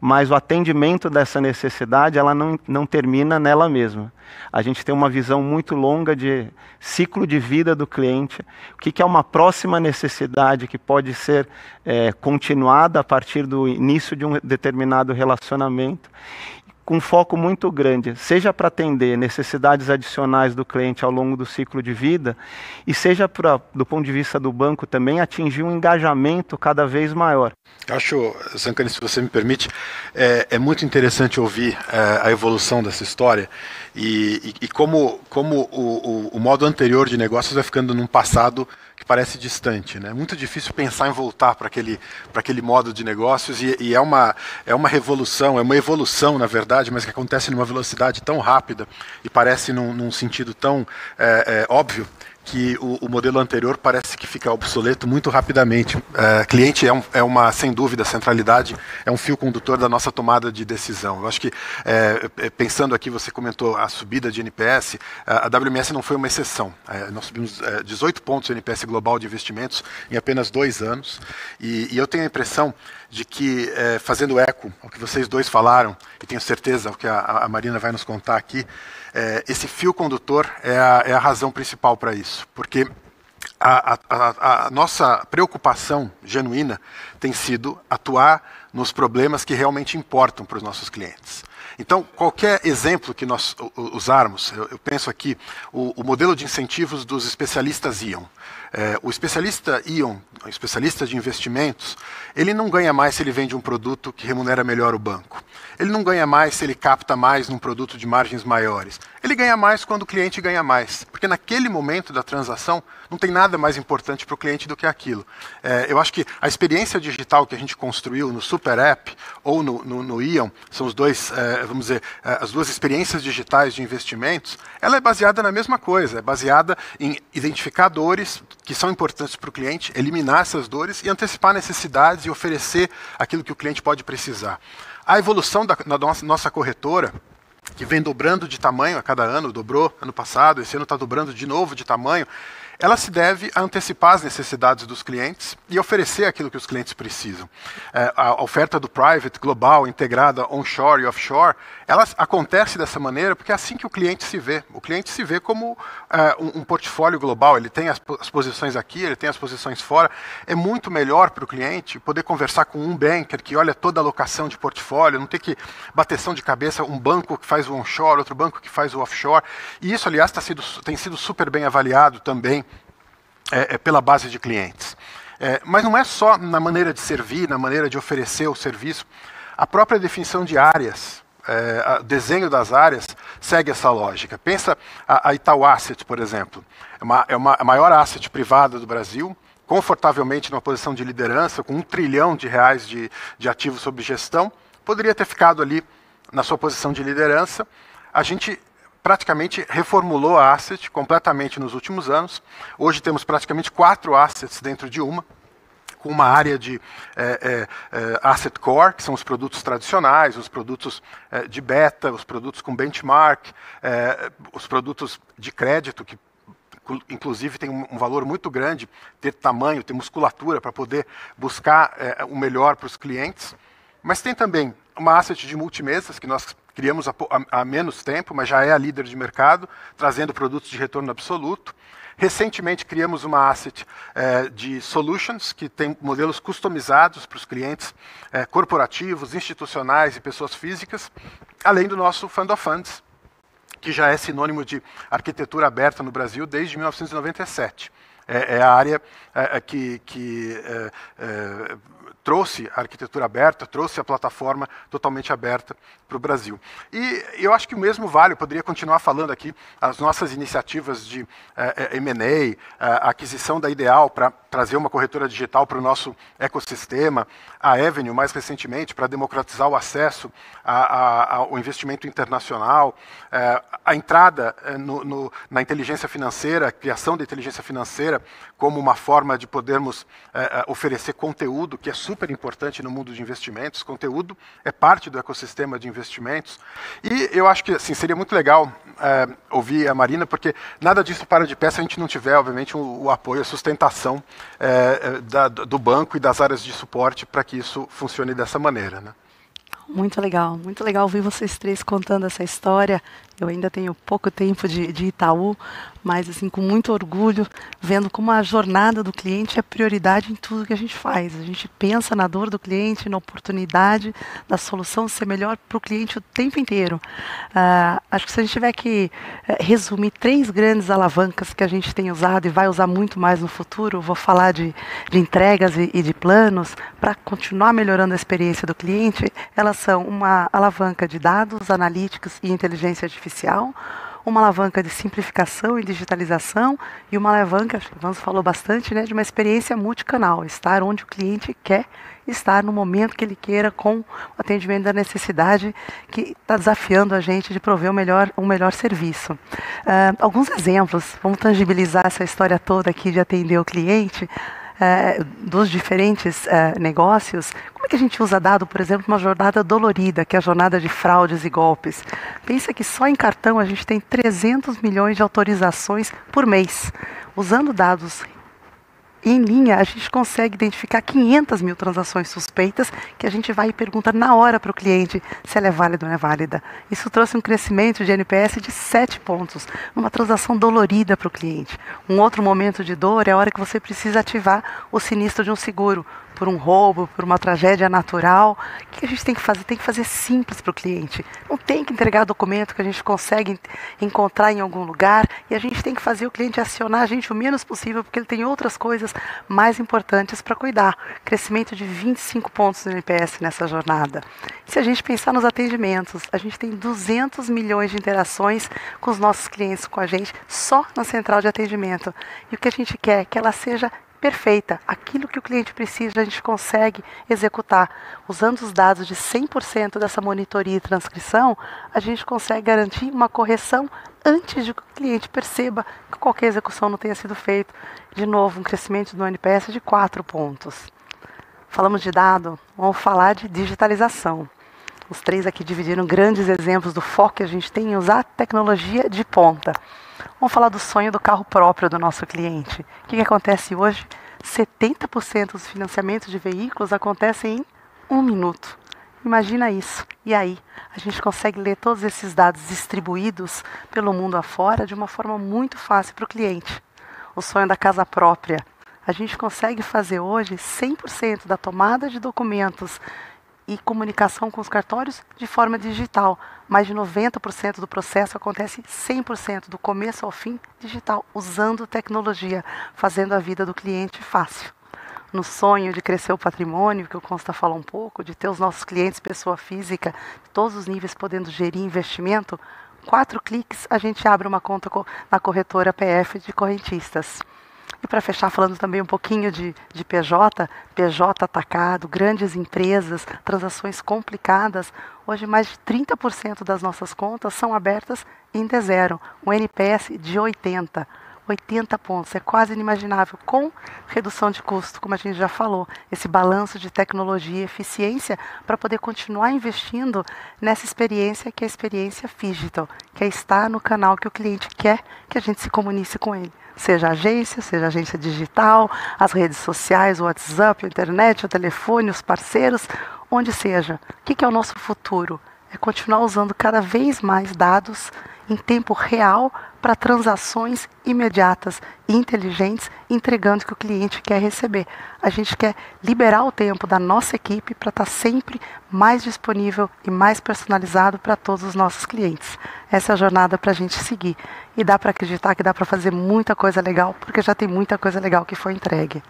mas o atendimento dessa necessidade ela não, não termina nela mesma. A gente tem uma visão muito longa de ciclo de vida do cliente, o que, que é uma próxima necessidade que pode ser é, continuada a partir do início de um determinado relacionamento com um foco muito grande, seja para atender necessidades adicionais do cliente ao longo do ciclo de vida, e seja pra, do ponto de vista do banco também, atingir um engajamento cada vez maior. Acho, Sancani, se você me permite, é, é muito interessante ouvir é, a evolução dessa história e, e, e como, como o, o, o modo anterior de negócios vai ficando num passado que parece distante. Né? É muito difícil pensar em voltar para aquele, aquele modo de negócios e, e, é, uma, é uma revolução, é uma evolução, na verdade, mas que acontece numa velocidade tão rápida e parece num, num sentido tão é, é, óbvio que o, o, modelo anterior parece que fica obsoleto muito rapidamente. É, cliente é, um, é, uma, sem dúvida, centralidade, é um fio condutor da nossa tomada de decisão. Eu acho que, é, é pensando aqui, você comentou a subida de NPS, a, a WMS não foi uma exceção. É, nós subimos 18 pontos de NPS global de investimentos em apenas dois anos, e, e eu tenho a impressão de que, fazendo eco ao que vocês dois falaram, e tenho certeza o que a, a Marina vai nos contar aqui, é, esse fio condutor é a, é a razão principal para isso, porque a, a, a, nossa preocupação genuína tem sido atuar nos problemas que realmente importam para os nossos clientes. Então, qualquer exemplo que nós usarmos, eu, eu penso aqui, o, o, modelo de incentivos dos especialistas ION. É, o especialista ION, especialista de investimentos, ele não ganha mais se ele vende um produto que remunera melhor o banco. Ele não ganha mais se ele capta mais num produto de margens maiores. Ele ganha mais quando o cliente ganha mais. Porque naquele momento da transação, não tem nada mais importante para o cliente do que aquilo. É, eu acho que a experiência digital que a gente construiu no Super App ou no, no, no Ion, são os dois, é, vamos dizer, é, as duas experiências digitais de investimentos, ela é baseada na mesma coisa. É baseada em identificar dores que são importantes para o cliente, eliminar essas dores e antecipar necessidades e oferecer aquilo que o cliente pode precisar. A evolução da, da nossa, nossa corretora, que vem dobrando de tamanho a cada ano, dobrou ano passado, esse ano está dobrando de novo de tamanho, ela se deve a antecipar as necessidades dos clientes e oferecer aquilo que os clientes precisam. É, a oferta do private, global, integrada, onshore e offshore, ela acontece dessa maneira porque é assim que o cliente se vê. O cliente se vê como é, um, um, portfólio global, ele tem as, as, posições aqui, ele tem as posições fora. É muito melhor para o cliente poder conversar com um banker que olha toda a locação de portfólio, não ter que bateção de cabeça, um banco que faz o onshore, outro banco que faz o offshore. E isso, aliás, tá sido, tem sido super bem avaliado também é, é, pela base de clientes. É, mas não é só na maneira de servir, na maneira de oferecer o serviço. A própria definição de áreas, é, o desenho das áreas, segue essa lógica. Pensa a, a Itaú Asset, por exemplo. É, uma, é uma, a maior asset privada do Brasil, confortavelmente numa posição de liderança, com um trilhão de reais de, de ativos sob gestão. Poderia ter ficado ali na sua posição de liderança. A gente praticamente reformulou a asset completamente nos últimos anos. Hoje temos praticamente quatro assets dentro de uma, com uma área de é, é, é asset core, que são os produtos tradicionais, os produtos é, de beta, os produtos com benchmark, é, os produtos de crédito, que inclusive tem um valor muito grande ter tamanho, ter musculatura para poder buscar é, o melhor para os clientes. Mas tem também uma asset de multimesas, que nós criamos há menos tempo, mas já é a líder de mercado, trazendo produtos de retorno absoluto. Recentemente criamos uma asset eh, de solutions que tem modelos customizados para os clientes eh, corporativos, institucionais e pessoas físicas, além do nosso Fund of Funds, que já é sinônimo de arquitetura aberta no Brasil desde 1997. É, é a área é, é que, que é, é trouxe a arquitetura aberta, trouxe a plataforma totalmente aberta para o Brasil. E eu acho que o mesmo vale, eu poderia continuar falando aqui, as nossas iniciativas de eh, eh M&A, eh, a aquisição da Ideal para trazer uma corretora digital para o nosso ecossistema, a Avenue, mais recentemente, para democratizar o acesso ao investimento internacional, eh, a entrada eh, no, no, na inteligência financeira, a criação da inteligência financeira como uma forma de podermos eh, oferecer conteúdo que é super importante no mundo de investimentos, conteúdo é parte do ecossistema de investimentos. E eu acho que assim, seria muito legal é, ouvir a Marina, porque nada disso para de pé se a gente não tiver, obviamente, o, o apoio, a sustentação é, é da, do banco e das áreas de suporte para que isso funcione dessa maneira. Né? Muito legal, muito legal ouvir vocês três contando essa história. Eu ainda tenho pouco tempo de, de, Itaú, mas assim com muito orgulho, vendo como a jornada do cliente é prioridade em tudo que a gente faz. A gente pensa na dor do cliente, na oportunidade da solução ser melhor para o cliente o tempo inteiro. Uh, acho que se a gente tiver que eh, resumir três grandes alavancas que a gente tem usado e vai usar muito mais no futuro, vou falar de, de entregas e, e de planos para continuar melhorando a experiência do cliente. Elas são uma alavanca de dados, analíticos e inteligência artificial artificial, uma alavanca de simplificação e digitalização e uma alavanca, acho que o Vans falou bastante, né, de uma experiência multicanal, estar onde o cliente quer estar no momento que ele queira com o atendimento da necessidade que está desafiando a gente de prover o melhor, o melhor serviço. Uh, alguns exemplos, vamos tangibilizar essa história toda aqui de atender o cliente é, dos diferentes é, negócios, como é que a gente usa dado, por exemplo, uma jornada dolorida, que é a jornada de fraudes e golpes? Pensa que só em cartão a gente tem 300 milhões de autorizações por mês. Usando dados em linha, a gente consegue identificar 500 mil transações suspeitas que a gente vai e pergunta na hora para o cliente se ela é válida ou não é válida. Isso trouxe um crescimento de NPS de 7 pontos, uma transação dolorida para o cliente. Um outro momento de dor é a hora que você precisa ativar o sinistro de um seguro, por um roubo, por uma tragédia natural. O que a gente tem que fazer? Tem que fazer simples para o cliente. Não tem que entregar documento que a gente consegue encontrar em algum lugar e a gente tem que fazer o cliente acionar a gente o menos possível, porque ele tem outras coisas mais importantes para cuidar. Crescimento de 25 pontos no NPS nessa jornada. Se a gente pensar nos atendimentos, a gente tem 200 milhões de interações com os nossos clientes, com a gente, só na central de atendimento. E o que a gente quer é que ela seja perfeita. Aquilo que o cliente precisa, a gente consegue executar. Usando os dados de 100% dessa monitoria e transcrição, a gente consegue garantir uma correção antes de que o cliente perceba que qualquer execução não tenha sido feita. De novo, um crescimento do NPS de 4 pontos. Falamos de dado, vamos falar de digitalização. Os três aqui dividiram grandes exemplos do foco que a gente tem em usar tecnologia de ponta. Vamos falar do sonho do carro próprio do nosso cliente. O que, que acontece hoje? 70% dos financiamentos de veículos acontecem em um minuto. Imagina isso. E aí, a gente consegue ler todos esses dados distribuídos pelo mundo afora de uma forma muito fácil para o cliente. O sonho da casa própria. A gente consegue fazer hoje 100% da tomada de documentos e comunicação com os cartórios de forma digital. Mais de 90% do processo acontece 100% do começo ao fim digital, usando tecnologia, fazendo a vida do cliente fácil. No sonho de crescer o patrimônio, que o Consta falou um pouco, de ter os nossos clientes pessoa física, todos os níveis podendo gerir investimento, quatro cliques a gente abre uma conta na corretora PF de correntistas. E para fechar, falando também um pouquinho de, de PJ, PJ atacado, grandes empresas, transações complicadas. Hoje, mais de 30% das nossas contas são abertas em D0, um NPS de 80. 80 pontos, é quase inimaginável, com redução de custo, como a gente já falou, esse balanço de tecnologia e eficiência para poder continuar investindo nessa experiência que é a experiência digital, que é estar no canal que o cliente quer que a gente se comunique com ele seja agência, seja agência digital, as redes sociais, o WhatsApp, a internet, o telefone, os parceiros, onde seja. O que é o nosso futuro? É continuar usando cada vez mais dados em tempo real para transações imediatas e inteligentes, entregando o que o cliente quer receber. A gente quer liberar o tempo da nossa equipe para estar sempre mais disponível e mais personalizado para todos os nossos clientes. Essa é a jornada para a gente seguir. E dá para acreditar que dá para fazer muita coisa legal, porque já tem muita coisa legal que foi entregue.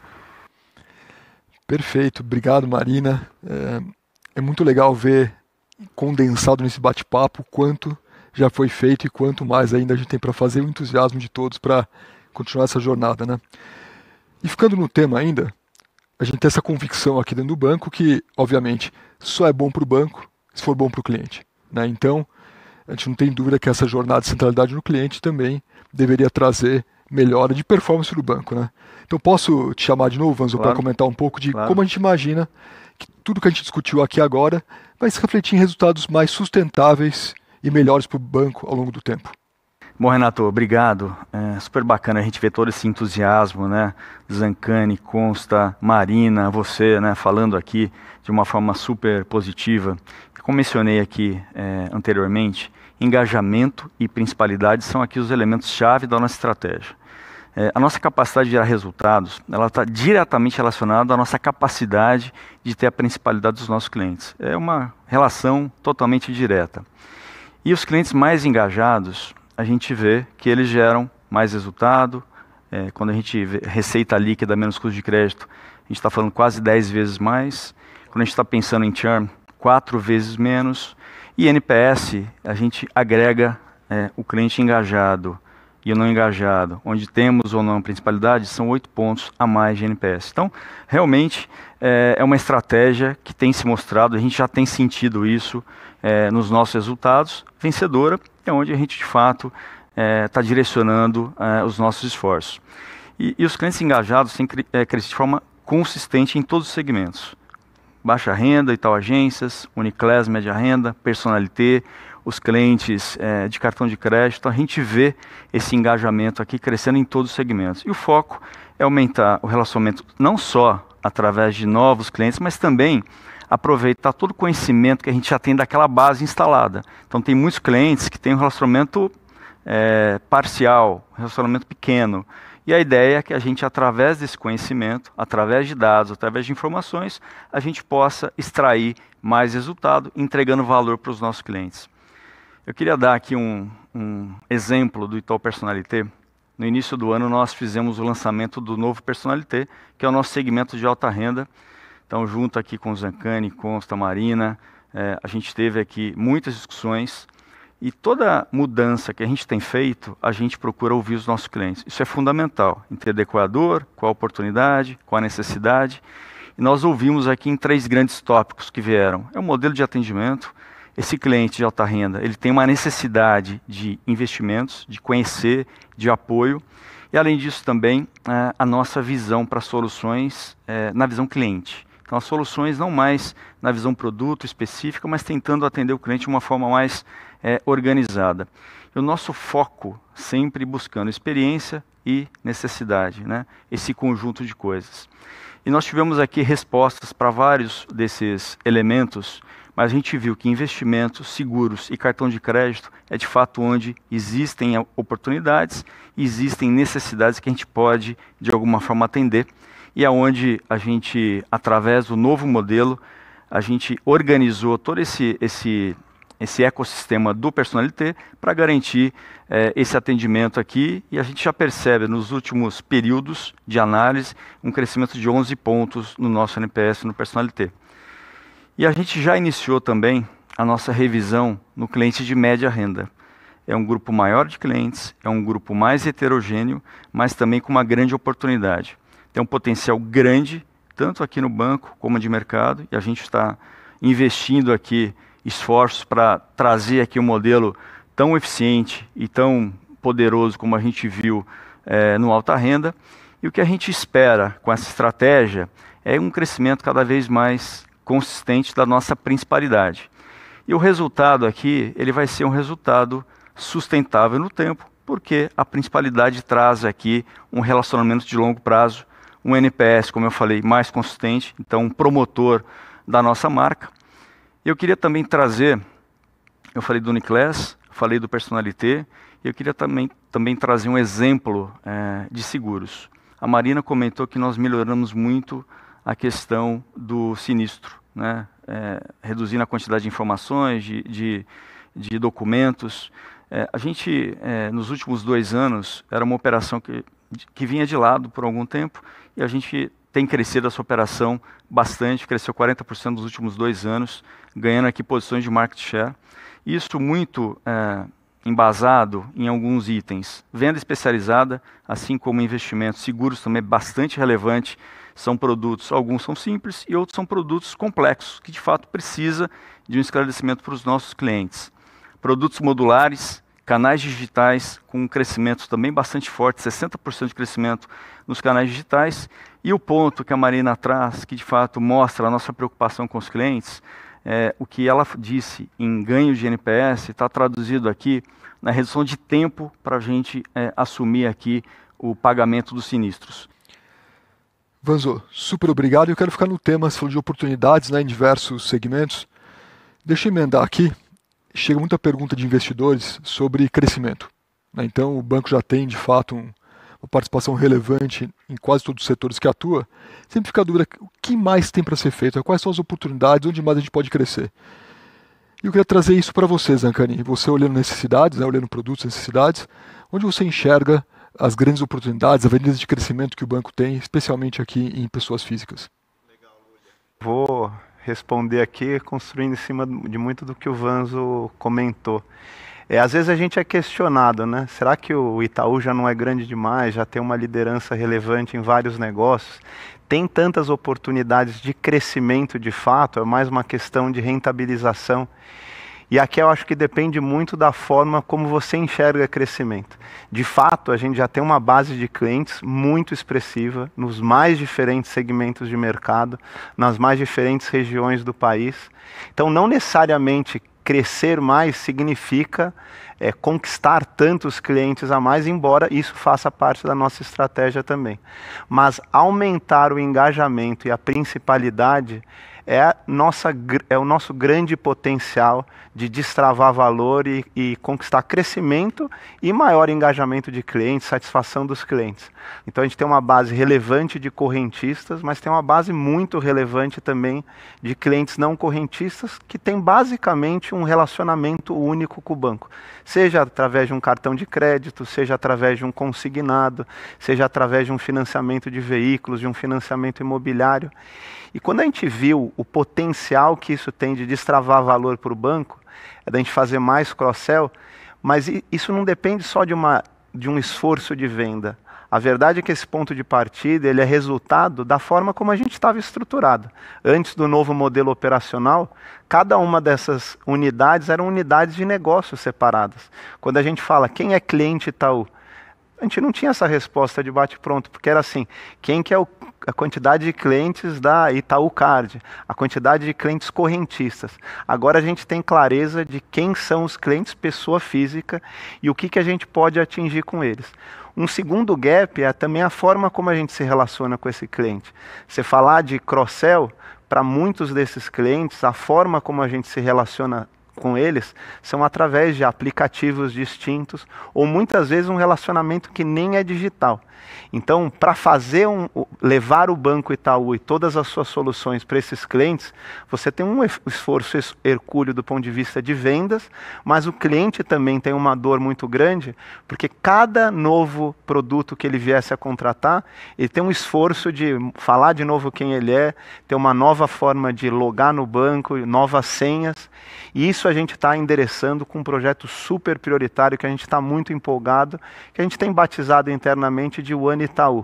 Perfeito, obrigado Marina. É, é muito legal ver condensado nesse bate-papo quanto já foi feito e quanto mais ainda a gente tem para fazer, o entusiasmo de todos para continuar essa jornada, né? E ficando no tema ainda, a gente tem essa convicção aqui dentro do banco que, obviamente, só é bom para o banco se for bom para o cliente, né? Então, a gente não tem dúvida que essa jornada de centralidade no cliente também deveria trazer melhora de performance do banco, né? Então posso te chamar de novo, Vanzo, claro. para comentar um pouco de claro. como a gente imagina que tudo que a gente discutiu aqui agora vai se refletir em resultados mais sustentáveis e melhores para o banco ao longo do tempo. Bom, Renato, obrigado. É super bacana a gente ver todo esse entusiasmo, né? Zancani, Consta, Marina, você, né? Falando aqui de uma forma super positiva. Como mencionei aqui é, anteriormente, engajamento e principalidade são aqui os elementos-chave da nossa estratégia. É, a nossa capacidade de gerar resultados, ela está diretamente relacionada à nossa capacidade de ter a principalidade dos nossos clientes. É uma relação totalmente direta. E os clientes mais engajados, a gente vê que eles geram mais resultado. É, quando a gente vê receita líquida menos custo de crédito, a gente está falando quase 10 vezes mais. Quando a gente está pensando em churn, 4 vezes menos. E NPS, a gente agrega é, o cliente engajado e o não engajado, onde temos ou não principalidade, são 8 pontos a mais de NPS. Então, realmente, é, é uma estratégia que tem se mostrado, a gente já tem sentido isso é, nos nossos resultados, vencedora é onde a gente de fato está é, tá direcionando é, os nossos esforços. E, e, os clientes engajados têm cre é, crescido de forma consistente em todos os segmentos. Baixa renda, e tal Agências, Uniclass, Média Renda, Personalité, os clientes é, de cartão de crédito, então, a gente vê esse engajamento aqui crescendo em todos os segmentos. E o foco é aumentar o relacionamento não só através de novos clientes, mas também aproveitar tá todo o conhecimento que a gente já tem daquela base instalada. Então, tem muitos clientes que têm um relacionamento é, parcial, um relacionamento pequeno. E a ideia é que a gente, através desse conhecimento, através de dados, através de informações, a gente possa extrair mais resultado, entregando valor para os nossos clientes. Eu queria dar aqui um, um exemplo do Itaú Personalité. No início do ano, nós fizemos o lançamento do novo Personalité, que é o nosso segmento de alta renda, então, junto aqui com o Zancani, Consta, Marina, é, a gente teve aqui muitas discussões e toda mudança que a gente tem feito, a gente procura ouvir os nossos clientes. Isso é fundamental, entender qual é a dor, qual a oportunidade, qual a necessidade. E nós ouvimos aqui em três grandes tópicos que vieram. É o modelo de atendimento, esse cliente de alta renda, ele tem uma necessidade de investimentos, de conhecer, de apoio. E além disso também, é, a nossa visão para soluções é, na visão cliente. Então, as soluções não mais na visão produto específica, mas tentando atender o cliente de uma forma mais é, organizada. E o nosso foco sempre buscando experiência e necessidade, né? esse conjunto de coisas. E nós tivemos aqui respostas para vários desses elementos, mas a gente viu que investimentos, seguros e cartão de crédito é de fato onde existem oportunidades, existem necessidades que a gente pode de alguma forma atender e aonde a gente, através do novo modelo, a gente organizou todo esse, esse, esse ecossistema do Personalité para garantir eh, esse atendimento aqui e a gente já percebe nos últimos períodos de análise um crescimento de 11 pontos no nosso NPS no Personalité. E a gente já iniciou também a nossa revisão no cliente de média renda. É um grupo maior de clientes, é um grupo mais heterogêneo, mas também com uma grande oportunidade tem um potencial grande, tanto aqui no banco como de mercado, e a gente está investindo aqui esforços para trazer aqui um modelo tão eficiente e tão poderoso como a gente viu é, no alta renda. E o que a gente espera com essa estratégia é um crescimento cada vez mais consistente da nossa principalidade. E o resultado aqui, ele vai ser um resultado sustentável no tempo, porque a principalidade traz aqui um relacionamento de longo prazo um NPS, como eu falei, mais consistente, então um promotor da nossa marca. Eu queria também trazer, eu falei do Uniclass, falei do Personalité, e eu queria também, também trazer um exemplo é, de seguros. A Marina comentou que nós melhoramos muito a questão do sinistro, né? É, reduzindo a quantidade de informações, de, de, de documentos. É, a gente, é, nos últimos dois anos, era uma operação que, que vinha de lado por algum tempo e a gente tem crescido essa operação bastante, cresceu 40% nos últimos dois anos, ganhando aqui posições de market share. Isso muito é, embasado em alguns itens. Venda especializada, assim como investimentos seguros também é bastante relevante, são produtos, alguns são simples e outros são produtos complexos, que de fato precisa de um esclarecimento para os nossos clientes. Produtos modulares, Canais digitais com um crescimento também bastante forte, 60% de crescimento nos canais digitais. E o ponto que a Marina traz, que de fato mostra a nossa preocupação com os clientes, é, o que ela disse em ganho de NPS está traduzido aqui na redução de tempo para a gente é, assumir aqui o pagamento dos sinistros. Vanzo, super obrigado. Eu quero ficar no tema, você falou de oportunidades né, em diversos segmentos. Deixa eu emendar aqui chega muita pergunta de investidores sobre crescimento. Né? Então, o banco já tem, de fato, um, uma participação relevante em quase todos os setores que atua. Sempre fica a dúvida: o que mais tem para ser feito? Quais são as oportunidades? Onde mais a gente pode crescer? E eu queria trazer isso para você, Zancani. Você olhando necessidades, né? olhando produtos, necessidades, onde você enxerga as grandes oportunidades, avenidas de crescimento que o banco tem, especialmente aqui em pessoas físicas. Legal, Vou responder aqui, construindo em cima de muito do que o Vanzo comentou. É, às vezes a gente é questionado, né? Será que o Itaú já não é grande demais, já tem uma liderança relevante em vários negócios? Tem tantas oportunidades de crescimento de fato? É mais uma questão de rentabilização. E aqui eu acho que depende muito da forma como você enxerga crescimento. De fato, a gente já tem uma base de clientes muito expressiva nos mais diferentes segmentos de mercado, nas mais diferentes regiões do país. Então, não necessariamente crescer mais significa é, conquistar tantos clientes a mais, embora isso faça parte da nossa estratégia também. Mas aumentar o engajamento e a principalidade é, nossa, é o nosso grande potencial de destravar valor e, e conquistar crescimento e maior engajamento de clientes, satisfação dos clientes. Então a gente tem uma base relevante de correntistas, mas tem uma base muito relevante também de clientes não correntistas que tem basicamente um relacionamento único com o banco, seja através de um cartão de crédito, seja através de um consignado, seja através de um financiamento de veículos, de um financiamento imobiliário. E quando a gente viu o potencial que isso tem de destravar valor para o banco, é da gente fazer mais cross-sell, mas isso não depende só de, uma, de um esforço de venda. A verdade é que esse ponto de partida ele é resultado da forma como a gente estava estruturado. Antes do novo modelo operacional, cada uma dessas unidades eram unidades de negócios separadas. Quando a gente fala quem é cliente Itaú, a gente não tinha essa resposta de bate-pronto, porque era assim: quem que é o, a quantidade de clientes da Itaú Card, a quantidade de clientes correntistas. Agora a gente tem clareza de quem são os clientes pessoa física e o que, que a gente pode atingir com eles. Um segundo gap é também a forma como a gente se relaciona com esse cliente. Você falar de cross-sell, para muitos desses clientes, a forma como a gente se relaciona com eles são através de aplicativos distintos ou muitas vezes um relacionamento que nem é digital. Então, para fazer um, levar o Banco Itaú e todas as suas soluções para esses clientes, você tem um esforço hercúleo do ponto de vista de vendas, mas o cliente também tem uma dor muito grande, porque cada novo produto que ele viesse a contratar, ele tem um esforço de falar de novo quem ele é, ter uma nova forma de logar no banco, novas senhas. E isso a gente está endereçando com um projeto super prioritário que a gente está muito empolgado, que a gente tem batizado internamente de One Itaú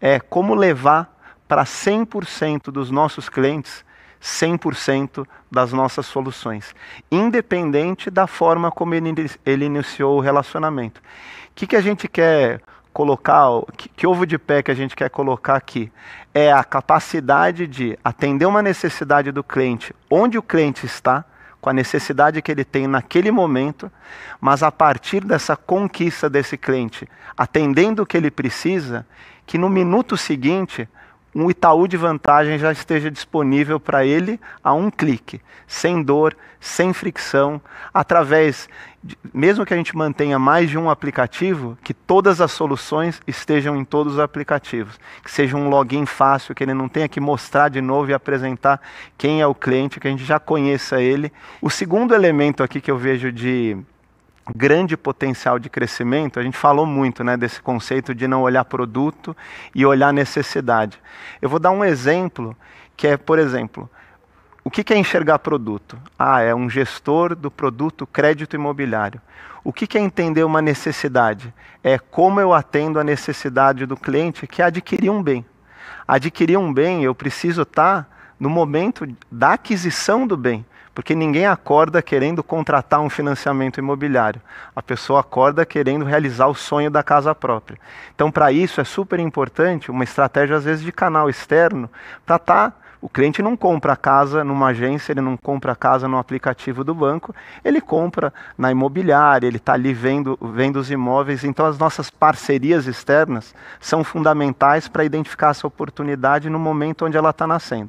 é como levar para 100% dos nossos clientes 100% das nossas soluções, independente da forma como ele, ele iniciou o relacionamento. O que, que a gente quer colocar, que, que ovo de pé que a gente quer colocar aqui? É a capacidade de atender uma necessidade do cliente, onde o cliente está, com a necessidade que ele tem naquele momento, mas a partir dessa conquista desse cliente, atendendo o que ele precisa, que no minuto seguinte um Itaú de vantagem já esteja disponível para ele a um clique, sem dor, sem fricção, através, de, mesmo que a gente mantenha mais de um aplicativo, que todas as soluções estejam em todos os aplicativos, que seja um login fácil, que ele não tenha que mostrar de novo e apresentar quem é o cliente, que a gente já conheça ele. O segundo elemento aqui que eu vejo de grande potencial de crescimento, a gente falou muito né, desse conceito de não olhar produto e olhar necessidade. Eu vou dar um exemplo que é, por exemplo, o que é enxergar produto? Ah, é um gestor do produto crédito imobiliário. O que é entender uma necessidade? É como eu atendo a necessidade do cliente que é adquirir um bem. Adquirir um bem, eu preciso estar tá no momento da aquisição do bem. Porque ninguém acorda querendo contratar um financiamento imobiliário. A pessoa acorda querendo realizar o sonho da casa própria. Então, para isso, é super importante uma estratégia, às vezes, de canal externo, para estar. Tá, o cliente não compra a casa numa agência, ele não compra a casa no aplicativo do banco, ele compra na imobiliária, ele está ali vendo, vendo os imóveis. Então, as nossas parcerias externas são fundamentais para identificar essa oportunidade no momento onde ela está nascendo.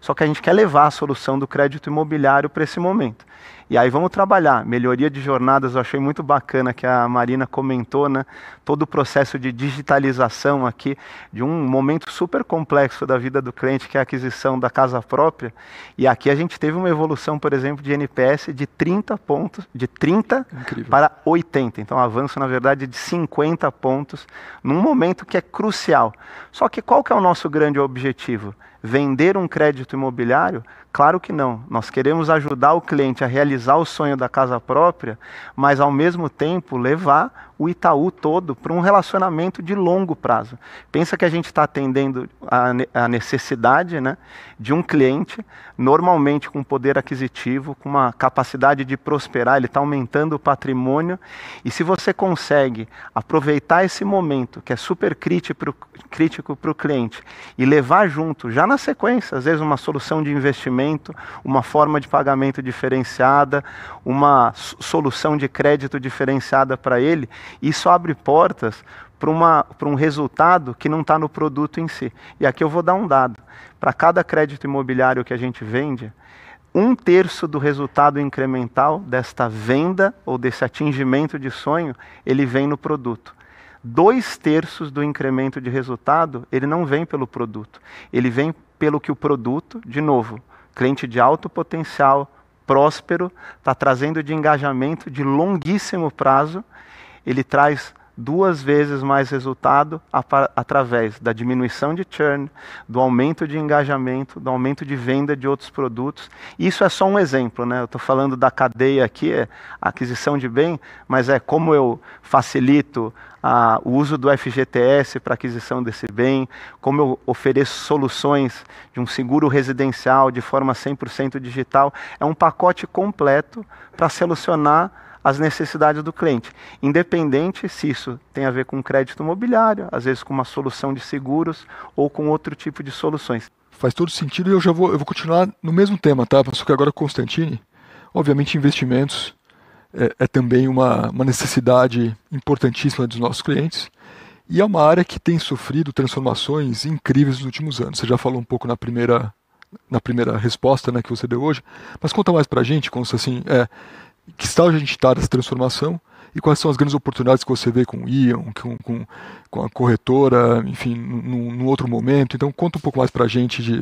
Só que a gente quer levar a solução do crédito imobiliário para esse momento. E aí vamos trabalhar. Melhoria de jornadas, eu achei muito bacana que a Marina comentou, né? Todo o processo de digitalização aqui, de um momento super complexo da vida do cliente, que é a aquisição da casa própria. E aqui a gente teve uma evolução, por exemplo, de NPS de 30 pontos, de 30 Incrível. para 80. Então, avanço, na verdade, de 50 pontos num momento que é crucial. Só que qual que é o nosso grande objetivo? vender um crédito imobiliário Claro que não. Nós queremos ajudar o cliente a realizar o sonho da casa própria, mas ao mesmo tempo levar o Itaú todo para um relacionamento de longo prazo. Pensa que a gente está atendendo a, necessidade né, de um cliente, normalmente com poder aquisitivo, com uma capacidade de prosperar, ele está aumentando o patrimônio. E se você consegue aproveitar esse momento, que é super crítico para o cliente, e levar junto, já na sequência, às vezes uma solução de investimento pagamento, uma forma de pagamento diferenciada, uma solução de crédito diferenciada para ele, isso abre portas para um resultado que não está no produto em si. E aqui eu vou dar um dado. Para cada crédito imobiliário que a gente vende, um terço do resultado incremental desta venda ou desse atingimento de sonho, ele vem no produto. Dois terços do incremento de resultado, ele não vem pelo produto, ele vem pelo que o produto, de novo, cliente de alto potencial, próspero, está trazendo de engajamento de longuíssimo prazo, ele traz duas vezes mais resultado através da diminuição de churn, do aumento de engajamento, do aumento de venda de outros produtos. Isso é só um exemplo, né? Eu estou falando da cadeia aqui, é aquisição de bem, mas é como eu facilito o uso do FGTS para aquisição desse bem, como eu ofereço soluções de um seguro residencial de forma 100% digital. É um pacote completo para solucionar as necessidades do cliente, independente se isso tem a ver com crédito imobiliário, às vezes com uma solução de seguros ou com outro tipo de soluções. Faz todo sentido e eu já vou, eu vou continuar no mesmo tema, tá? Só que agora Constantine, obviamente investimentos é, é também uma, uma necessidade importantíssima dos nossos clientes e é uma área que tem sofrido transformações incríveis nos últimos anos. Você já falou um pouco na primeira na primeira resposta né, que você deu hoje, mas conta mais para a gente, Consta, assim, é, que estágio a gente está transformação e quais são as grandes oportunidades que você vê com o Ion, com, com, com a corretora, enfim, num, num, outro momento. Então, conta um pouco mais para a gente de,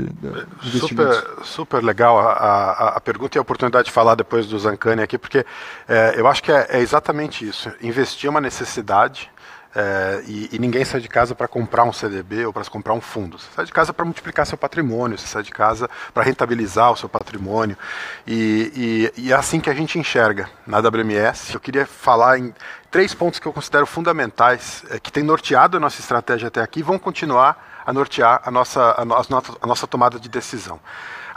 de super, super legal a, a, a, pergunta e a oportunidade de falar depois do Zancani aqui, porque é, eu acho que é, é exatamente isso. Investir é uma necessidade, é, e, e, ninguém sai de casa para comprar um CDB ou para comprar um fundo. Você sai de casa para multiplicar seu patrimônio, você sai de casa para rentabilizar o seu patrimônio. E, e, e, é assim que a gente enxerga na WMS. Eu queria falar em três pontos que eu considero fundamentais, é, que têm norteado a nossa estratégia até aqui e vão continuar a nortear a nossa, a, no, a nossa, a nossa tomada de decisão.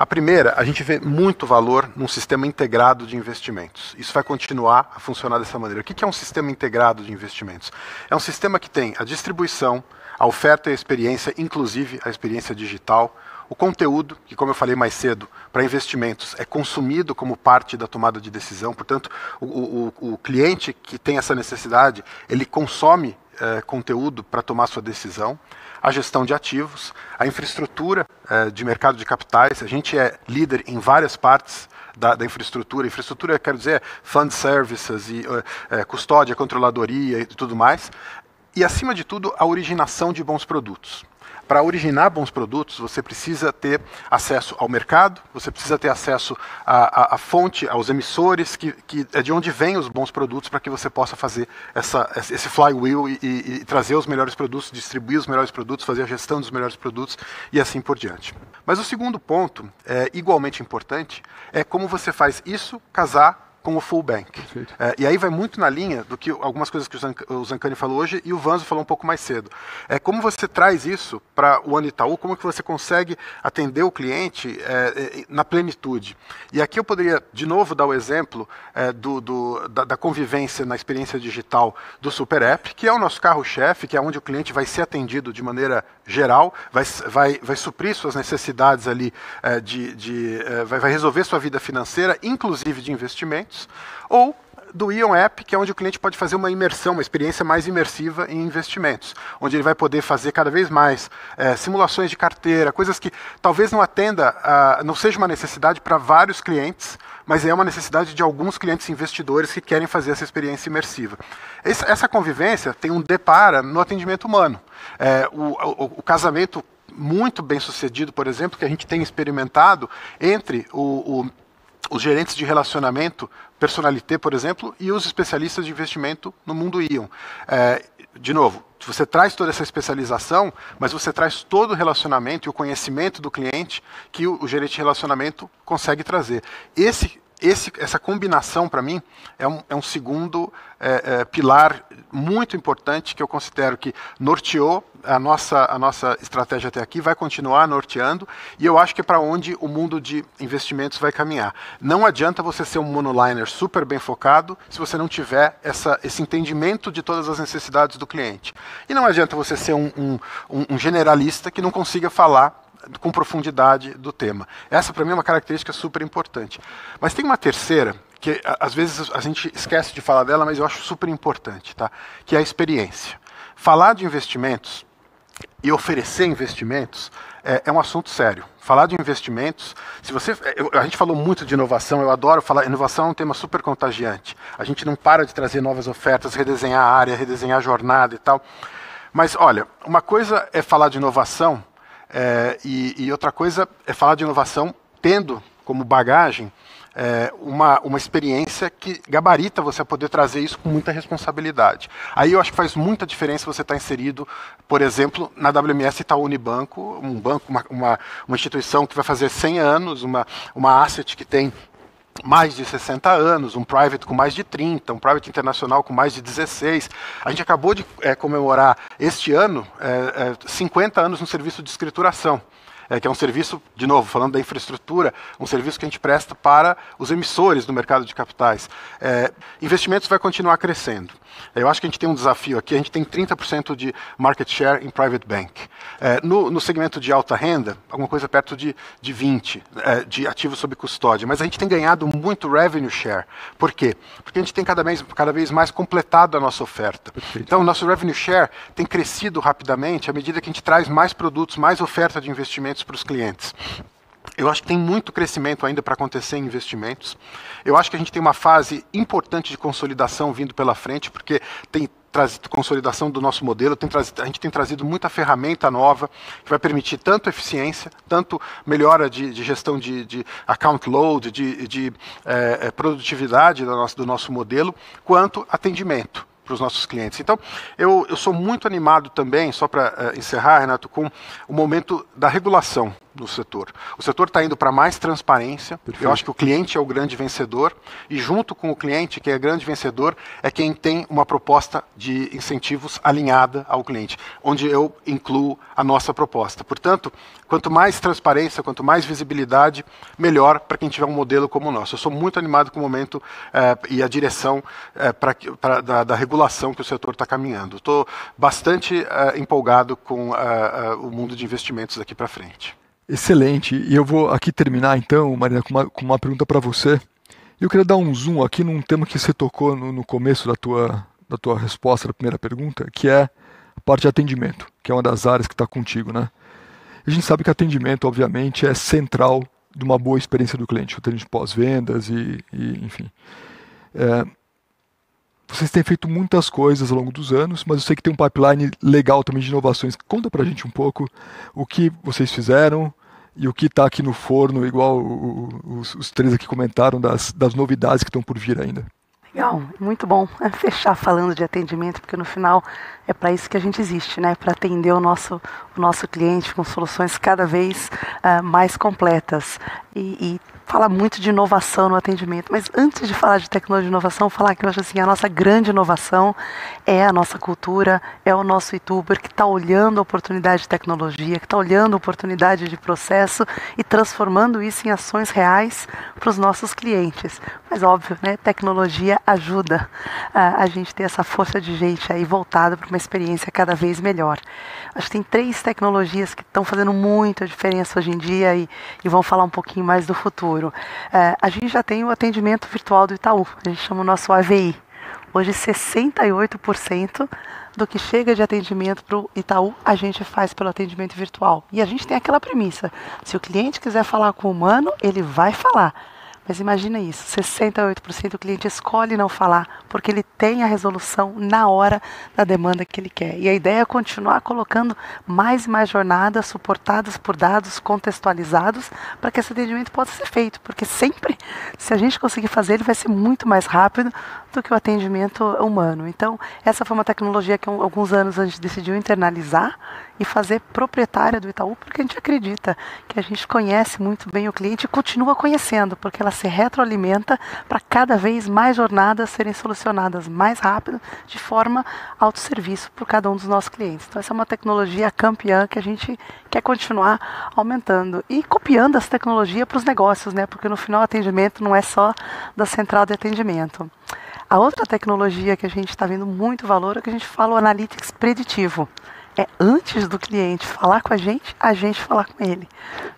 A primeira, a gente vê muito valor num sistema integrado de investimentos. Isso vai continuar a funcionar dessa maneira. O que é um sistema integrado de investimentos? É um sistema que tem a distribuição, a oferta e a experiência, inclusive a experiência digital, o conteúdo, que como eu falei mais cedo, para investimentos é consumido como parte da tomada de decisão, portanto, o, o, o cliente que tem essa necessidade, ele consome eh, conteúdo para tomar sua decisão a gestão de ativos, a infraestrutura é, de mercado de capitais. A gente é líder em várias partes da, da infraestrutura. Infraestrutura, quero dizer, fund services, e, é, é, custódia, controladoria e tudo mais. E, acima de tudo, a originação de bons produtos. Para originar bons produtos, você precisa ter acesso ao mercado, você precisa ter acesso à, à, à fonte, aos emissores, que, que, é de onde vêm os bons produtos para que você possa fazer essa, esse flywheel e, e, e trazer os melhores produtos, distribuir os melhores produtos, fazer a gestão dos melhores produtos e assim por diante. Mas o segundo ponto, é, igualmente importante, é como você faz isso casar com o fullback. É, e aí vai muito na linha do que algumas coisas que o Zancani falou hoje e o Vanzo falou um pouco mais cedo. É como você traz isso para o ano Itaú, como que você consegue atender o cliente é, é, na plenitude. E aqui eu poderia, de novo, dar o exemplo é, do, do da, da, convivência na experiência digital do Super App, que é o nosso carro-chefe, que é onde o cliente vai ser atendido de maneira geral, vai, vai, vai suprir suas necessidades ali, eh, de, de eh, vai, vai resolver sua vida financeira, inclusive de investimentos, ou do Ion App, que é onde o cliente pode fazer uma imersão, uma experiência mais imersiva em investimentos, onde ele vai poder fazer cada vez mais é, simulações de carteira, coisas que talvez não atenda, a, não seja uma necessidade para vários clientes, mas é uma necessidade de alguns clientes investidores que querem fazer essa experiência imersiva. essa convivência tem um depara no atendimento humano. É, o, o, o casamento muito bem sucedido, por exemplo, que a gente tem experimentado entre o, o os gerentes de relacionamento, personalité, por exemplo, e os especialistas de investimento no mundo ION. É, de novo, você traz toda essa especialização, mas você traz todo o relacionamento e o conhecimento do cliente que o, o gerente de relacionamento consegue trazer. Esse esse, essa combinação, para mim, é um, é um segundo é, é, pilar muito importante que eu considero que norteou a nossa, a nossa estratégia até aqui, vai continuar norteando, e eu acho que é para onde o mundo de investimentos vai caminhar. Não adianta você ser um monoliner super bem focado se você não tiver essa, esse entendimento de todas as necessidades do cliente. E não adianta você ser um, um, um generalista que não consiga falar com profundidade do tema. Essa, para mim, é uma característica super importante. Mas tem uma terceira, que às vezes a gente esquece de falar dela, mas eu acho super importante, tá? que é a experiência. Falar de investimentos e oferecer investimentos é, é, um assunto sério. Falar de investimentos, se você, é, eu, a gente falou muito de inovação, eu adoro falar. Inovação é um tema super contagiante. A gente não para de trazer novas ofertas, redesenhar a área, redesenhar a jornada e tal. Mas olha, uma coisa é falar de inovação é, e, e, outra coisa é falar de inovação tendo como bagagem é, uma, uma experiência que gabarita você poder trazer isso com muita responsabilidade. Aí eu acho que faz muita diferença você estar tá inserido, por exemplo, na WMS Itaú tá Unibanco, um banco, uma, uma, uma instituição que vai fazer 100 anos, uma, uma asset que tem mais de 60 anos, um private com mais de 30, um private internacional com mais de 16. A gente acabou de é, comemorar este ano é, eh, 50 eh, anos no serviço de escrituração é, que é um serviço, de novo, falando da infraestrutura, um serviço que a gente presta para os emissores do mercado de capitais. É, investimentos vai continuar crescendo. É, eu acho que a gente tem um desafio aqui, a gente tem 30% de market share em private bank. É, no, no, segmento de alta renda, alguma coisa perto de, de 20% é, de ativos sob custódia, mas a gente tem ganhado muito revenue share. Por quê? Porque a gente tem cada vez, cada vez mais completado a nossa oferta. Então, nosso revenue share tem crescido rapidamente à medida que a gente traz mais produtos, mais oferta de investimento investimentos para os clientes. Eu acho que tem muito crescimento ainda para acontecer em investimentos. Eu acho que a gente tem uma fase importante de consolidação vindo pela frente, porque tem trazido consolidação do nosso modelo, tem trazido, a gente tem trazido muita ferramenta nova que vai permitir tanto eficiência, tanto melhora de, de gestão de, de, account load, de, de é, produtividade do nosso, do nosso modelo, quanto atendimento para os nossos clientes. Então, eu, eu sou muito animado também, só para uh, eh, encerrar, Renato, com o momento da regulação no setor. O setor está indo para mais transparência. Perfeito. Eu acho que o cliente é o grande vencedor e junto com o cliente, que é grande vencedor, é quem tem uma proposta de incentivos alinhada ao cliente, onde eu incluo a nossa proposta. Portanto, quanto mais transparência, quanto mais visibilidade, melhor para quem tiver um modelo como o nosso. Eu sou muito animado com o momento eh, e a direção eh, pra, pra, da, da, regulação que o setor está caminhando. Estou bastante eh, empolgado com eh, eh, o mundo de investimentos daqui para frente. Excelente. E eu vou aqui terminar então, Marina, com uma, com uma pergunta para você. Eu queria dar um zoom aqui num tema que você tocou no, no começo da tua, da tua resposta da primeira pergunta, que é a parte de atendimento, que é uma das áreas que está contigo, né? A gente sabe que atendimento, obviamente, é central de uma boa experiência do cliente, o atendimento pós-vendas e, e, enfim. É, vocês têm feito muitas coisas ao longo dos anos, mas eu sei que tem um pipeline legal também de inovações. Conta pra gente um pouco o que vocês fizeram e o que está aqui no forno, igual os, os, três aqui comentaram, das, das novidades que estão por vir ainda. Legal, muito bom é fechar falando de atendimento, porque no final é para isso que a gente existe, né? Para atender o nosso, o nosso cliente com soluções cada vez uh, mais completas. E, e fala muito de inovação no atendimento, mas antes de falar de tecnologia e inovação, falar que eu acho assim, a nossa grande inovação é a nossa cultura, é o nosso youtuber que está olhando a oportunidade de tecnologia, que está olhando a oportunidade de processo e transformando isso em ações reais para os nossos clientes. Mas óbvio, né, tecnologia ajuda a, a gente ter essa força de gente aí voltada para uma experiência cada vez melhor. Acho que tem três tecnologias que estão fazendo muita diferença hoje em dia e, e vão falar um pouquinho mais do futuro. É, a gente já tem o atendimento virtual do Itaú, a gente chama o nosso AVI. Hoje, 68% do que chega de atendimento para o Itaú, a gente faz pelo atendimento virtual. E a gente tem aquela premissa: se o cliente quiser falar com o humano, ele vai falar mas imagina isso, 68% do cliente escolhe não falar porque ele tem a resolução na hora da demanda que ele quer. E a ideia é continuar colocando mais e mais jornadas suportadas por dados contextualizados para que esse atendimento possa ser feito, porque sempre, se a gente conseguir fazer, ele vai ser muito mais rápido do que o atendimento humano. Então, essa foi uma tecnologia que alguns anos a gente decidiu internalizar e fazer proprietária do Itaú, porque a gente acredita que a gente conhece muito bem o cliente e continua conhecendo, porque ela se retroalimenta para cada vez mais jornadas serem solucionadas mais rápido, de forma autosserviço por cada um dos nossos clientes. Então, essa é uma tecnologia campeã que a gente quer continuar aumentando e copiando essa tecnologia para os negócios, né? porque no final o atendimento não é só da central de atendimento. A outra tecnologia que a gente está vendo muito valor é que a gente fala o analytics preditivo é antes do cliente falar com a gente, a gente falar com ele.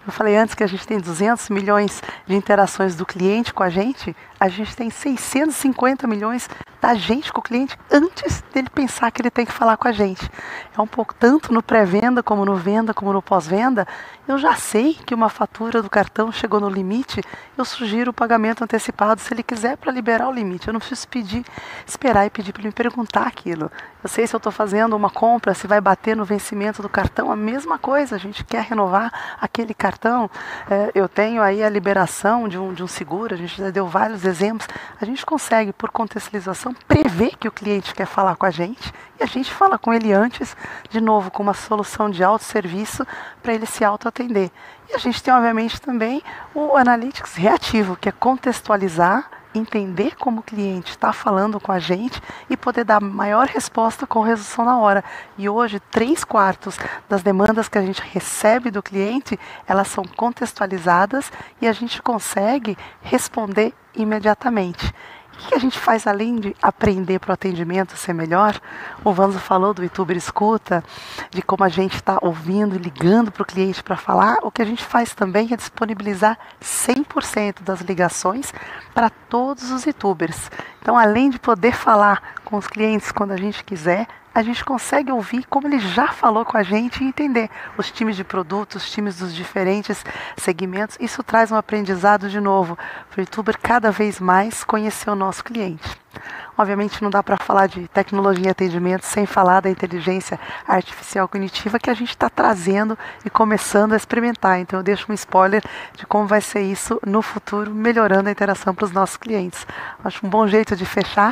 Eu falei antes que a gente tem 200 milhões de interações do cliente com a gente, a gente tem 650 milhões da gente com o cliente antes dele pensar que ele tem que falar com a gente. É um pouco tanto no pré-venda, como no venda, como no pós-venda. Eu já sei que uma fatura do cartão chegou no limite, eu sugiro o pagamento antecipado se ele quiser para liberar o limite. Eu não preciso pedir, esperar e pedir para ele me perguntar aquilo. Eu sei se eu estou fazendo uma compra, se vai bater no vencimento do cartão, a mesma coisa. A gente quer renovar aquele cartão. É, eu tenho aí a liberação de um, de um seguro, a gente já deu vários exemplos, a gente consegue, por contextualização, prever que o cliente quer falar com a gente e a gente fala com ele antes, de novo, com uma solução de autosserviço para ele se autoatender. E a gente tem, obviamente, também o Analytics reativo, que é contextualizar entender como o cliente está falando com a gente e poder dar maior resposta com resolução na hora. E hoje, três quartos das demandas que a gente recebe do cliente, elas são contextualizadas e a gente consegue responder imediatamente. O que a gente faz além de aprender para o atendimento ser melhor? O Vanzo falou do youtuber escuta, de como a gente está ouvindo e ligando para o cliente para falar. O que a gente faz também é disponibilizar 100% das ligações para todos os youtubers. Então, além de poder falar com os clientes quando a gente quiser, a gente consegue ouvir como ele já falou com a gente e entender os times de produtos, os times dos diferentes segmentos. Isso traz um aprendizado de novo para o youtuber cada vez mais conhecer o nosso cliente. Obviamente não dá para falar de tecnologia e atendimento sem falar da inteligência artificial cognitiva que a gente está trazendo e começando a experimentar. Então eu deixo um spoiler de como vai ser isso no futuro, melhorando a interação para os nossos clientes. Acho um bom jeito de fechar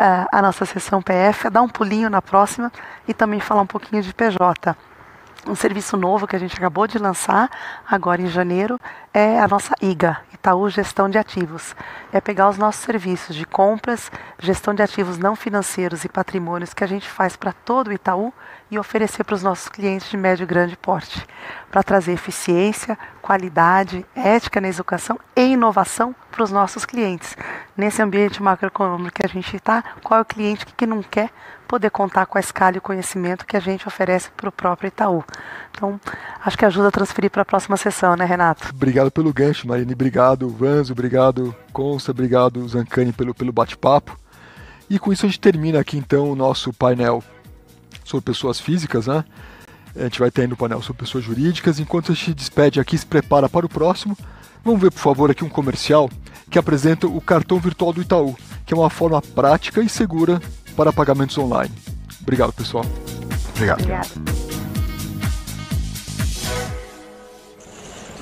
uh, a nossa sessão PF, é dar um pulinho na próxima e também falar um pouquinho de PJ um serviço novo que a gente acabou de lançar, agora em janeiro, é a nossa IGA, Itaú Gestão de Ativos. É pegar os nossos serviços de compras, gestão de ativos não financeiros e patrimônios que a gente faz para todo o Itaú e oferecer para os nossos clientes de médio e grande porte, para trazer eficiência, qualidade, ética na educação e inovação para os nossos clientes. Nesse ambiente macroeconômico que a gente está, qual é o cliente que não quer poder contar com a escala e o conhecimento que a gente oferece para o próprio Itaú. Então, acho que ajuda a transferir para a próxima sessão, né, Renato? Obrigado pelo gancho, Marine. Obrigado, Vanzo. Obrigado, Consta. Obrigado, Zancani, pelo, pelo bate-papo. E com isso a gente termina aqui, então, o nosso painel sobre pessoas físicas, né? A gente vai ter o painel sobre pessoas jurídicas. Enquanto a gente despede aqui, se prepara para o próximo. Vamos ver, por favor, aqui um comercial que apresenta o cartão virtual do Itaú, que é uma forma prática e segura para pagamentos online. Obrigado, pessoal. Obrigado. Obrigada.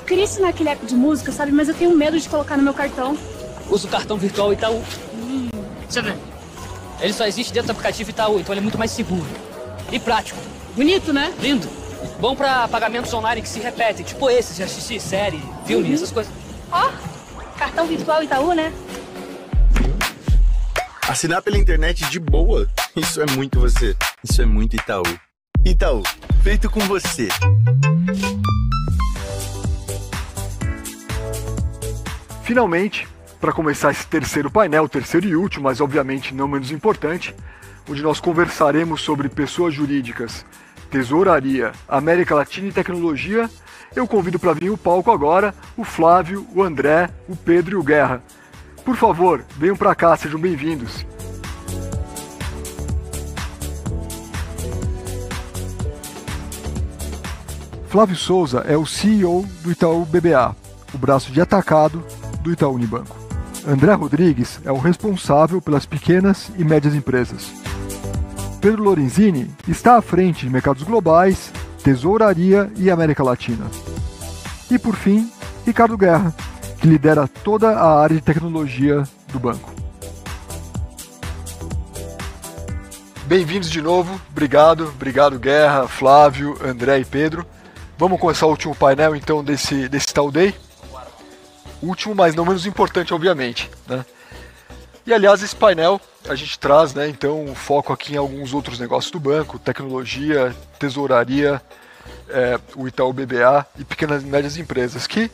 queria ensinar aquele app de música, sabe? Mas eu tenho medo de colocar no meu cartão. Usa o cartão virtual Itaú. Hum. Deixa eu ver. Ele só existe dentro do aplicativo Itaú, então ele é muito mais seguro. E prático. Bonito, né? Lindo. Bom para pagamentos online que se repetem, tipo esses, de assistir série, filme, uhum. essas coisas. Ó, oh, cartão virtual Itaú, né? Assinar pela internet de boa, isso é muito você. Isso é muito Itaú. Itaú, feito com você. Finalmente, para começar esse terceiro painel, terceiro e último, mas obviamente não menos importante, onde nós conversaremos sobre pessoas jurídicas, tesouraria, América Latina e tecnologia, eu convido para vir o palco agora o Flávio, o André, o Pedro e o Guerra por favor, venham para cá, sejam bem-vindos. Flávio Souza é o CEO do Itaú BBA, o braço de atacado do Itaú Unibanco. André Rodrigues é o responsável pelas pequenas e médias empresas. Pedro Lorenzini está à frente de mercados globais, tesouraria e América Latina. E por fim, Ricardo Guerra, que lidera toda a área de tecnologia do banco. Bem-vindos de novo, obrigado, obrigado Guerra, Flávio, André e Pedro. Vamos começar o último painel então desse, desse Tal Day. Último, mas não menos importante, obviamente. Né? E aliás, esse painel a gente traz né, então um foco aqui em alguns outros negócios do banco, tecnologia, tesouraria, é, o Itaú BBA e pequenas e médias empresas, que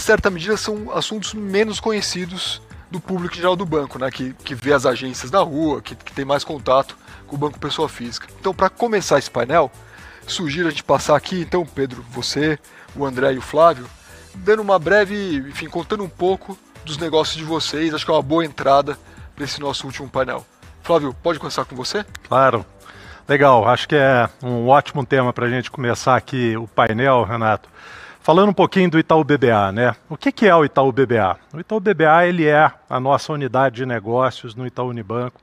certa medida, são assuntos menos conhecidos do público geral do banco, né? que, que vê as agências da rua, que, que tem mais contato com o banco pessoa física. Então, para começar esse painel, sugiro a gente passar aqui, então, Pedro, você, o André e o Flávio, dando uma breve, enfim, contando um pouco dos negócios de vocês. Acho que é uma boa entrada para esse nosso último painel. Flávio, pode começar com você? Claro. Legal, acho que é um ótimo tema para a gente começar aqui o painel, Renato. Falando um pouquinho do Itaú BBA, né? O que, é o Itaú BBA? O Itaú BBA ele é a nossa unidade de negócios no Itaú Unibanco,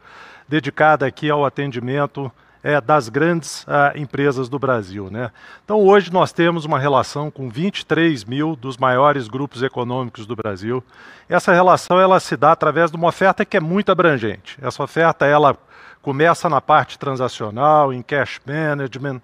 dedicada aqui ao atendimento é, das grandes ah, empresas do Brasil. Né? Então hoje nós temos uma relação com 23 mil dos maiores grupos econômicos do Brasil. Essa relação ela se dá através de uma oferta que é muito abrangente. Essa oferta ela começa na parte transacional, em cash management,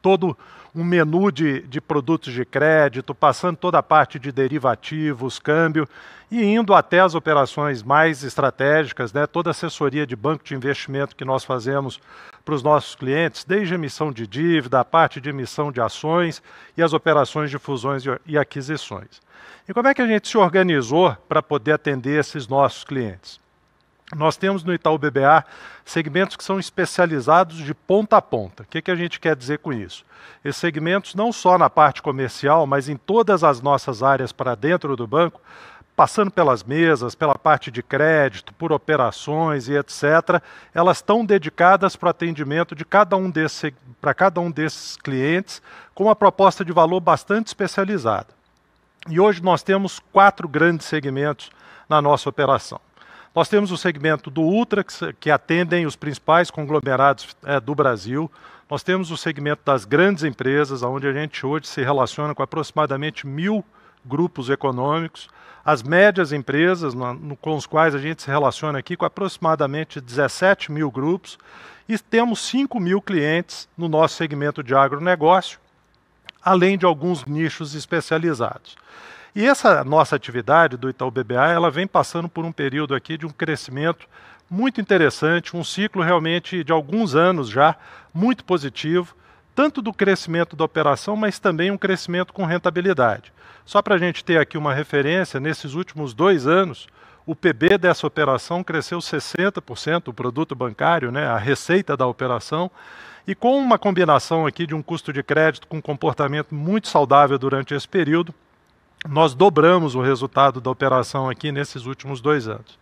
todo um menu de, de produtos de crédito, passando toda a parte de derivativos, câmbio e indo até as operações mais estratégicas, né? toda a assessoria de banco de investimento que nós fazemos para os nossos clientes, desde emissão de dívida, a parte de emissão de ações e as operações de fusões e aquisições. E como é que a gente se organizou para poder atender esses nossos clientes? Nós temos no Itaú BBA segmentos que são especializados de ponta a ponta. O que, que a gente quer dizer com isso? Esses segmentos, não só na parte comercial, mas em todas as nossas áreas para dentro do banco, passando pelas mesas, pela parte de crédito, por operações e etc., elas estão dedicadas para o atendimento de cada um desse, para cada um desses clientes, com uma proposta de valor bastante especializada. E hoje nós temos quatro grandes segmentos na nossa operação. Nós temos o segmento do Ultra, que atendem os principais conglomerados é, do Brasil. Nós temos o segmento das grandes empresas, onde a gente hoje se relaciona com aproximadamente mil grupos econômicos. As médias empresas, no, no, com os quais a gente se relaciona aqui, com aproximadamente 17 mil grupos. E temos 5 mil clientes no nosso segmento de agronegócio, além de alguns nichos especializados. E essa nossa atividade do Itaú BBA, ela vem passando por um período aqui de um crescimento muito interessante, um ciclo realmente de alguns anos já, muito positivo, tanto do crescimento da operação, mas também um crescimento com rentabilidade. Só para a gente ter aqui uma referência, nesses últimos dois anos, o PB dessa operação cresceu 60%, o produto bancário, né, a receita da operação, e com uma combinação aqui de um custo de crédito com um comportamento muito saudável durante esse período, nós dobramos o resultado da operação aqui nesses últimos dois anos.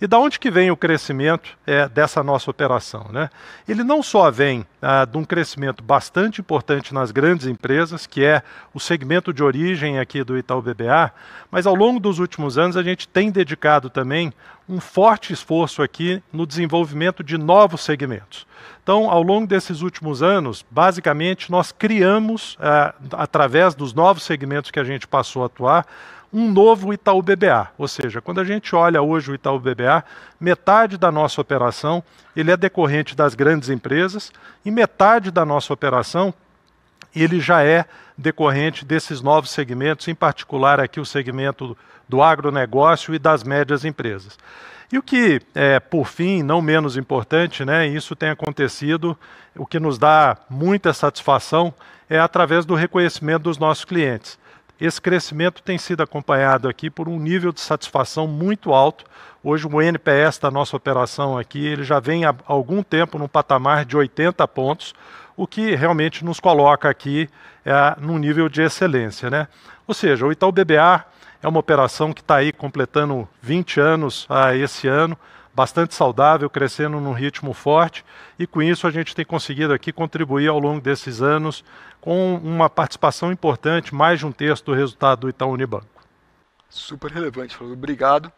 E da onde que vem o crescimento é, dessa nossa operação? Né? Ele não só vem ah, de um crescimento bastante importante nas grandes empresas, que é o segmento de origem aqui do Itaú BBA, mas ao longo dos últimos anos a gente tem dedicado também um forte esforço aqui no desenvolvimento de novos segmentos. Então, ao longo desses últimos anos, basicamente, nós criamos, ah, através dos novos segmentos que a gente passou a atuar, um novo Itaú BBA. Ou seja, quando a gente olha hoje o Itaú BBA, metade da nossa operação ele é decorrente das grandes empresas e metade da nossa operação ele já é decorrente desses novos segmentos, em particular aqui o segmento do agronegócio e das médias empresas. E o que, é, por fim, não menos importante, né, isso tem acontecido, o que nos dá muita satisfação é através do reconhecimento dos nossos clientes. Esse crescimento tem sido acompanhado aqui por um nível de satisfação muito alto. Hoje o NPS da nossa operação aqui, ele já vem há algum tempo num patamar de 80 pontos, o que realmente nos coloca aqui é, num nível de excelência. Né? Ou seja, o Itaú BBA é uma operação que está aí completando 20 anos ah, esse ano, bastante saudável, crescendo num ritmo forte, e com isso a gente tem conseguido aqui contribuir ao longo desses anos com uma participação importante, mais de um terço do resultado do Itaú Unibanco. Super relevante, Fernando. Obrigado.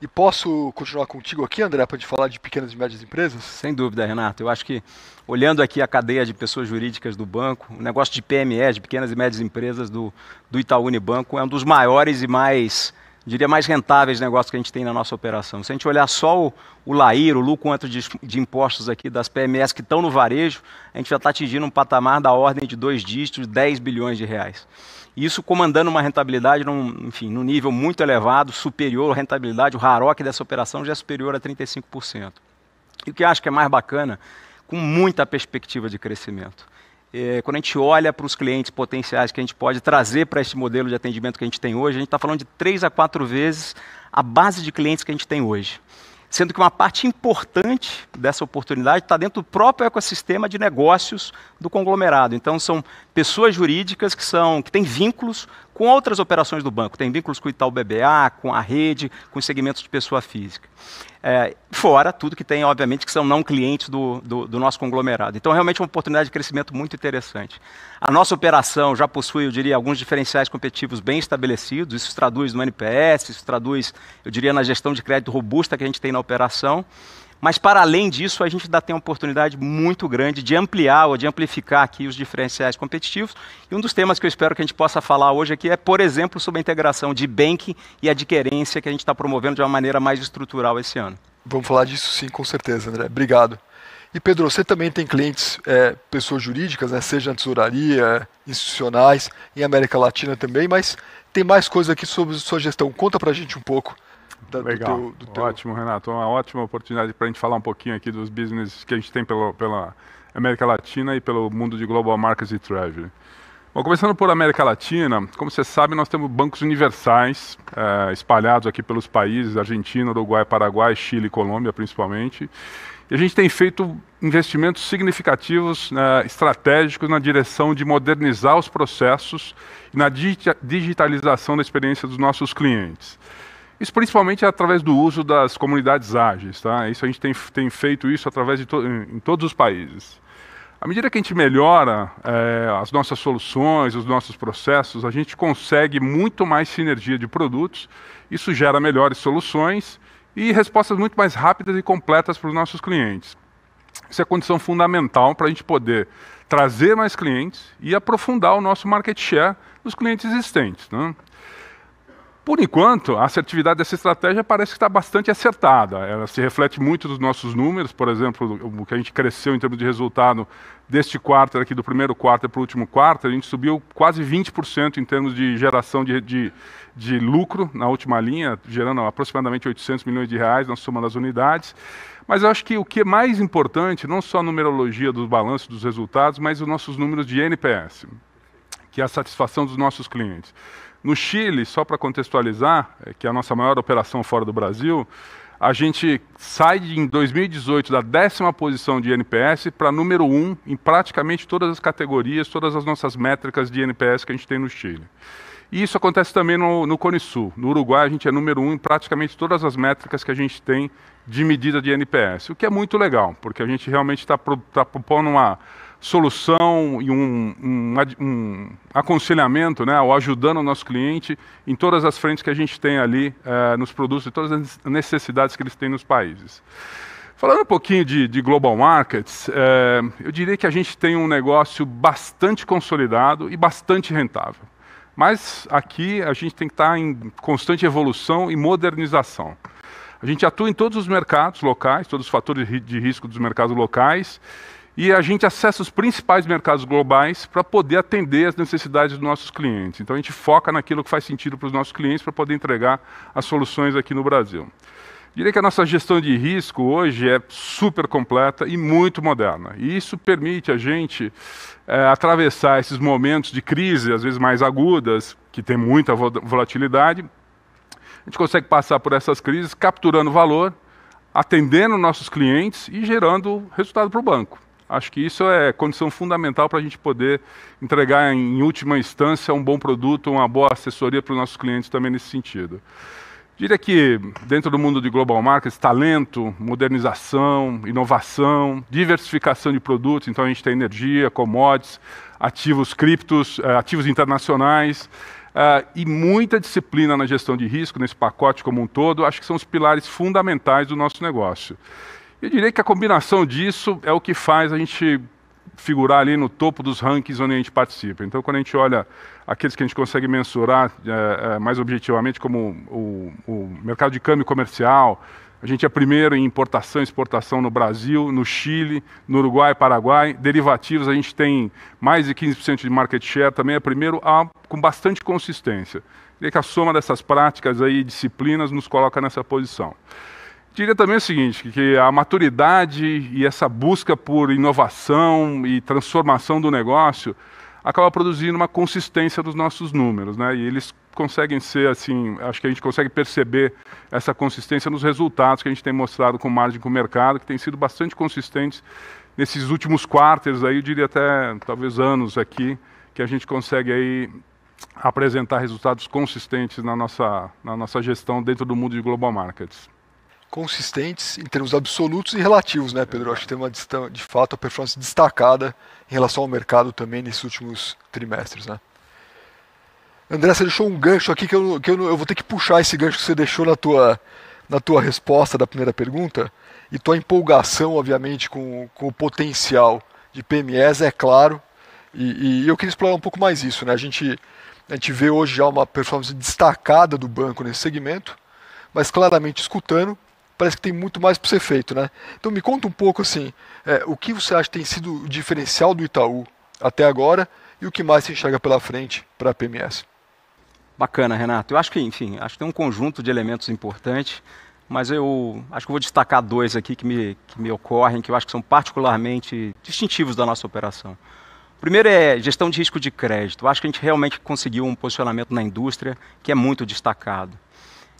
E posso continuar contigo aqui, André, para te falar de pequenas e médias empresas? Sem dúvida, Renato. Eu acho que, olhando aqui a cadeia de pessoas jurídicas do banco, o negócio de PME, de pequenas e médias empresas do, do Itaú Unibanco, é um dos maiores e mais diria, mais rentáveis negócios que a gente tem na nossa operação. Se a gente olhar só o, o LAIR, o lucro antes de, de, impostos aqui das PMS que estão no varejo, a gente já está atingindo um patamar da ordem de dois dígitos, 10 bilhões de reais. Isso comandando uma rentabilidade num, enfim, num nível muito elevado, superior à rentabilidade, o RAROC dessa operação já é superior a 35%. E o que eu acho que é mais bacana, com muita perspectiva de crescimento é, quando a gente olha para os clientes potenciais que a gente pode trazer para esse modelo de atendimento que a gente tem hoje, a gente está falando de três a quatro vezes a base de clientes que a gente tem hoje. Sendo que uma parte importante dessa oportunidade está dentro do próprio ecossistema de negócios do conglomerado. Então, são pessoas jurídicas que, são, que têm vínculos com outras operações do banco. Tem vínculos com o Itaú BBA, com a rede, com os segmentos de pessoa física. É, fora tudo que tem, obviamente, que são não clientes do, do, do, nosso conglomerado. Então, realmente, é uma oportunidade de crescimento muito interessante. A nossa operação já possui, eu diria, alguns diferenciais competitivos bem estabelecidos. Isso traduz no NPS, isso traduz, eu diria, na gestão de crédito robusta que a gente tem na operação. Mas, para além disso, a gente ainda tem uma oportunidade muito grande de ampliar ou de amplificar aqui os diferenciais competitivos. E um dos temas que eu espero que a gente possa falar hoje aqui é, por exemplo, sobre a integração de banking e adquirência que a gente está promovendo de uma maneira mais estrutural esse ano. Vamos falar disso sim, com certeza, André. Obrigado. E Pedro, você também tem clientes, é, pessoas jurídicas, né, seja na tesouraria, institucionais, em América Latina também, mas tem mais coisa aqui sobre sua gestão. Conta para a gente um pouco da, Legal. do teu... teu... Ótimo, Renato. Uma ótima oportunidade para a gente falar um pouquinho aqui dos business que a gente tem pelo, pela América Latina e pelo mundo de Global Markets e Treasury. Bom, começando por América Latina, como você sabe, nós temos bancos universais eh, espalhados aqui pelos países, Argentina, Uruguai, Paraguai, Chile e Colômbia principalmente. E a gente tem feito investimentos significativos, né, estratégicos, na direção de modernizar os processos e na digitalização da experiência dos nossos clientes. Isso principalmente é através do uso das comunidades ágeis. Tá? Isso a gente tem, tem feito isso através de to, em, em, todos os países. À medida que a gente melhora é, as nossas soluções, os nossos processos, a gente consegue muito mais sinergia de produtos. Isso gera melhores soluções e respostas muito mais rápidas e completas para os nossos clientes. Isso é condição fundamental para a gente poder trazer mais clientes e aprofundar o nosso market share dos clientes existentes. Né? Por enquanto, a assertividade dessa estratégia parece que está bastante acertada. Ela se reflete muito nos nossos números, por exemplo, o que a gente cresceu em termos de resultado deste quarto aqui, do primeiro quarto para o último quarto, a gente subiu quase 20% em termos de geração de, de, de, lucro na última linha, gerando aproximadamente 800 milhões de reais na soma das unidades. Mas eu acho que o que é mais importante, não só a numerologia dos balanços dos resultados, mas os nossos números de NPS, que é a satisfação dos nossos clientes. No Chile, só para contextualizar, é, que é a nossa maior operação fora do Brasil, a gente sai em 2018 da décima posição de NPS para número um em praticamente todas as categorias, todas as nossas métricas de NPS que a gente tem no Chile. E isso acontece também no, no Cone Sul. No Uruguai, a gente é número um em praticamente todas as métricas que a gente tem de medida de NPS, o que é muito legal, porque a gente realmente está tá propondo uma, solução e um, um, um aconselhamento, né, ou ajudando o nosso cliente em todas as frentes que a gente tem ali eh, nos produtos e todas as necessidades que eles têm nos países. Falando um pouquinho de, de global markets, eh, eu diria que a gente tem um negócio bastante consolidado e bastante rentável. Mas aqui a gente tem que estar tá em constante evolução e modernização. A gente atua em todos os mercados locais, todos os fatores de risco dos mercados locais, e a gente acessa os principais mercados globais para poder atender as necessidades dos nossos clientes. Então a gente foca naquilo que faz sentido para os nossos clientes para poder entregar as soluções aqui no Brasil. Diria que a nossa gestão de risco hoje é super completa e muito moderna. E isso permite a gente é, atravessar esses momentos de crise, às vezes mais agudas, que tem muita volatilidade. A gente consegue passar por essas crises capturando valor, atendendo nossos clientes e gerando resultado para o banco. Acho que isso é condição fundamental para a gente poder entregar, em última instância, um bom produto, uma boa assessoria para os nossos clientes também nesse sentido. Diria que, dentro do mundo de global markets, talento, modernização, inovação, diversificação de produtos, então a gente tem energia, commodities, ativos criptos, eh, ativos internacionais, Uh, e muita disciplina na gestão de risco, nesse pacote como um todo, acho que são os pilares fundamentais do nosso negócio. Eu diria que a combinação disso é o que faz a gente figurar ali no topo dos rankings onde a gente participa. Então, quando a gente olha aqueles que a gente consegue mensurar é, é, mais objetivamente, como o, o, mercado de câmbio comercial, a gente é primeiro em importação e exportação no Brasil, no Chile, no Uruguai, Paraguai. Derivativos, a gente tem mais de 15% de market share, também é primeiro a, com bastante consistência. Eu diria que a soma dessas práticas aí, disciplinas, nos coloca nessa posição. Diria também o seguinte, que a maturidade e essa busca por inovação e transformação do negócio acaba produzindo uma consistência dos nossos números, né? E eles conseguem ser assim, acho que a gente consegue perceber essa consistência nos resultados que a gente tem mostrado com margem com o mercado, que tem sido bastante consistentes nesses últimos quartos aí, eu diria até talvez anos aqui, que a gente consegue aí apresentar resultados consistentes na nossa, na nossa gestão dentro do mundo de global markets consistentes em termos absolutos e relativos, né, Pedro? acho que tem uma, de fato, a performance destacada em relação ao mercado também nesses últimos trimestres, né? André, você deixou um gancho aqui que eu, que eu, eu vou ter que puxar esse gancho que você deixou na tua, na tua resposta da primeira pergunta e tua empolgação, obviamente, com, com o potencial de PMEs, é claro. E, e, eu queria explorar um pouco mais isso. Né? A, gente, a gente vê hoje já uma performance destacada do banco nesse segmento, mas claramente escutando parece que tem muito mais para ser feito, né? Então me conta um pouco assim, é, o que você acha que tem sido o diferencial do Itaú até agora e o que mais se enxerga pela frente para a PMS? Bacana, Renato. Eu acho que, enfim, acho que tem um conjunto de elementos importantes, mas eu acho que eu vou destacar dois aqui que me, que me ocorrem, que eu acho que são particularmente distintivos da nossa operação. O primeiro é gestão de risco de crédito. Eu acho que a gente realmente conseguiu um posicionamento na indústria que é muito destacado.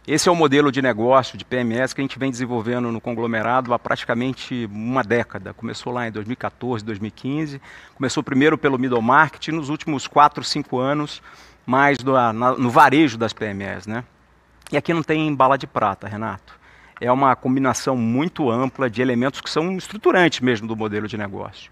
Esse é o modelo de negócio de PMS que a gente vem desenvolvendo no conglomerado há praticamente uma década. Começou lá em 2014, 2015. Começou primeiro pelo middle market e nos últimos 4, 5 anos mais no varejo das PMEs. Né? E aqui não tem bala de prata, Renato. É uma combinação muito ampla de elementos que são estruturantes mesmo do modelo de negócio.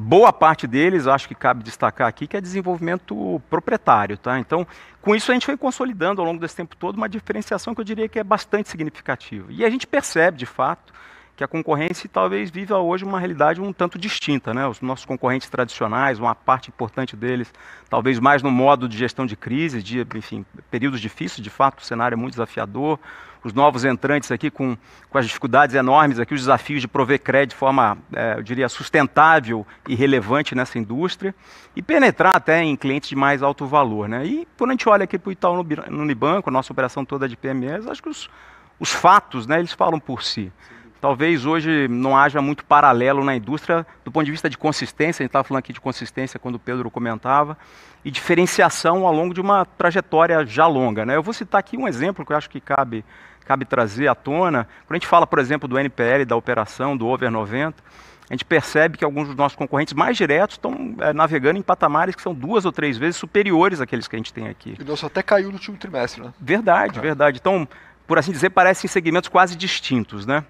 Boa parte deles, acho que cabe destacar aqui, que é desenvolvimento proprietário. Tá? Então, com isso a gente foi consolidando ao longo desse tempo todo uma diferenciação que eu diria que é bastante significativa. E a gente percebe, de fato, que a concorrência talvez viva hoje uma realidade um tanto distinta. Né? Os nossos concorrentes tradicionais, uma parte importante deles, talvez mais no modo de gestão de crise, de enfim, períodos difíceis, de fato, o cenário é muito desafiador os novos entrantes aqui com, com as dificuldades enormes, aqui os desafios de prover crédito de forma, é, eu diria, sustentável e relevante nessa indústria e penetrar até em clientes de mais alto valor. Né? E quando a gente olha aqui para o Itaú no Unibanco, a nossa operação toda de PMEs, acho que os, os fatos né, eles falam por si. Sim. Talvez hoje não haja muito paralelo na indústria do ponto de vista de consistência, a gente estava falando aqui de consistência quando o Pedro comentava, e diferenciação ao longo de uma trajetória já longa. Né? Eu vou citar aqui um exemplo que eu acho que cabe, cabe trazer à tona. Quando a gente fala, por exemplo, do NPL, da operação, do Over 90, a gente percebe que alguns dos nossos concorrentes mais diretos estão é, navegando em patamares que são duas ou três vezes superiores àqueles que a gente tem aqui. E o nosso até caiu no último trimestre, né? Verdade, é. verdade. Então, por assim dizer, parecem segmentos quase distintos, né?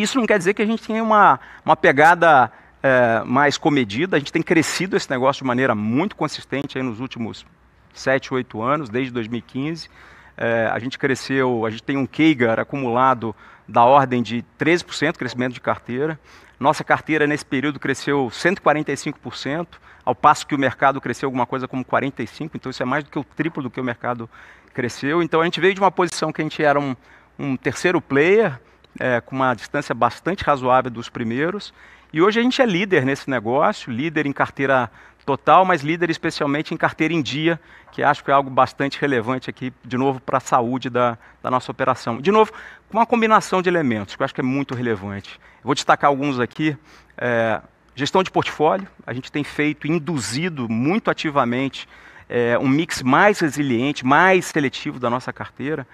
Isso não quer dizer que a gente tenha uma, uma pegada é, mais comedida, a gente tem crescido esse negócio de maneira muito consistente aí nos últimos 7, 8 anos, desde 2015. É, eh, a gente cresceu, a gente tem um CAGR acumulado da ordem de 13% crescimento de carteira. Nossa carteira nesse período cresceu 145%, ao passo que o mercado cresceu alguma coisa como 45%, então isso é mais do que o triplo do que o mercado cresceu. Então a gente veio de uma posição que a gente era um, um terceiro player, é, com uma distância bastante razoável dos primeiros. E hoje a gente é líder nesse negócio, líder em carteira total, mas líder especialmente em carteira em dia, que acho que é algo bastante relevante aqui, de novo, para a saúde da, da nossa operação. De novo, com uma combinação de elementos, que eu acho que é muito relevante. Eu vou destacar alguns aqui. É, gestão de portfólio, a gente tem feito, induzido muito ativamente é, um mix mais resiliente, mais seletivo da nossa carteira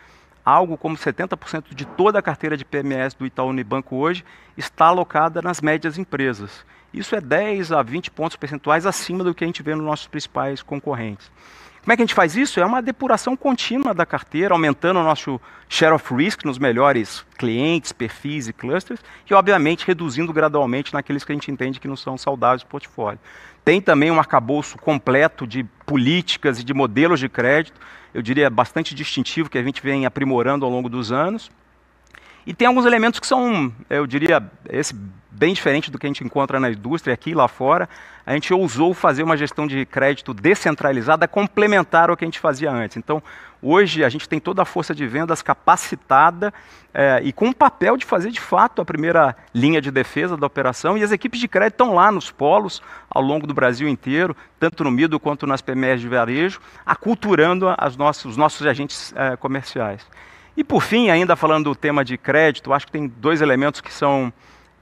algo como 70% de toda a carteira de PMS do Itaú Unibanco hoje está alocada nas médias empresas. Isso é 10 a 20 pontos percentuais acima do que a gente vê nos nossos principais concorrentes. Como é que a gente faz isso? É uma depuração contínua da carteira, aumentando o nosso share of risk nos melhores clientes, perfis e clusters, e obviamente reduzindo gradualmente naqueles que a gente entende que não são saudáveis o portfólio. Tem também um arcabouço completo de políticas e de modelos de crédito eu diria, bastante distintivo, que a gente vem aprimorando ao longo dos anos. E tem alguns elementos que são, eu diria, esse bem diferente do que a gente encontra na indústria aqui e lá fora. A gente ousou fazer uma gestão de crédito descentralizada complementar ao que a gente fazia antes. Então, Hoje a gente tem toda a força de vendas capacitada é, e com o papel de fazer de fato a primeira linha de defesa da operação. E as equipes de crédito estão lá nos polos ao longo do Brasil inteiro, tanto no Mido quanto nas PMEs de varejo, aculturando as nossas, os nossos agentes é, comerciais. E por fim, ainda falando do tema de crédito, acho que tem dois elementos que são,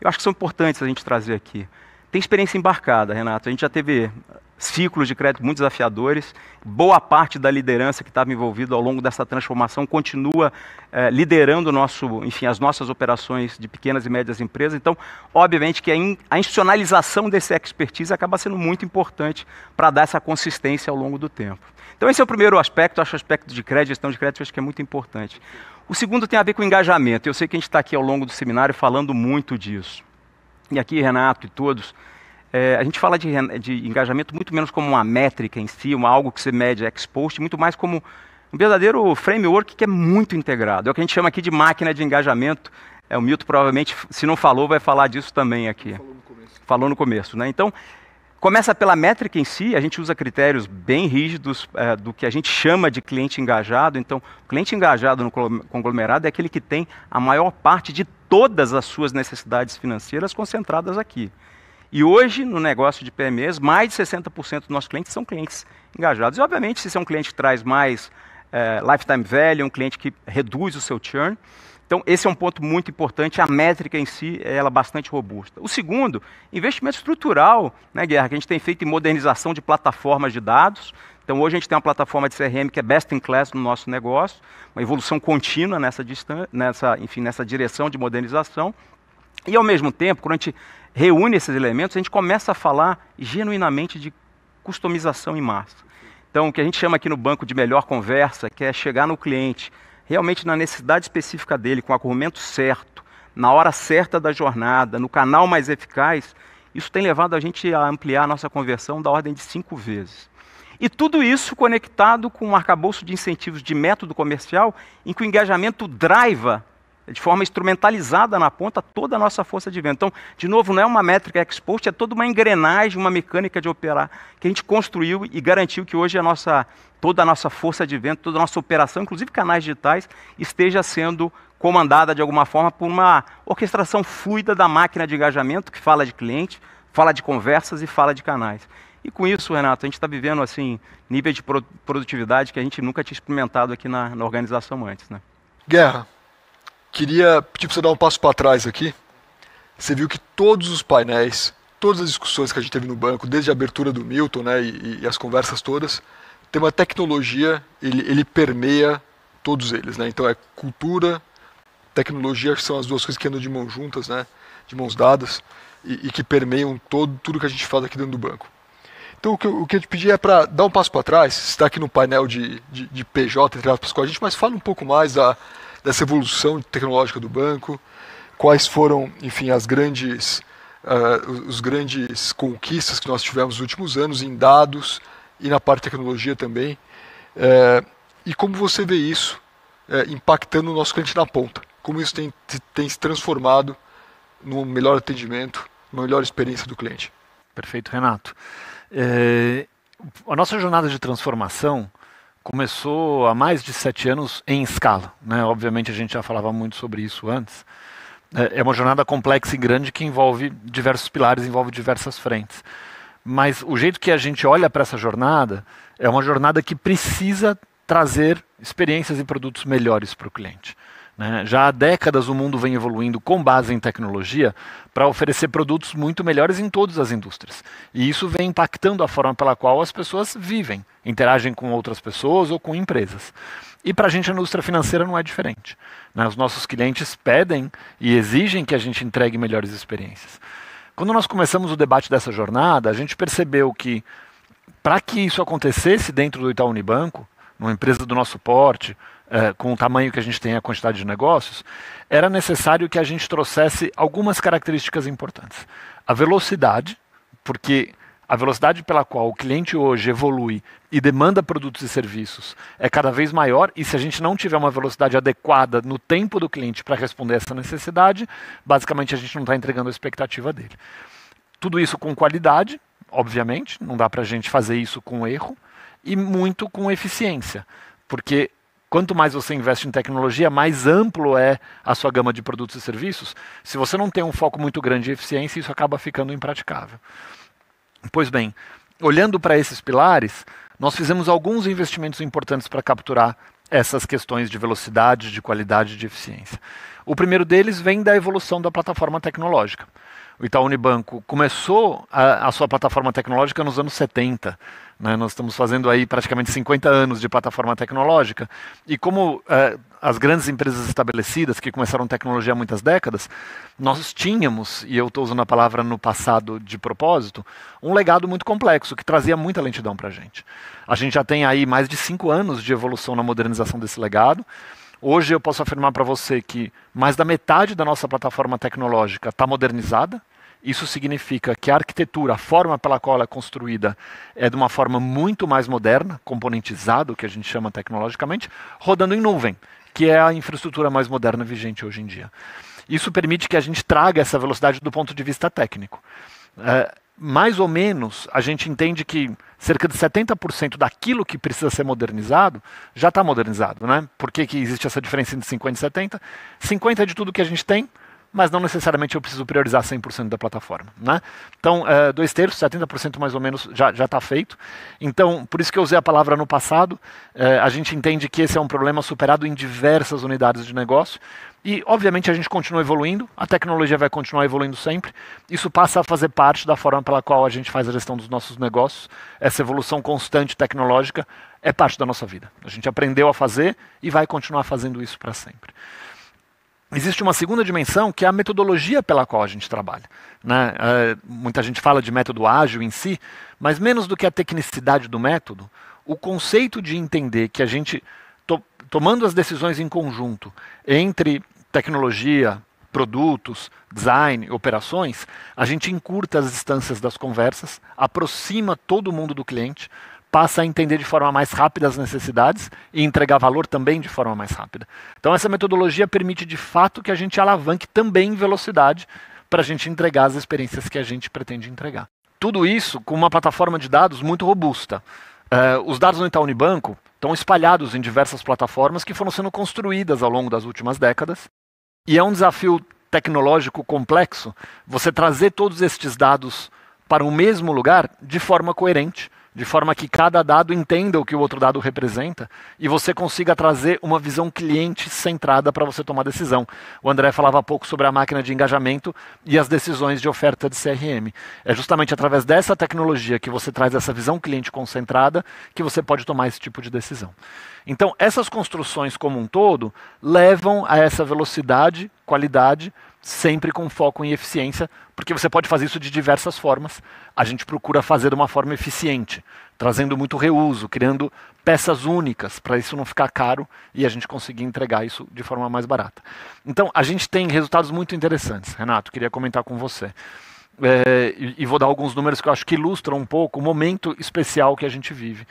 eu acho que são importantes a gente trazer aqui. Tem experiência embarcada, Renato. A gente já teve ciclos de crédito muito desafiadores. Boa parte da liderança que estava envolvida ao longo dessa transformação continua eh, liderando nosso, enfim, as nossas operações de pequenas e médias empresas. Então, obviamente que a, in, a institucionalização desse expertise acaba sendo muito importante para dar essa consistência ao longo do tempo. Então, esse é o primeiro aspecto, acho o aspecto de crédito, gestão de crédito, acho que é muito importante. O segundo tem a ver com engajamento. Eu sei que a gente está aqui ao longo do seminário falando muito disso. E aqui, Renato e todos, é, a gente fala de, de, engajamento muito menos como uma métrica em si, uma, algo que você mede ex-post, muito mais como um verdadeiro framework que é muito integrado. É o que a gente chama aqui de máquina de engajamento. É, o Milton provavelmente, se não falou, vai falar disso também aqui. Falou no começo. Falou no começo, né? Então, Começa pela métrica em si, a gente usa critérios bem rígidos é, do que a gente chama de cliente engajado. Então, cliente engajado no conglomerado é aquele que tem a maior parte de todas as suas necessidades financeiras concentradas aqui. E hoje, no negócio de PMEs, mais de 60% dos nossos clientes são clientes engajados. E, obviamente, se você é um cliente que traz mais é, lifetime value, um cliente que reduz o seu churn, então, esse é um ponto muito importante. A métrica em si é ela bastante robusta. O segundo, investimento estrutural, né, Guerra, que a gente tem feito em modernização de plataformas de dados. Então, hoje a gente tem uma plataforma de CRM que é best in class no nosso negócio, uma evolução contínua nessa, nessa, enfim, nessa direção de modernização. E ao mesmo tempo, quando a gente reúne esses elementos, a gente começa a falar genuinamente de customização em massa. Então, o que a gente chama aqui no banco de melhor conversa, que é chegar no cliente realmente na necessidade específica dele, com o argumento certo, na hora certa da jornada, no canal mais eficaz, isso tem levado a gente a ampliar a nossa conversão da ordem de cinco vezes. E tudo isso conectado com um arcabouço de incentivos de método comercial, em que o engajamento driva de forma instrumentalizada na ponta toda a nossa força de vento. Então, de novo, não é uma métrica exposta, é toda uma engrenagem, uma mecânica de operar que a gente construiu e garantiu que hoje a nossa, toda a nossa força de vento, toda a nossa operação, inclusive canais digitais, esteja sendo comandada de alguma forma por uma orquestração fluida da máquina de engajamento que fala de cliente, fala de conversas e fala de canais. E com isso, Renato, a gente está vivendo assim níveis de produtividade que a gente nunca tinha experimentado aqui na, na organização antes, né? Guerra queria pedir tipo, para você dar um passo para trás aqui. Você viu que todos os painéis, todas as discussões que a gente teve no banco, desde a abertura do Milton né, e, e as conversas todas, tem uma tecnologia, ele, ele permeia todos eles. Né? Então é cultura, tecnologia, que são as duas coisas que andam de mãos juntas, né, de mãos dadas, e, e que permeiam todo, tudo que a gente faz aqui dentro do banco. Então o que, eu, o que eu te pedi é para dar um passo para trás, está aqui no painel de, de, de PJ, entre aspas, com a gente, mas fala um pouco mais da dessa evolução tecnológica do banco, quais foram, enfim, as grandes, uh, os grandes conquistas que nós tivemos nos últimos anos em dados e na parte de tecnologia também, eh, e como você vê isso eh, impactando o nosso cliente na ponta, como isso tem, tem se transformado num melhor atendimento, numa melhor experiência do cliente. Perfeito, Renato. É, a nossa jornada de transformação começou há mais de sete anos em escala. Né? Obviamente a gente já falava muito sobre isso antes. É, é uma jornada complexa e grande que envolve diversos pilares, envolve diversas frentes. Mas o jeito que a gente olha para essa jornada é uma jornada que precisa trazer experiências e produtos melhores para o cliente. Né? Já há décadas o mundo vem evoluindo com base em tecnologia para oferecer produtos muito melhores em todas as indústrias. E isso vem impactando a forma pela qual as pessoas vivem, interagem com outras pessoas ou com empresas. E para a gente, a indústria financeira não é diferente. Né? Os nossos clientes pedem e exigem que a gente entregue melhores experiências. Quando nós começamos o debate dessa jornada, a gente percebeu que para que isso acontecesse dentro do Itaú Unibanco, numa empresa do nosso porte, é, com o tamanho que a gente tem a quantidade de negócios, era necessário que a gente trouxesse algumas características importantes. A velocidade, porque a velocidade pela qual o cliente hoje evolui e demanda produtos e serviços é cada vez maior, e se a gente não tiver uma velocidade adequada no tempo do cliente para responder essa necessidade, basicamente a gente não está entregando a expectativa dele. Tudo isso com qualidade, obviamente, não dá para a gente fazer isso com erro, e muito com eficiência, porque Quanto mais você investe em tecnologia, mais amplo é a sua gama de produtos e serviços. Se você não tem um foco muito grande em eficiência, isso acaba ficando impraticável. Pois bem, olhando para esses pilares, nós fizemos alguns investimentos importantes para capturar essas questões de velocidade, de qualidade e de eficiência. O primeiro deles vem da evolução da plataforma tecnológica o Itaú Unibanco começou a, a sua plataforma tecnológica nos anos 70. Né? Nós estamos fazendo aí praticamente 50 anos de plataforma tecnológica. E como é, as grandes empresas estabelecidas, que começaram tecnologia há muitas décadas, nós tínhamos, e eu estou usando a palavra no passado de propósito, um legado muito complexo que trazia muita lentidão para a gente. A gente já tem aí mais de cinco anos de evolução na modernização desse legado. Hoje eu posso afirmar para você que mais da metade da nossa plataforma tecnológica está modernizada. Isso significa que a arquitetura, a forma pela qual ela é construída, é de uma forma muito mais moderna, componentizada, o que a gente chama tecnologicamente, rodando em nuvem, que é a infraestrutura mais moderna vigente hoje em dia. Isso permite que a gente traga essa velocidade do ponto de vista técnico. É, mais ou menos, a gente entende que cerca de 70% daquilo que precisa ser modernizado já está modernizado. Né? Por que, que existe essa diferença entre 50 e 70? 50 é de tudo que a gente tem, mas não necessariamente eu preciso priorizar 100% da plataforma. Né? Então, é, dois terços, 70% mais ou menos já está feito. Então, por isso que eu usei a palavra no passado, é, a gente entende que esse é um problema superado em diversas unidades de negócio. E, obviamente, a gente continua evoluindo, a tecnologia vai continuar evoluindo sempre. Isso passa a fazer parte da forma pela qual a gente faz a gestão dos nossos negócios. Essa evolução constante tecnológica é parte da nossa vida. A gente aprendeu a fazer e vai continuar fazendo isso para sempre. Existe uma segunda dimensão que é a metodologia pela qual a gente trabalha. Né? Uh, muita gente fala de método ágil em si, mas menos do que a tecnicidade do método, o conceito de entender que a gente, to tomando as decisões em conjunto entre tecnologia, produtos, design, operações, a gente encurta as distâncias das conversas, aproxima todo mundo do cliente, passa a entender de forma mais rápida as necessidades e entregar valor também de forma mais rápida. Então, essa metodologia permite de fato que a gente alavanque também em velocidade para a gente entregar as experiências que a gente pretende entregar. Tudo isso com uma plataforma de dados muito robusta. Uh, os dados no Itaú Unibanco estão espalhados em diversas plataformas que foram sendo construídas ao longo das últimas décadas. E é um desafio tecnológico complexo você trazer todos estes dados para o mesmo lugar de forma coerente de forma que cada dado entenda o que o outro dado representa e você consiga trazer uma visão cliente centrada para você tomar decisão. O André falava há pouco sobre a máquina de engajamento e as decisões de oferta de CRM. É justamente através dessa tecnologia que você traz essa visão cliente concentrada que você pode tomar esse tipo de decisão. Então, essas construções como um todo levam a essa velocidade, qualidade sempre com foco em eficiência, porque você pode fazer isso de diversas formas. A gente procura fazer de uma forma eficiente, trazendo muito reuso, criando peças únicas para isso não ficar caro e a gente conseguir entregar isso de forma mais barata. Então, a gente tem resultados muito interessantes. Renato, queria comentar com você. É, e, e vou dar alguns números que eu acho que ilustram um pouco o momento especial que a gente vive.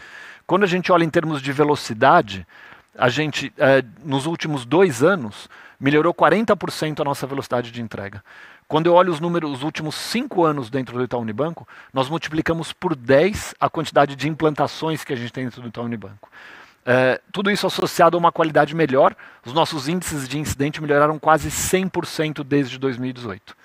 Quando a gente olha em termos de velocidade, a gente, é, nos últimos dois anos, melhorou 40% a nossa velocidade de entrega. Quando eu olho os números dos últimos cinco anos dentro do Itaú Unibanco, nós multiplicamos por 10 a quantidade de implantações que a gente tem dentro do Itaú Unibanco. É, tudo isso associado a uma qualidade melhor, os nossos índices de incidente melhoraram quase 100% desde 2018.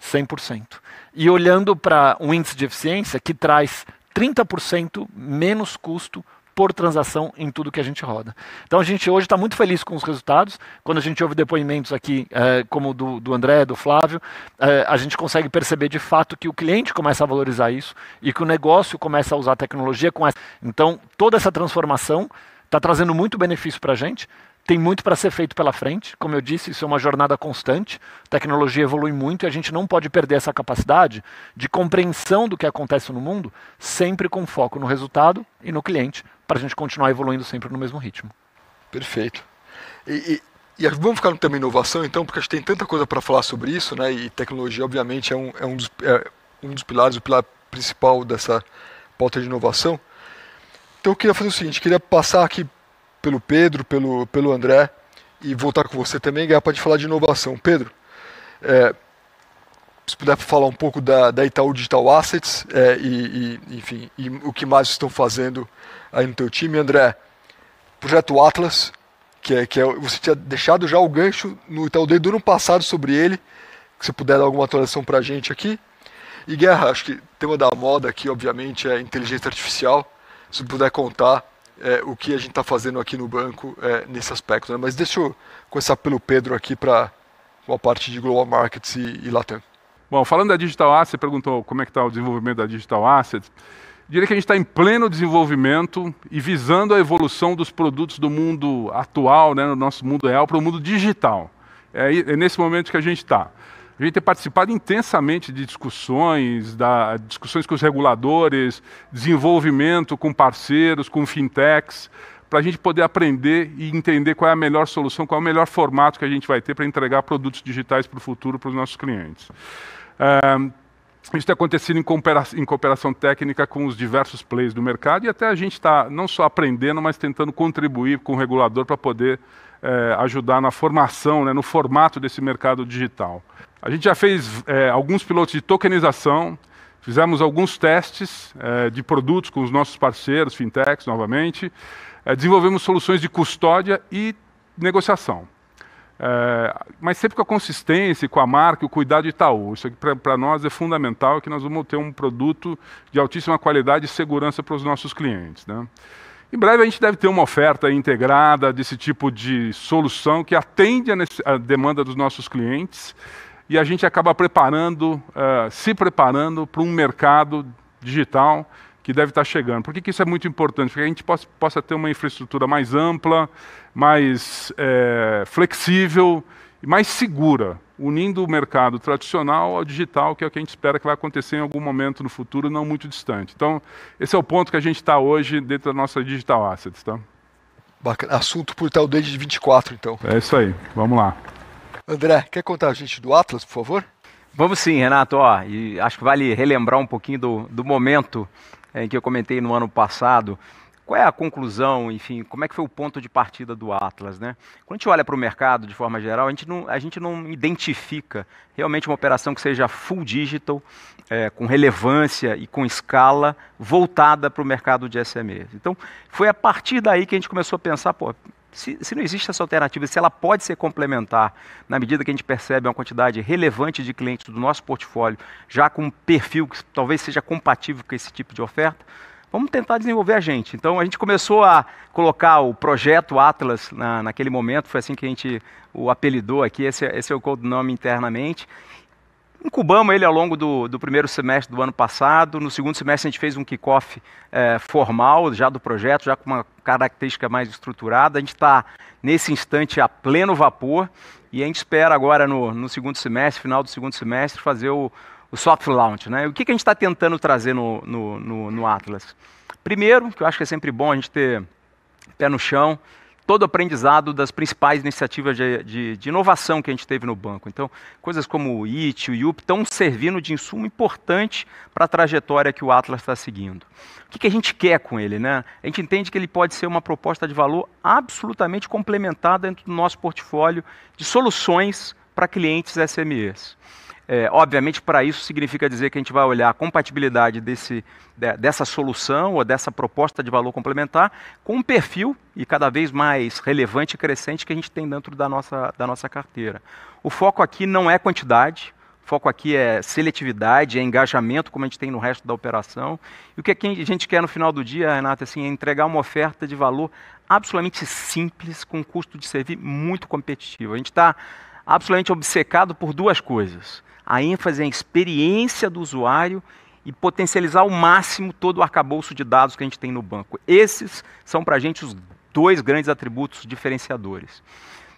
100%. E olhando para um índice de eficiência que traz 30% menos custo por transação em tudo que a gente roda. Então a gente hoje está muito feliz com os resultados. Quando a gente ouve depoimentos aqui, é, como do, do André, do Flávio, é, a gente consegue perceber de fato que o cliente começa a valorizar isso e que o negócio começa a usar a tecnologia com essa. Então toda essa transformação está trazendo muito benefício para a gente. Tem muito para ser feito pela frente, como eu disse, isso é uma jornada constante. A tecnologia evolui muito e a gente não pode perder essa capacidade de compreensão do que acontece no mundo, sempre com foco no resultado e no cliente, para a gente continuar evoluindo sempre no mesmo ritmo. Perfeito. E, e, e, vamos ficar no tema inovação, então, porque a gente tem tanta coisa para falar sobre isso, né? E tecnologia, obviamente, é um, é um, dos, é um dos pilares, o pilar principal dessa pauta de inovação. Então, eu queria fazer o seguinte: queria passar aqui pelo Pedro, pelo, pelo André, e voltar com você também, Gá, para te falar de inovação. Pedro, é, se puder falar um pouco da, da Itaú Digital Assets é, e, e, enfim, e o que mais estão fazendo aí no teu time, André. Projeto Atlas, que é, que é você tinha deixado já o gancho no Itaú desde o ano passado sobre ele, que você puder dar alguma atualização para a gente aqui. E Guerra, acho que tema da moda aqui, obviamente, é inteligência artificial. Se puder contar é, o que a gente está fazendo aqui no banco é, nesse aspecto. Né? Mas deixa eu começar pelo Pedro aqui para uma parte de Global Markets e, e Latam. Bom, falando da Digital Asset, perguntou como é que está o desenvolvimento da Digital Asset. Diria que a gente está em pleno desenvolvimento e visando a evolução dos produtos do mundo atual, né, no nosso mundo real, para o mundo digital. É, é nesse momento que a gente está. A gente tem participado intensamente de discussões, da, discussões com os reguladores, desenvolvimento com parceiros, com fintechs, para a gente poder aprender e entender qual é a melhor solução, qual é o melhor formato que a gente vai ter para entregar produtos digitais para o futuro para os nossos clientes isso tem acontecido em cooperação, em cooperação, técnica com os diversos players do mercado e até a gente está não só aprendendo, mas tentando contribuir com o regulador para poder eh, ajudar na formação, né, no formato desse mercado digital. A gente já fez eh, alguns pilotos de tokenização, fizemos alguns testes eh, de produtos com os nossos parceiros, fintechs novamente, desenvolvemos soluções de custódia e negociação. É, mas sempre com a consistência, com a marca, o cuidado de Itaú. Isso aqui para nós é fundamental, que nós vamos ter um produto de altíssima qualidade e segurança para os nossos clientes. Né? Em breve a gente deve ter uma oferta integrada desse tipo de solução que atende a, demanda dos nossos clientes e a gente acaba preparando, uh, se preparando para um mercado digital que deve estar chegando. Por que, que isso é muito importante? Porque a gente possa, possa ter uma infraestrutura mais ampla, mais é, flexível e mais segura, unindo o mercado tradicional ao digital, que é o que a gente espera que vai acontecer em algum momento no futuro, não muito distante. Então, esse é o ponto que a gente está hoje dentro da nossa Digital Assets. Tá? Bacana. Assunto por tal desde 24, então. É isso aí. Vamos lá. André, quer contar a gente do Atlas, por favor? Vamos sim, Renato. Ó, e acho que vale relembrar um pouquinho do, do momento é, em que eu comentei no ano passado. Qual é a conclusão, enfim, como é que foi o ponto de partida do Atlas? Né? Quando a gente olha para o mercado de forma geral, a gente, não, a gente não identifica realmente uma operação que seja full digital, é, com relevância e com escala, voltada para o mercado de SMEs. Então, foi a partir daí que a gente começou a pensar, pô, se, se, não existe essa alternativa, se ela pode ser complementar, na medida que a gente percebe uma quantidade relevante de clientes do nosso portfólio, já com um perfil que talvez seja compatível com esse tipo de oferta, vamos tentar desenvolver a gente. Então a gente começou a colocar o projeto Atlas na, naquele momento, foi assim que a gente o apelidou aqui, esse, é, esse é o codinome internamente. Incubamos ele ao longo do, do, primeiro semestre do ano passado. No segundo semestre, a gente fez um kickoff é, formal já do projeto, já com uma característica mais estruturada. A gente está, nesse instante, a pleno vapor e a gente espera agora, no, no segundo semestre, final do segundo semestre, fazer o, o soft launch. Né? O que, que a gente está tentando trazer no, no, no Atlas? Primeiro, que eu acho que é sempre bom a gente ter pé no chão, todo o aprendizado das principais iniciativas de, de, de, inovação que a gente teve no banco. Então, coisas como o IT, o IUP, estão servindo de insumo importante para a trajetória que o Atlas está seguindo. O que, que, a gente quer com ele? Né? A gente entende que ele pode ser uma proposta de valor absolutamente complementada dentro do nosso portfólio de soluções para clientes SMEs. É, obviamente, para isso significa dizer que a gente vai olhar a compatibilidade desse, dessa solução ou dessa proposta de valor complementar com um perfil e cada vez mais relevante e crescente que a gente tem dentro da nossa, da nossa carteira. O foco aqui não é quantidade, o foco aqui é seletividade, é engajamento, como a gente tem no resto da operação. E o que a gente quer no final do dia, Renata, assim, é entregar uma oferta de valor absolutamente simples, com custo de servir muito competitivo. A gente está absolutamente obcecado por duas coisas a ênfase em é experiência do usuário e potencializar ao máximo todo o arcabouço de dados que a gente tem no banco. Esses são para a gente os dois grandes atributos diferenciadores.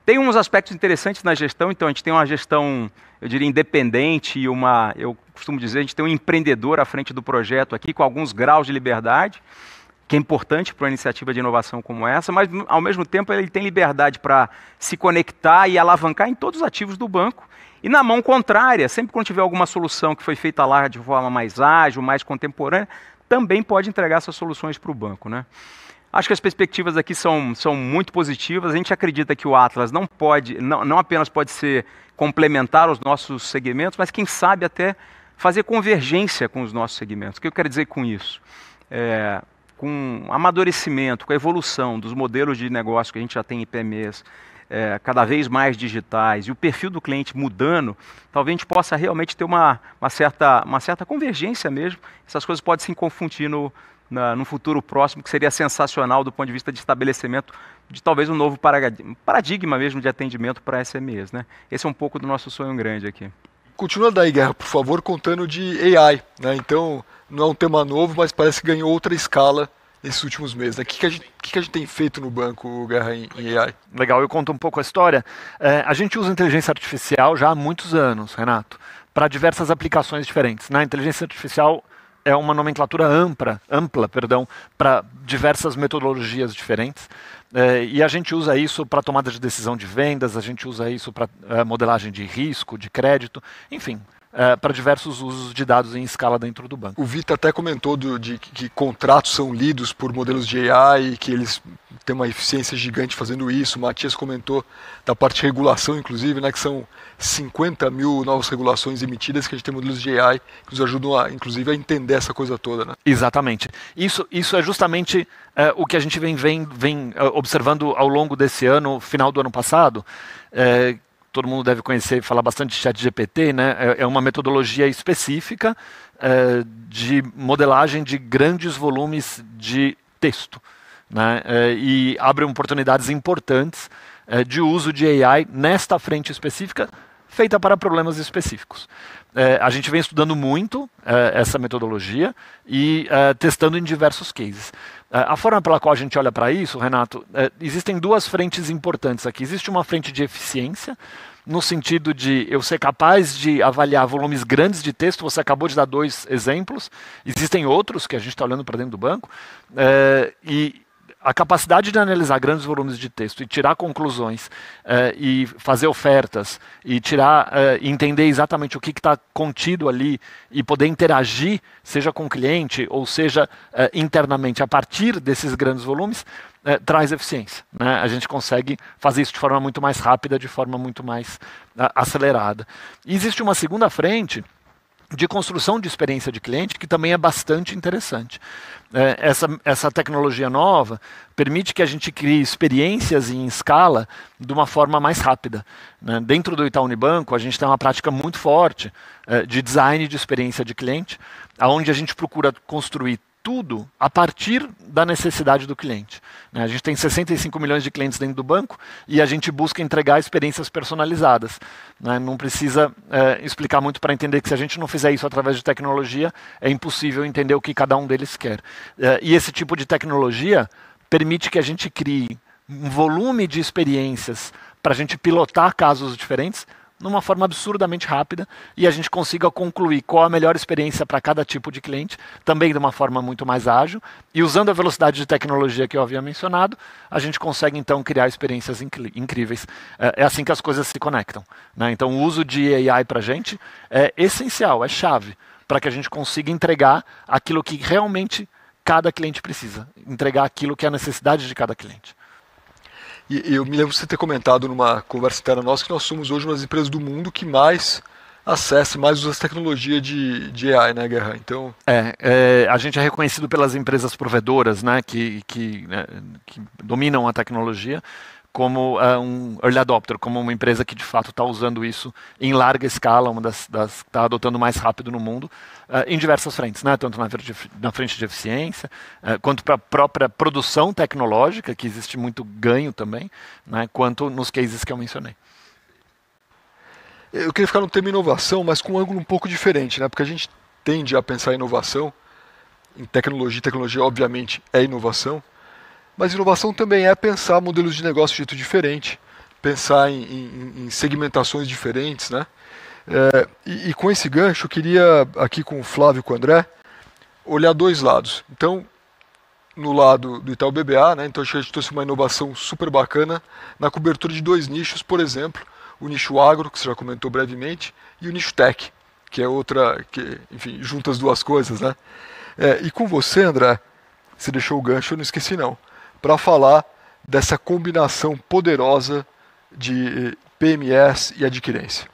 Tem uns aspectos interessantes na gestão, então a gente tem uma gestão, eu diria, independente e uma, eu costumo dizer, a gente tem um empreendedor à frente do projeto aqui, com alguns graus de liberdade, que é importante para uma iniciativa de inovação como essa, mas ao mesmo tempo ele tem liberdade para se conectar e alavancar em todos os ativos do banco e na mão contrária, sempre quando tiver alguma solução que foi feita lá de forma mais ágil, mais contemporânea, também pode entregar essas soluções para o banco. Né? Acho que as perspectivas aqui são, são muito positivas. A gente acredita que o Atlas não pode, não, não apenas pode ser complementar aos nossos segmentos, mas quem sabe até fazer convergência com os nossos segmentos. O que eu quero dizer com isso? É, com amadurecimento, com a evolução dos modelos de negócio que a gente já tem em PMEs, é, cada vez mais digitais e o perfil do cliente mudando, talvez a gente possa realmente ter uma, uma, certa, uma certa convergência mesmo. Essas coisas podem se confundir no, na, no futuro próximo, que seria sensacional do ponto de vista de estabelecimento de talvez um novo paradigma mesmo de atendimento para SMEs. Né? Esse é um pouco do nosso sonho grande aqui. Continua daí, Guerra, por favor, contando de AI. Né? Então, não é um tema novo, mas parece que ganhou outra escala nesses últimos meses. Né? O né? que, que, que, que, a gente tem feito no banco, Guerra, em, em AI? Legal, eu conto um pouco a história. É, a gente usa inteligência artificial já há muitos anos, Renato, para diversas aplicações diferentes. Na né? inteligência artificial é uma nomenclatura ampla, ampla, perdão, para diversas metodologias diferentes. É, e a gente usa isso para tomada de decisão de vendas, a gente usa isso para é, modelagem de risco, de crédito, enfim, eh, para diversos usos de dados em escala dentro do banco. O Vita até comentou do, de que contratos são lidos por modelos de AI e que eles têm uma eficiência gigante fazendo isso. O Matias comentou da parte de regulação, inclusive, né, que são 50 mil novas regulações emitidas que a gente tem modelos de AI que nos ajudam, a, inclusive, a entender essa coisa toda. Né? Exatamente. Isso, isso é justamente eh, o que a gente vem, vem, vem eh, observando ao longo desse ano, final do ano passado, todo mundo deve conhecer e falar bastante de chat GPT, né? É, é uma metodologia específica é, de modelagem de grandes volumes de texto. Né? É, e abre oportunidades importantes é, de uso de AI nesta frente específica, feita para problemas específicos. É, a gente vem estudando muito é, essa metodologia e é, testando em diversos cases. É, a forma pela qual a gente olha para isso, Renato, é, existem duas frentes importantes aqui. Existe uma frente de eficiência, no sentido de eu ser capaz de avaliar volumes grandes de texto. Você acabou de dar dois exemplos, existem outros que a gente está olhando para dentro do banco, é, e, a capacidade de analisar grandes volumes de texto e tirar conclusões eh, e fazer ofertas e tirar eh, entender exatamente o que está contido ali e poder interagir seja com o cliente ou seja eh, internamente a partir desses grandes volumes traz eficiência né? a gente consegue fazer isso de forma muito mais rápida de forma muito mais acelerada e existe uma segunda frente de construção de experiência de cliente, que também é bastante interessante. É, essa, essa tecnologia nova permite que a gente crie experiências em escala de uma forma mais rápida. Né? Dentro do Itaú Unibanco, a gente tem uma prática muito forte é, de design de experiência de cliente, aonde a gente procura construir tudo a partir da necessidade do cliente. Né? A gente tem 65 milhões de clientes dentro do banco e a gente busca entregar experiências personalizadas. Né? Não precisa é, explicar muito para entender que se a gente não fizer isso através de tecnologia, é impossível entender o que cada um deles quer. É, e esse tipo de tecnologia permite que a gente crie um volume de experiências para a gente pilotar casos diferentes numa forma absurdamente rápida e a gente consiga concluir qual a melhor experiência para cada tipo de cliente, também de uma forma muito mais ágil. E usando a velocidade de tecnologia que eu havia mencionado, a gente consegue então criar experiências incríveis. É, é assim que as coisas se conectam. Né? Então, o uso de AI para a gente é essencial, é chave para que a gente consiga entregar aquilo que realmente cada cliente precisa, entregar aquilo que é a necessidade de cada cliente. E eu me lembro de você ter comentado numa conversa interna nossa que nós somos hoje uma das empresas do mundo que mais acessa, mais usa tecnologia de, de AI, né, Guerra? Então... É, é, a gente é reconhecido pelas empresas provedoras, né, que, que, né, que dominam a tecnologia, como uh, um early adopter, como uma empresa que de fato está usando isso em larga escala, uma das que está adotando mais rápido no mundo, uh, em diversas frentes, né? tanto na frente de, na frente de eficiência, uh, quanto para a própria produção tecnológica, que existe muito ganho também, né? quanto nos cases que eu mencionei. Eu queria ficar no tema inovação, mas com um ângulo um pouco diferente, né? porque a gente tende a pensar em inovação, em tecnologia, tecnologia obviamente é inovação, mas inovação também é pensar modelos de negócio de jeito diferente, pensar em, em, em segmentações diferentes, né? É, e, e, com esse gancho, eu queria, aqui com o Flávio e com o André, olhar dois lados. Então, no lado do Itaú BBA, né, então acho que a gente trouxe uma inovação super bacana na cobertura de dois nichos, por exemplo, o nicho agro, que você já comentou brevemente, e o nicho tech, que é outra, que, enfim, juntas duas coisas, né? É, e com você, André, você deixou o gancho, eu não esqueci não para falar dessa combinação poderosa de eh, PMS e adquirência.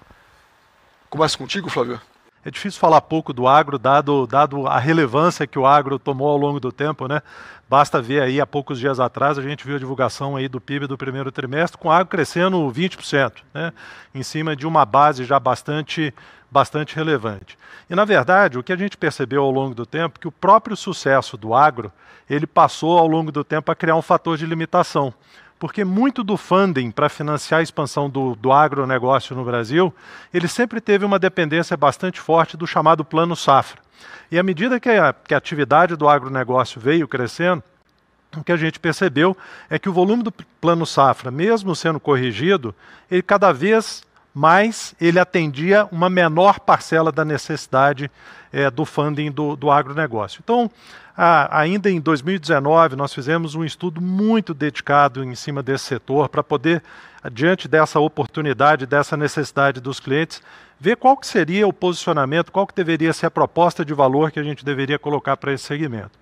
Começa contigo, Flávio. É difícil falar pouco do agro, dado, dado a relevância que o agro tomou ao longo do tempo, né? Basta ver aí, há poucos dias atrás, a gente viu a divulgação aí do PIB do primeiro trimestre, com o agro crescendo 20%, né? Em cima de uma base já bastante bastante relevante. E, na verdade, o que a gente percebeu ao longo do tempo é que o próprio sucesso do agro, ele passou ao longo do tempo a criar um fator de limitação. Porque muito do funding para financiar a expansão do, do agronegócio no Brasil, ele sempre teve uma dependência bastante forte do chamado plano safra. E à medida que a, que a atividade do agronegócio veio crescendo, o que a gente percebeu é que o volume do plano safra, mesmo sendo corrigido, ele cada vez mas ele atendia uma menor parcela da necessidade é, do funding do, do agronegócio. Então, a, ainda em 2019, nós fizemos um estudo muito dedicado em cima desse setor para poder, diante dessa oportunidade, dessa necessidade dos clientes, ver qual que seria o posicionamento, qual que deveria ser a proposta de valor que a gente deveria colocar para esse segmento.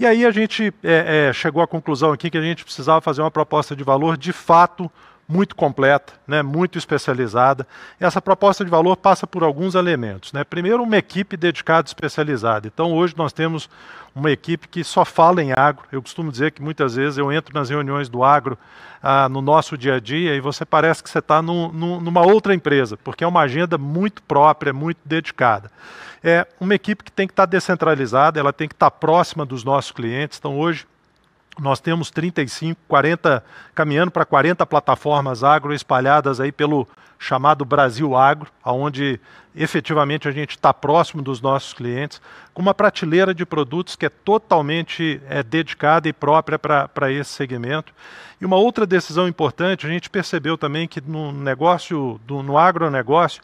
E aí a gente é, é, chegou à conclusão aqui que a gente precisava fazer uma proposta de valor de fato muito completa, né, muito especializada. Essa proposta de valor passa por alguns elementos. Né? Primeiro, uma equipe dedicada e especializada. Então, hoje nós temos uma equipe que só fala em agro. Eu costumo dizer que muitas vezes eu entro nas reuniões do agro ah, no nosso dia a dia e você parece que você está num, num, numa outra empresa, porque é uma agenda muito própria, muito dedicada. É uma equipe que tem que estar tá descentralizada, ela tem que estar tá próxima dos nossos clientes. Então, hoje, nós temos 35, 40, caminhando para 40 plataformas agro espalhadas aí pelo chamado Brasil Agro, aonde efetivamente a gente está próximo dos nossos clientes, com uma prateleira de produtos que é totalmente é, dedicada e própria para esse segmento. E uma outra decisão importante, a gente percebeu também que no negócio, do, no agronegócio,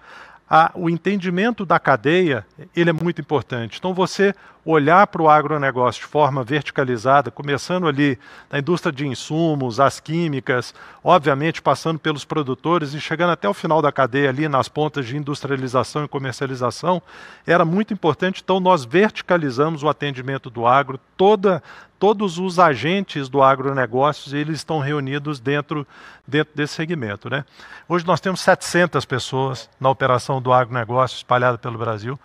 a, o entendimento da cadeia ele é muito importante. Então você olhar para o agronegócio de forma verticalizada, começando ali na indústria de insumos, as químicas, obviamente passando pelos produtores e chegando até o final da cadeia ali nas pontas de industrialização e comercialização, era muito importante. Então nós verticalizamos o atendimento do agro, toda todos os agentes do agronegócio eles estão reunidos dentro, dentro desse segmento. Né? Hoje nós temos 700 pessoas na operação do agronegócio espalhada pelo Brasil.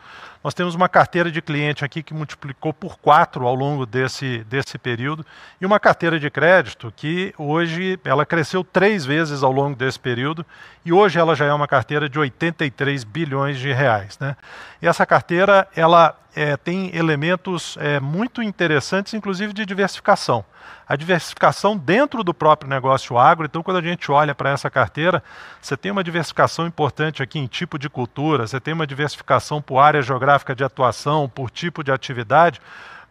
Nós temos uma carteira de cliente aqui que multiplicou por quatro ao longo desse, desse período e uma carteira de crédito que hoje ela cresceu três vezes ao longo desse período e hoje ela já é uma carteira de 83 bilhões de reais. Né? E essa carteira ela é, tem elementos é, muito interessantes, inclusive de diversificação a diversificação dentro do próprio negócio agro. Então, quando a gente olha para essa carteira, você tem uma diversificação importante aqui em tipo de cultura, você tem uma diversificação por área geográfica de atuação, por tipo de atividade.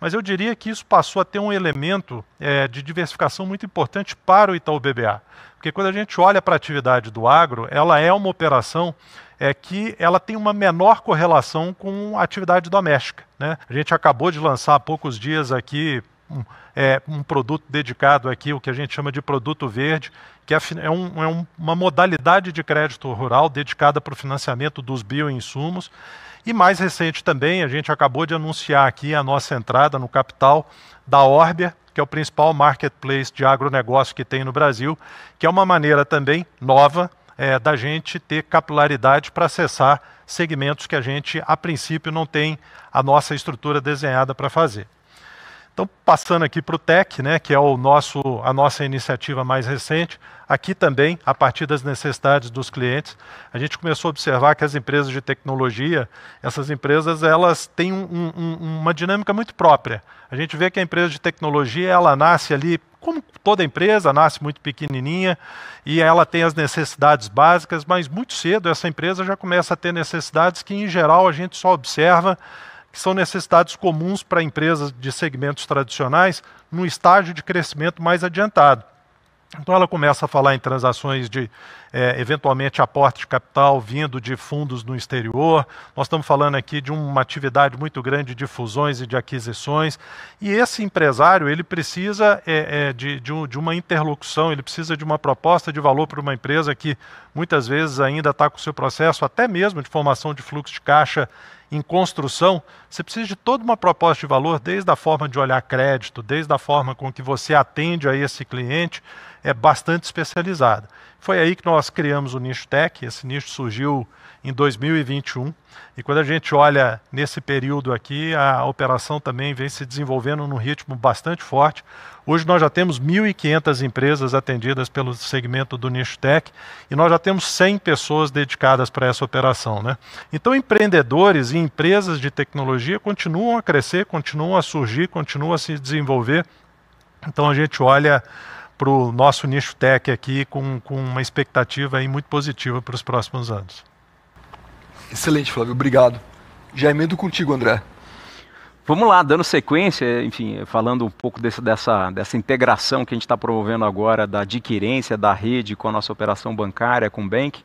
Mas eu diria que isso passou a ter um elemento é, de diversificação muito importante para o Itaú BBA. Porque quando a gente olha para a atividade do agro, ela é uma operação é que ela tem uma menor correlação com a atividade doméstica. Né? A gente acabou de lançar há poucos dias aqui um, é, um produto dedicado aqui, o que a gente chama de produto verde, que é, é, um, é uma modalidade de crédito rural dedicada para o financiamento dos bioinsumos. E mais recente também, a gente acabou de anunciar aqui a nossa entrada no capital da Orbia, que é o principal marketplace de agronegócio que tem no Brasil, que é uma maneira também nova é, da gente ter capilaridade para acessar segmentos que a gente, a princípio, não tem a nossa estrutura desenhada para fazer. Então, passando aqui para o TEC, né, que é o nosso, a nossa iniciativa mais recente, aqui também, a partir das necessidades dos clientes, a gente começou a observar que as empresas de tecnologia, essas empresas, elas têm um, um, uma dinâmica muito própria. A gente vê que a empresa de tecnologia, ela nasce ali, como toda empresa, nasce muito pequenininha e ela tem as necessidades básicas, mas muito cedo essa empresa já começa a ter necessidades que, em geral, a gente só observa que são necessidades comuns para empresas de segmentos tradicionais no estágio de crescimento mais adiantado. Então ela começa a falar em transações de é, eventualmente aporte de capital vindo de fundos no exterior. Nós estamos falando aqui de uma atividade muito grande de fusões e de aquisições. E esse empresário ele precisa é, é, de, de, um, de uma interlocução, ele precisa de uma proposta de valor para uma empresa que muitas vezes ainda está com o seu processo, até mesmo de formação de fluxo de caixa em construção, você precisa de toda uma proposta de valor, desde a forma de olhar crédito, desde a forma com que você atende a esse cliente, é bastante especializada. Foi aí que nós criamos o nicho tech, esse nicho surgiu em 2021. E quando a gente olha nesse período aqui, a operação também vem se desenvolvendo num ritmo bastante forte. Hoje nós já temos 1.500 empresas atendidas pelo segmento do nicho tech e nós já temos 100 pessoas dedicadas para essa operação. Né? Então, empreendedores e empresas de tecnologia continuam a crescer, continuam a surgir, continuam a se desenvolver. Então, a gente olha para o nosso nicho tech aqui com, com uma expectativa aí muito positiva para os próximos anos. Excelente, Flávio, obrigado. Já emendo contigo, André. Vamos lá, dando sequência, enfim, falando um pouco desse, dessa, dessa integração que a gente está promovendo agora da adquirência da rede com a nossa operação bancária, com o Bank.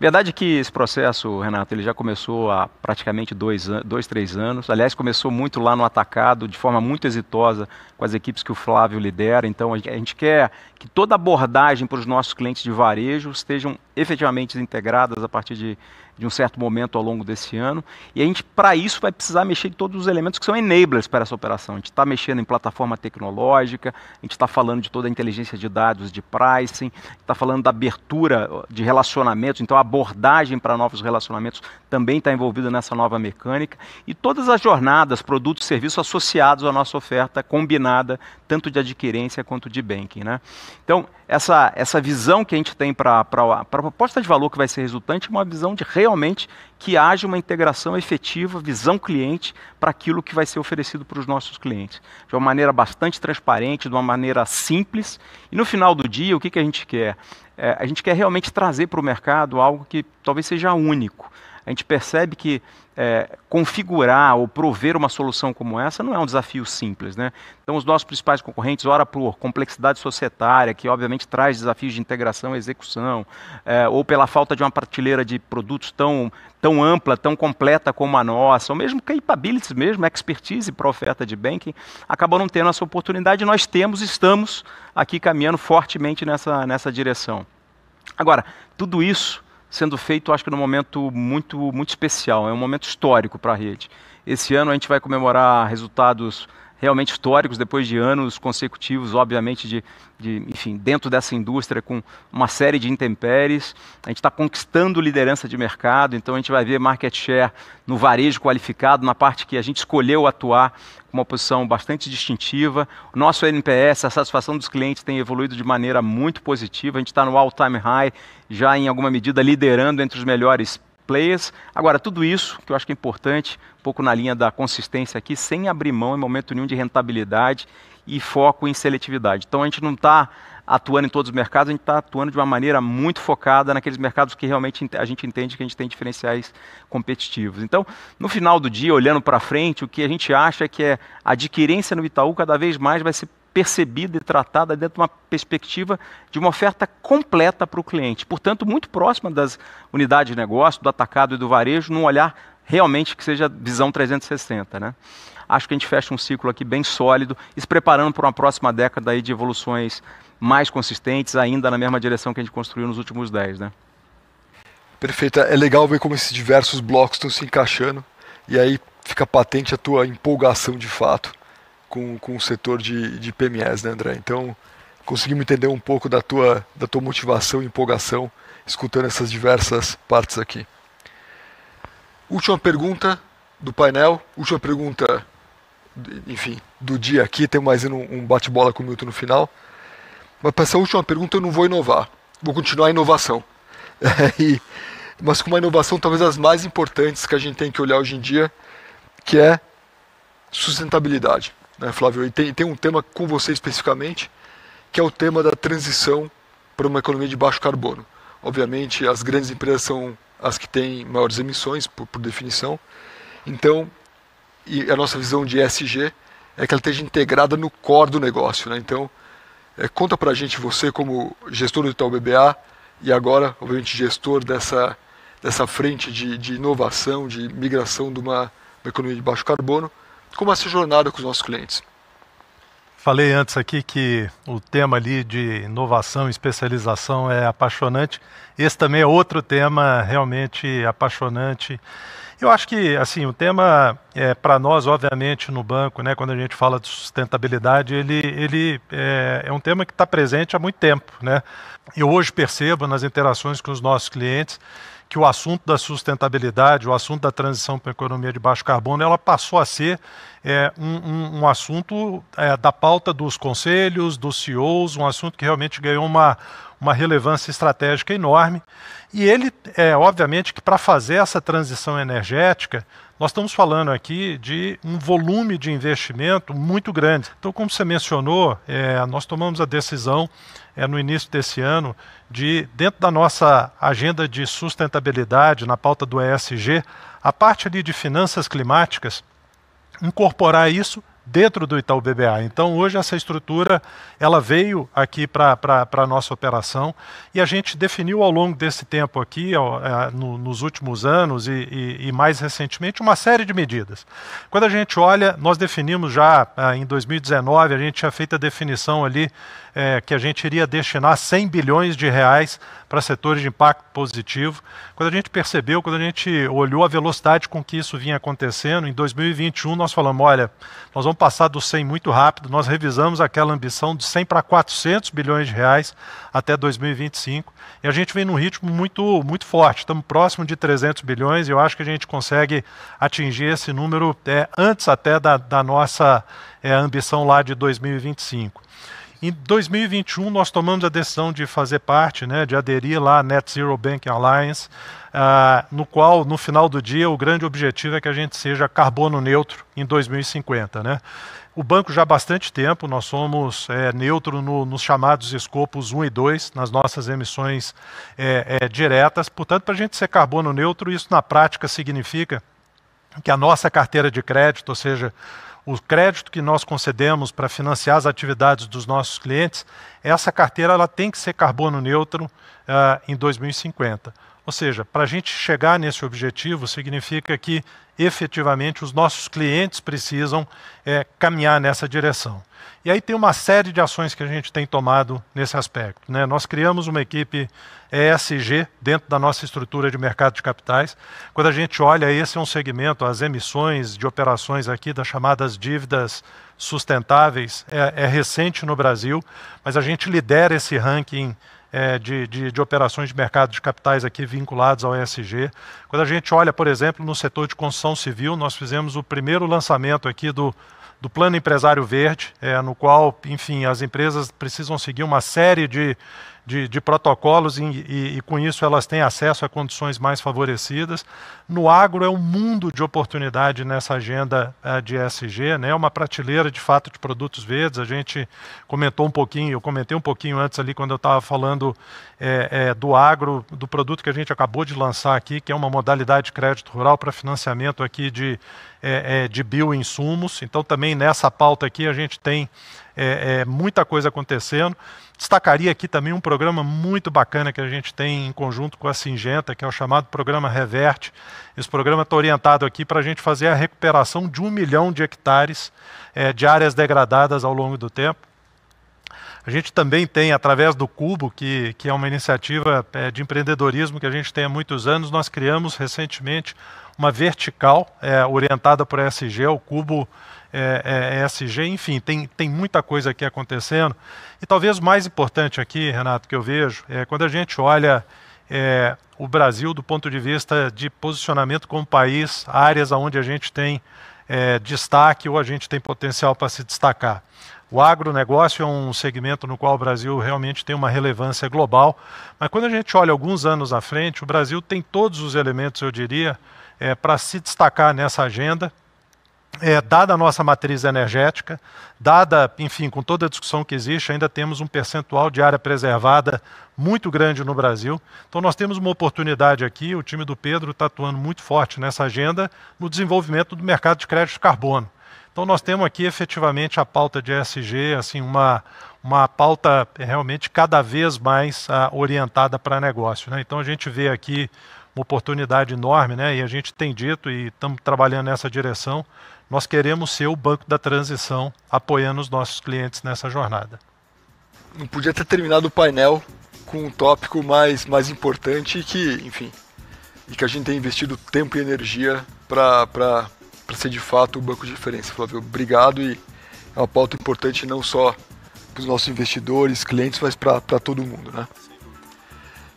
Verdade que esse processo, Renato, ele já começou há praticamente dois, dois, três anos. Aliás, começou muito lá no atacado, de forma muito exitosa, com as equipes que o Flávio lidera. Então, a gente quer que toda abordagem para os nossos clientes de varejo estejam efetivamente integradas a partir de, de um certo momento ao longo desse ano. E a gente, para isso, vai precisar mexer em todos os elementos que são enablers para essa operação. A gente está mexendo em plataforma tecnológica, a gente está falando de toda a inteligência de dados, de pricing, está falando da abertura de relacionamentos, então a abordagem para novos relacionamentos também está envolvido nessa nova mecânica. E todas as jornadas, produtos e serviços associados à nossa oferta combinada, tanto de adquirência quanto de banking. Né? Então, essa, essa visão que a gente tem para a proposta de valor que vai ser resultante é uma visão de realmente que haja uma integração efetiva, visão cliente, para aquilo que vai ser oferecido para os nossos clientes. De uma maneira bastante transparente, de uma maneira simples. E no final do dia, o que, que a gente quer? É, a gente quer realmente trazer para o mercado algo que talvez seja único a gente percebe que é, configurar ou prover uma solução como essa não é um desafio simples. Né? Então, os nossos principais concorrentes, ora por complexidade societária, que obviamente traz desafios de integração e execução, é, ou pela falta de uma prateleira de produtos tão, tão ampla, tão completa como a nossa, ou mesmo capabilities mesmo, expertise para oferta de banking, acabam não tendo essa oportunidade. Nós temos, estamos aqui caminhando fortemente nessa, nessa direção. Agora, tudo isso sendo feito, acho que num momento muito, muito especial, é um momento histórico para a rede. Esse ano a gente vai comemorar resultados realmente históricos depois de anos consecutivos, obviamente, de, de enfim, dentro dessa indústria com uma série de intempéries. A gente está conquistando liderança de mercado, então a gente vai ver market share no varejo qualificado, na parte que a gente escolheu atuar com uma posição bastante distintiva. O nosso NPS, a satisfação dos clientes tem evoluído de maneira muito positiva. A gente está no all-time high, já em alguma medida liderando entre os melhores players. Agora, tudo isso, que eu acho que é importante, um pouco na linha da consistência aqui, sem abrir mão em momento nenhum de rentabilidade e foco em seletividade. Então a gente não está atuando em todos os mercados, a gente está atuando de uma maneira muito focada naqueles mercados que realmente a gente entende que a gente tem diferenciais competitivos. Então, no final do dia, olhando para frente, o que a gente acha é que a é adquirência no Itaú cada vez mais vai se percebida e tratada dentro de uma perspectiva de uma oferta completa para o cliente. Portanto, muito próxima das unidades de negócio, do atacado e do varejo, num olhar realmente que seja visão 360. Né? Acho que a gente fecha um ciclo aqui bem sólido e se preparando para uma próxima década aí de evoluções mais consistentes, ainda na mesma direção que a gente construiu nos últimos 10. Né? Perfeito. É legal ver como esses diversos blocos estão se encaixando e aí fica patente a tua empolgação de fato com, com o setor de, de PMEs, né, André? Então, conseguimos entender um pouco da tua, da tua motivação e empolgação escutando essas diversas partes aqui. Última pergunta do painel, última pergunta, enfim, do dia aqui. Tem mais um, bate-bola com o Milton no final. Mas para essa última pergunta eu não vou inovar, vou continuar a inovação. e, mas com uma inovação talvez as mais importantes que a gente tem que olhar hoje em dia, que é sustentabilidade né, Flávio? E tem, tem um tema com você especificamente, que é o tema da transição para uma economia de baixo carbono. Obviamente, as grandes empresas são as que têm maiores emissões, por, por definição. Então, e a nossa visão de ESG é que ela esteja integrada no core do negócio. Né? Então, é, conta para a gente, você como gestor do Itaú BBA e agora, obviamente, gestor dessa, dessa frente de, de inovação, de migração de uma, uma economia de baixo carbono, como essa jornada com os nossos clientes. Falei antes aqui que o tema ali de inovação e especialização é apaixonante. Esse também é outro tema realmente apaixonante. Eu acho que assim o tema é, para nós, obviamente, no banco, né, quando a gente fala de sustentabilidade, ele, ele é, é um tema que está presente há muito tempo. Né? Eu hoje percebo nas interações com os nossos clientes que o assunto da sustentabilidade, o assunto da transição para a economia de baixo carbono, ela passou a ser é, um, um, um, assunto é, da pauta dos conselhos, dos CEOs, um assunto que realmente ganhou uma, uma relevância estratégica enorme. E ele, é, obviamente, que para fazer essa transição energética, nós estamos falando aqui de um volume de investimento muito grande. Então, como você mencionou, é, nós tomamos a decisão é, no início desse ano de, dentro da nossa agenda de sustentabilidade, na pauta do ESG, a parte ali de finanças climáticas, incorporar isso dentro do Itaú BBA. Então, hoje, essa estrutura ela veio aqui para a nossa operação e a gente definiu ao longo desse tempo aqui, ó, é, no, nos últimos anos e, e, e, mais recentemente, uma série de medidas. Quando a gente olha, nós definimos já ah, em 2019, a gente tinha feito a definição ali é, que a gente iria destinar 100 bilhões de reais para setores de impacto positivo. Quando a gente percebeu, quando a gente olhou a velocidade com que isso vinha acontecendo, em 2021 nós falamos, olha, nós vamos passar do 100 muito rápido, nós revisamos aquela ambição de 100 para 400 bilhões de reais até 2025, e a gente vem num ritmo muito, muito forte, estamos próximo de 300 bilhões, e eu acho que a gente consegue atingir esse número é, antes até da, da nossa é, ambição lá de 2025. Em 2021, nós tomamos a decisão de fazer parte, né, de aderir lá à Net Zero Banking Alliance, uh, no qual, no final do dia, o grande objetivo é que a gente seja carbono neutro em 2050. Né? O banco já há bastante tempo, nós somos é, neutro no, nos chamados escopos 1 e 2, nas nossas emissões é, é, diretas. Portanto, para a gente ser carbono neutro, isso na prática significa que a nossa carteira de crédito, ou seja, o crédito que nós concedemos para financiar as atividades dos nossos clientes, essa carteira ela tem que ser carbono neutro uh, em 2050. Ou seja, para a gente chegar nesse objetivo, significa que efetivamente os nossos clientes precisam é, caminhar nessa direção. E aí tem uma série de ações que a gente tem tomado nesse aspecto. Né? Nós criamos uma equipe ESG dentro da nossa estrutura de mercado de capitais. Quando a gente olha, esse é um segmento, as emissões de operações aqui das chamadas dívidas sustentáveis, é, é recente no Brasil, mas a gente lidera esse ranking é, de, de, de, operações de mercado de capitais aqui vinculados ao ESG. Quando a gente olha, por exemplo, no setor de construção civil, nós fizemos o primeiro lançamento aqui do, do Plano Empresário Verde, é, no qual, enfim, as empresas precisam seguir uma série de, de, de protocolos e, e, e, com isso elas têm acesso a condições mais favorecidas. No agro é um mundo de oportunidade nessa agenda uh, de ESG, né? É uma prateleira de fato de produtos verdes. A gente comentou um pouquinho, eu comentei um pouquinho antes ali quando eu estava falando é, é, do agro, do produto que a gente acabou de lançar aqui, que é uma modalidade de crédito rural para financiamento aqui de, é, é, de bioinsumos. Então também nessa pauta aqui a gente tem é, muita coisa acontecendo. Destacaria aqui também um programa muito bacana que a gente tem em conjunto com a Singenta, que é o chamado Programa Reverte. Esse programa está orientado aqui para a gente fazer a recuperação de um milhão de hectares é, de áreas degradadas ao longo do tempo. A gente também tem, através do Cubo, que, que é uma iniciativa é, de empreendedorismo que a gente tem há muitos anos, nós criamos recentemente uma vertical é, orientada por SG, o Cubo é, é, ESG, enfim, tem, tem muita coisa aqui acontecendo. E talvez o mais importante aqui, Renato, que eu vejo, é quando a gente olha é, o Brasil do ponto de vista de posicionamento como país, áreas onde a gente tem é, destaque ou a gente tem potencial para se destacar. O agronegócio é um segmento no qual o Brasil realmente tem uma relevância global, mas quando a gente olha alguns anos à frente, o Brasil tem todos os elementos, eu diria, é, para se destacar nessa agenda é, dada a nossa matriz energética, dada, enfim, com toda a discussão que existe, ainda temos um percentual de área preservada muito grande no Brasil. Então nós temos uma oportunidade aqui, o time do Pedro está atuando muito forte nessa agenda, no desenvolvimento do mercado de crédito de carbono. Então nós temos aqui efetivamente a pauta de ESG, assim, uma, uma pauta realmente cada vez mais ah, orientada para negócio. Né? Então a gente vê aqui uma oportunidade enorme, né? E a gente tem dito e estamos trabalhando nessa direção nós queremos ser o banco da transição, apoiando os nossos clientes nessa jornada. Não podia ter terminado o painel com um tópico mais, mais importante que, enfim, e que a gente tem investido tempo e energia para ser de fato o banco de referência. Flávio, obrigado e é uma pauta importante não só para os nossos investidores, clientes, mas para todo mundo. Né?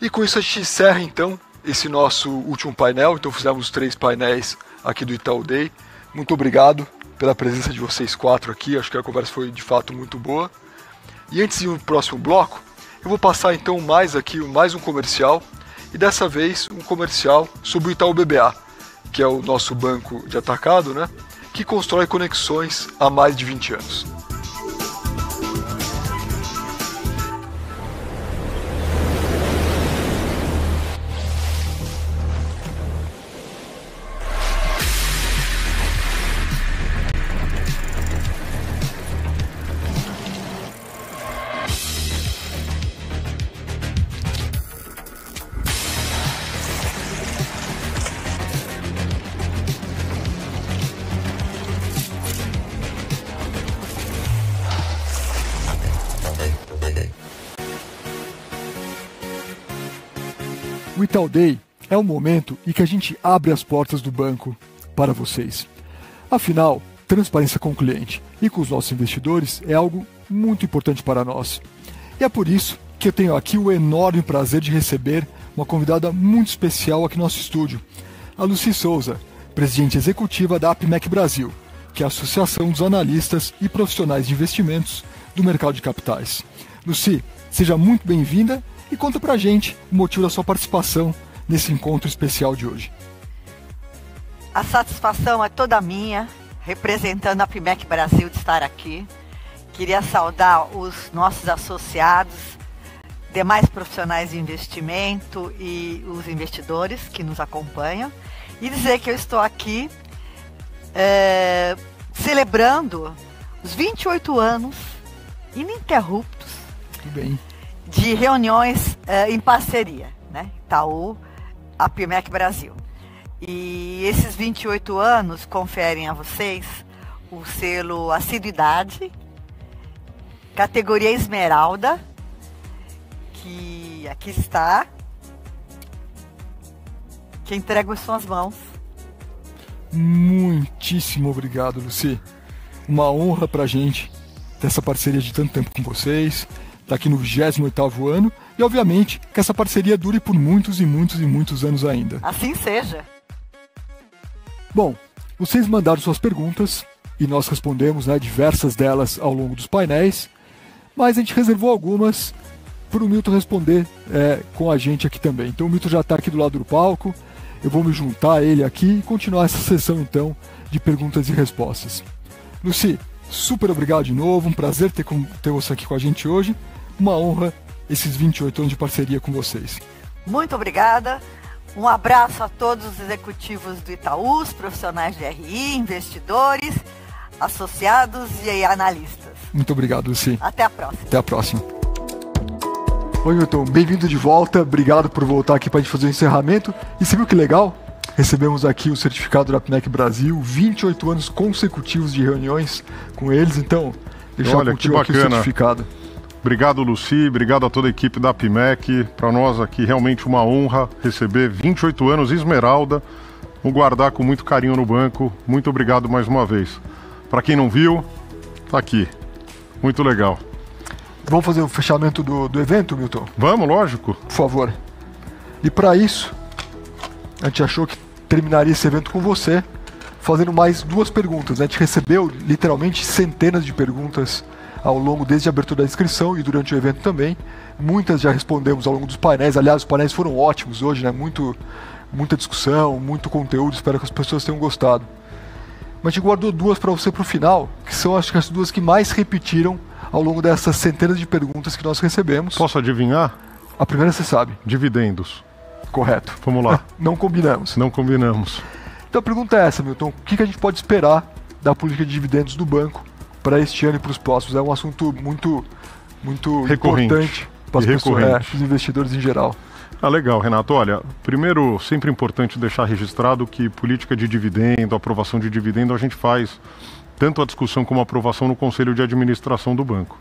E com isso a gente encerra então esse nosso último painel. Então fizemos três painéis aqui do Itaú Day. Muito obrigado pela presença de vocês quatro aqui. Acho que a conversa foi de fato muito boa. E antes de ir próximo bloco, eu vou passar então mais aqui, mais um comercial, e dessa vez um comercial sobre o Itaú BBA, que é o nosso banco de atacado, né? Que constrói conexões há mais de 20 anos. Capital Day é o momento em que a gente abre as portas do banco para vocês. Afinal, transparência com o cliente e com os nossos investidores é algo muito importante para nós. E é por isso que eu tenho aqui o enorme prazer de receber uma convidada muito especial aqui no nosso estúdio, a Lucy Souza, presidente executiva da APMEC Brasil, que é a Associação dos Analistas e Profissionais de Investimentos do Mercado de Capitais. Lucy, seja muito bem-vinda e conta pra gente o motivo da sua participação nesse encontro especial de hoje. A satisfação é toda minha, representando a PIMEC Brasil, de estar aqui. Queria saudar os nossos associados, demais profissionais de investimento e os investidores que nos acompanham. E dizer que eu estou aqui é, celebrando os 28 anos ininterruptos bem de reuniões eh, em parceria, né? Itaú, a Pimec Brasil. E esses 28 anos conferem a vocês o selo assiduidade, categoria esmeralda, que aqui está, que entrego em suas mãos. Muitíssimo obrigado, Luci. Uma honra pra gente ter essa parceria de tanto tempo com vocês está aqui no 28 ano, e obviamente que essa parceria dure por muitos e muitos e muitos anos ainda. Assim seja. Bom, vocês mandaram suas perguntas e nós respondemos né, diversas delas ao longo dos painéis, mas a gente reservou algumas para o Milton responder é, com a gente aqui também. Então o Milton já está aqui do lado do palco, eu vou me juntar a ele aqui e continuar essa sessão então de perguntas e respostas. Luci, super obrigado de novo, um prazer ter, ter você aqui com a gente hoje uma honra esses 28 anos de parceria com vocês. Muito obrigada. Um abraço a todos os executivos do Itaú, os profissionais de RI, investidores, associados e analistas. Muito obrigado, Luci. Até a próxima. Até a próxima. Oi, Milton. Bem-vindo de volta. Obrigado por voltar aqui para a gente fazer o encerramento. E você viu que legal? Recebemos aqui o certificado da PNEC Brasil, 28 anos consecutivos de reuniões com eles. Então, deixar Olha, contigo aqui o certificado. Obrigado, Luci. Obrigado a toda a equipe da PIMEC. Para nós aqui, realmente uma honra receber 28 anos Esmeralda. Vou guardar com muito carinho no banco. Muito obrigado mais uma vez. Para quem não viu, tá aqui. Muito legal. Vamos fazer o fechamento do, do evento, Milton? Vamos, lógico. Por favor. E para isso, a gente achou que terminaria esse evento com você, fazendo mais duas perguntas. A gente recebeu literalmente centenas de perguntas ao longo desde a abertura da inscrição e durante o evento também. Muitas já respondemos ao longo dos painéis. Aliás, os painéis foram ótimos hoje, né? Muito, muita discussão, muito conteúdo. Espero que as pessoas tenham gostado. Mas a gente guardou duas para você para o final, que são acho que as duas que mais repetiram ao longo dessas centenas de perguntas que nós recebemos. Posso adivinhar? A primeira você sabe. Dividendos. Correto. Vamos lá. Não combinamos. Não combinamos. Então a pergunta é essa, Milton. O que a gente pode esperar da política de dividendos do banco para este ano e para os próximos. É um assunto muito, muito recorrente. para as pessoas, é, para os investidores em geral. Ah, legal, Renato. Olha, primeiro, sempre importante deixar registrado que política de dividendo, aprovação de dividendo, a gente faz tanto a discussão como a aprovação no Conselho de Administração do banco.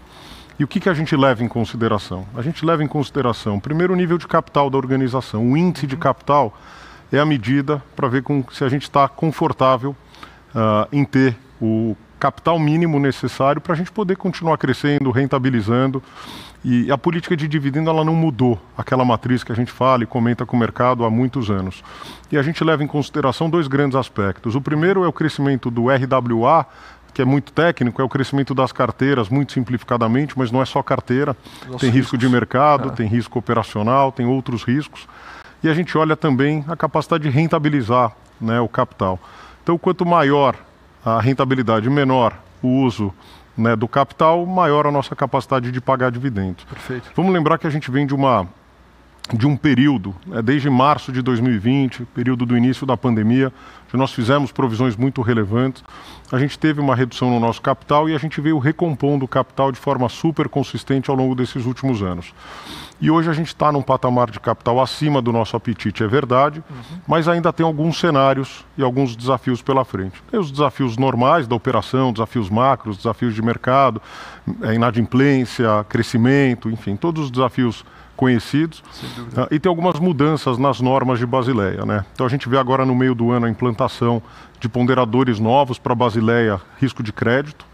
E o que, que a gente leva em consideração? A gente leva em consideração, primeiro, o nível de capital da organização. O índice de uhum. capital é a medida para ver com, se a gente está confortável uh, em ter o capital mínimo necessário para a gente poder continuar crescendo, rentabilizando. E a política de dividendo ela não mudou, aquela matriz que a gente fala e comenta com o mercado há muitos anos. E a gente leva em consideração dois grandes aspectos. O primeiro é o crescimento do RWA, que é muito técnico, é o crescimento das carteiras, muito simplificadamente, mas não é só carteira. Nossa, tem risco riscos. de mercado, é. tem risco operacional, tem outros riscos. E a gente olha também a capacidade de rentabilizar né, o capital. Então, quanto maior a rentabilidade menor o uso né, do capital, maior a nossa capacidade de pagar dividendos. Perfeito. Vamos lembrar que a gente vem de uma de um período, né, desde março de 2020, período do início da pandemia, nós fizemos provisões muito relevantes, a gente teve uma redução no nosso capital e a gente veio recompondo o capital de forma super consistente ao longo desses últimos anos. E hoje a gente está num patamar de capital acima do nosso apetite, é verdade, uhum. mas ainda tem alguns cenários e alguns desafios pela frente. Tem os desafios normais da operação, desafios macros, desafios de mercado, é, inadimplência, crescimento, enfim, todos os desafios conhecidos. Uh, e tem algumas mudanças nas normas de Basileia. Né? Então a gente vê agora no meio do ano a implantação de ponderadores novos para Basileia risco de crédito,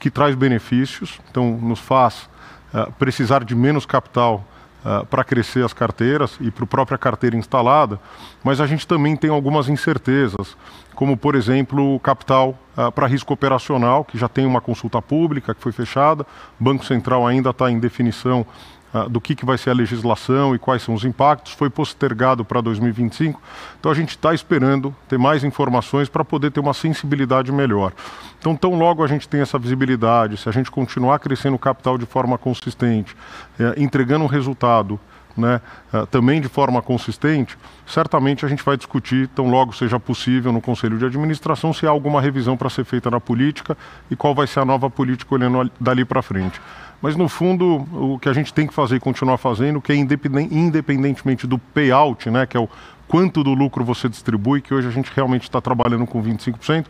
que traz benefícios, então nos faz uh, precisar de menos capital Uh, para crescer as carteiras e para a própria carteira instalada, mas a gente também tem algumas incertezas, como, por exemplo, o capital uh, para risco operacional, que já tem uma consulta pública que foi fechada, Banco Central ainda está em definição ah, do que, que vai ser a legislação e quais são os impactos, foi postergado para 2025. Então a gente está esperando ter mais informações para poder ter uma sensibilidade melhor. Então, tão logo a gente tem essa visibilidade, se a gente continuar crescendo o capital de forma consistente, é, entregando um resultado né, eh, também de forma consistente, certamente a gente vai discutir, tão logo seja possível, no Conselho de Administração, se há alguma revisão para ser feita na política e qual vai ser a nova política olhando dali para frente. Mas no fundo, o que a gente tem que fazer e continuar fazendo, que é independentemente do payout, né, que é o quanto do lucro você distribui, que hoje a gente realmente está trabalhando com 25%,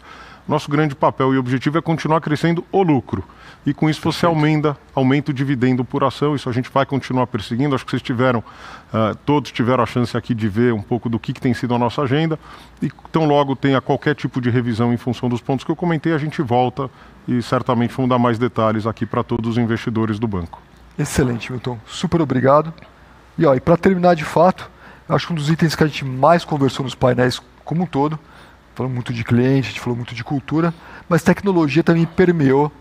nosso grande papel e objetivo é continuar crescendo o lucro. E com isso Perfeito. você aumenta, aumenta o dividendo por ação, isso a gente vai continuar perseguindo. Acho que vocês tiveram Uh, todos tiveram a chance aqui de ver um pouco do que, que tem sido a nossa agenda. E tão logo tenha qualquer tipo de revisão em função dos pontos que eu comentei, a gente volta e certamente vamos dar mais detalhes aqui para todos os investidores do banco. Excelente, Milton. Super obrigado. E, e para terminar de fato, acho que um dos itens que a gente mais conversou nos painéis como um todo, falou muito de cliente, a gente falou muito de cultura, mas tecnologia também permeou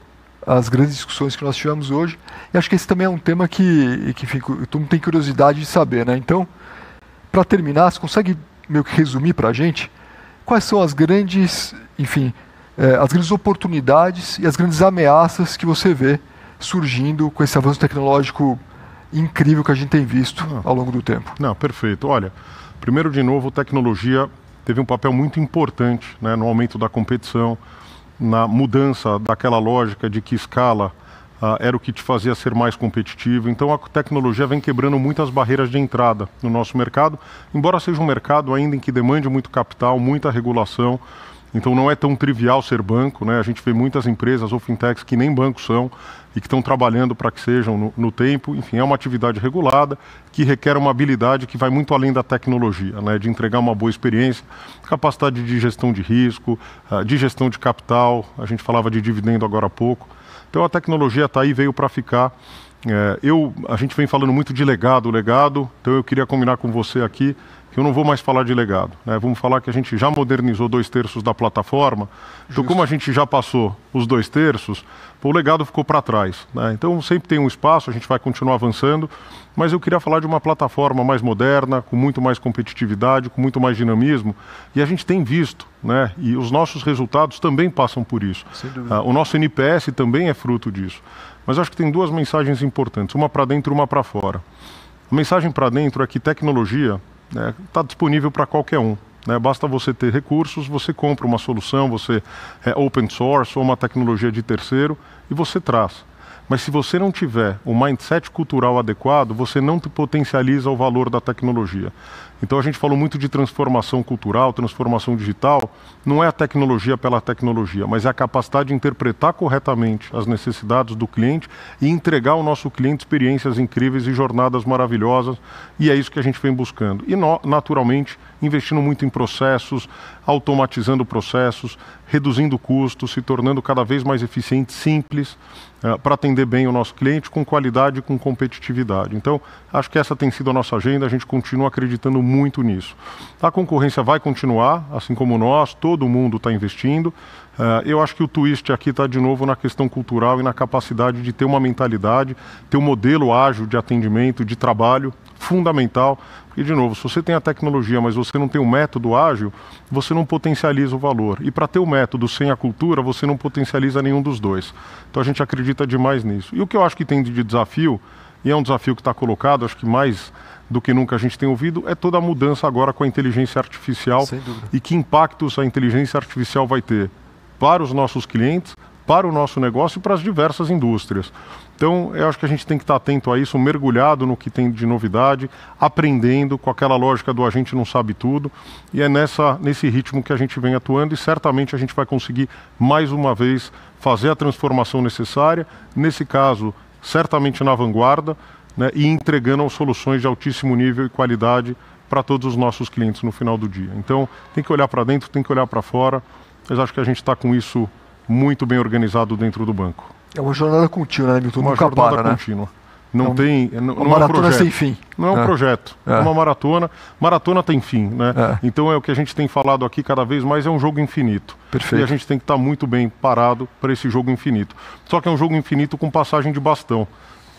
as grandes discussões que nós tivemos hoje. E acho que esse também é um tema que, que enfim, todo mundo tem curiosidade de saber. Né? Então, para terminar, você consegue meio que resumir para a gente quais são as grandes, enfim, eh, as grandes oportunidades e as grandes ameaças que você vê surgindo com esse avanço tecnológico incrível que a gente tem visto ah. ao longo do tempo? Não, perfeito. Olha, primeiro de novo, tecnologia teve um papel muito importante né, no aumento da competição, na mudança daquela lógica de que escala ah, era o que te fazia ser mais competitivo. Então a tecnologia vem quebrando muitas barreiras de entrada no nosso mercado, embora seja um mercado ainda em que demande muito capital, muita regulação. Então não é tão trivial ser banco, né? A gente vê muitas empresas ou fintechs que nem banco são e que estão trabalhando para que sejam no, no, tempo. Enfim, é uma atividade regulada que requer uma habilidade que vai muito além da tecnologia, né? de entregar uma boa experiência, capacidade de gestão de risco, ah, de gestão de capital. A gente falava de dividendo agora há pouco. Então a tecnologia está aí, veio para ficar. É, eu, a gente vem falando muito de legado, legado, então eu queria combinar com você aqui que eu não vou mais falar de legado. Né? Vamos falar que a gente já modernizou dois terços da plataforma. Justo. Então, como a gente já passou os dois terços, o legado ficou para trás. Né? Então, sempre tem um espaço, a gente vai continuar avançando, mas eu queria falar de uma plataforma mais moderna, com muito mais competitividade, com muito mais dinamismo. E a gente tem visto, né? e os nossos resultados também passam por isso. Ah, o nosso NPS também é fruto disso. Mas acho que tem duas mensagens importantes, uma para dentro e uma para fora. A mensagem para dentro é que tecnologia Está né? Tá disponível para qualquer um. Né? Basta você ter recursos, você compra uma solução, você é open source ou uma tecnologia de terceiro e você traz. Mas se você não tiver o mindset cultural adequado, você não potencializa o valor da tecnologia. Então a gente falou muito de transformação cultural, transformação digital. Não é a tecnologia pela tecnologia, mas é a capacidade de interpretar corretamente as necessidades do cliente e entregar ao nosso cliente experiências incríveis e jornadas maravilhosas. E é isso que a gente vem buscando. E naturalmente investindo muito em processos, automatizando processos, reduzindo custos, se tornando cada vez mais eficiente, simples. Eh, para atender bem o nosso cliente com qualidade e com competitividade. Então, acho que essa tem sido a nossa agenda, a gente continua acreditando muito nisso. A concorrência vai continuar, assim como nós, todo mundo está investindo. Eh, eu acho que o twist aqui está de novo na questão cultural e na capacidade de ter uma mentalidade, ter um modelo ágil de atendimento, de trabalho fundamental e, de novo, se você tem a tecnologia, mas você não tem o um método ágil, você não potencializa o valor. E para ter o um método sem a cultura, você não potencializa nenhum dos dois. Então a gente acredita demais nisso. E o que eu acho que tem de desafio, e é um desafio que está colocado, acho que mais do que nunca a gente tem ouvido, é toda a mudança agora com a inteligência artificial e que impactos a inteligência artificial vai ter para os nossos clientes, para o nosso negócio e para as diversas indústrias. Então, eu acho que a gente tem que estar atento a isso, mergulhado no que tem de novidade, aprendendo com aquela lógica do a gente não sabe tudo, e é nessa, nesse ritmo que a gente vem atuando e certamente a gente vai conseguir, mais uma vez, fazer a transformação necessária, nesse caso, certamente na vanguarda, né, e entregando soluções de altíssimo nível e qualidade para todos os nossos clientes no final do dia. Então, tem que olhar para dentro, tem que olhar para fora, mas acho que a gente está com isso muito bem organizado dentro do banco. É uma jornada contínua, né, Milton? Uma Nunca jornada para, né? contínua. Né? Não é tem. Não, uma não maratona é um sem fim. Não é um né? projeto. É. uma maratona. Maratona tem fim, né? É. Então é o que a gente tem falado aqui cada vez mais, é um jogo infinito. Perfeito. E a gente tem que estar muito bem parado para esse jogo infinito. Só que é um jogo infinito com passagem de bastão.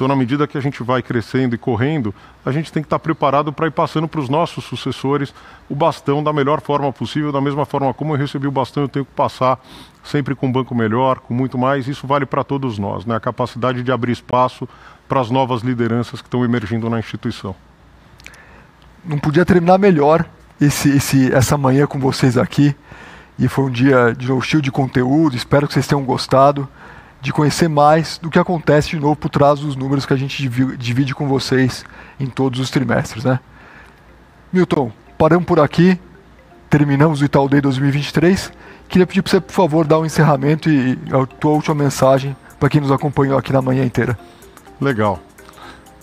Então, na medida que a gente vai crescendo e correndo, a gente tem que estar preparado para ir passando para os nossos sucessores o bastão da melhor forma possível, da mesma forma como eu recebi o bastão, eu tenho que passar sempre com um banco melhor, com muito mais. Isso vale para todos nós, né? A capacidade de abrir espaço para as novas lideranças que estão emergindo na instituição. Não podia terminar melhor esse, esse, essa manhã com vocês aqui. E foi um dia de novo, cheio de conteúdo. Espero que vocês tenham gostado de conhecer mais do que acontece de novo por trás dos números que a gente divide com vocês em todos os trimestres, né? Milton, paramos por aqui, terminamos o Itaú Day 2023. Queria pedir para você, por favor, dar um encerramento e a tua última mensagem para quem nos acompanhou aqui na manhã inteira. Legal.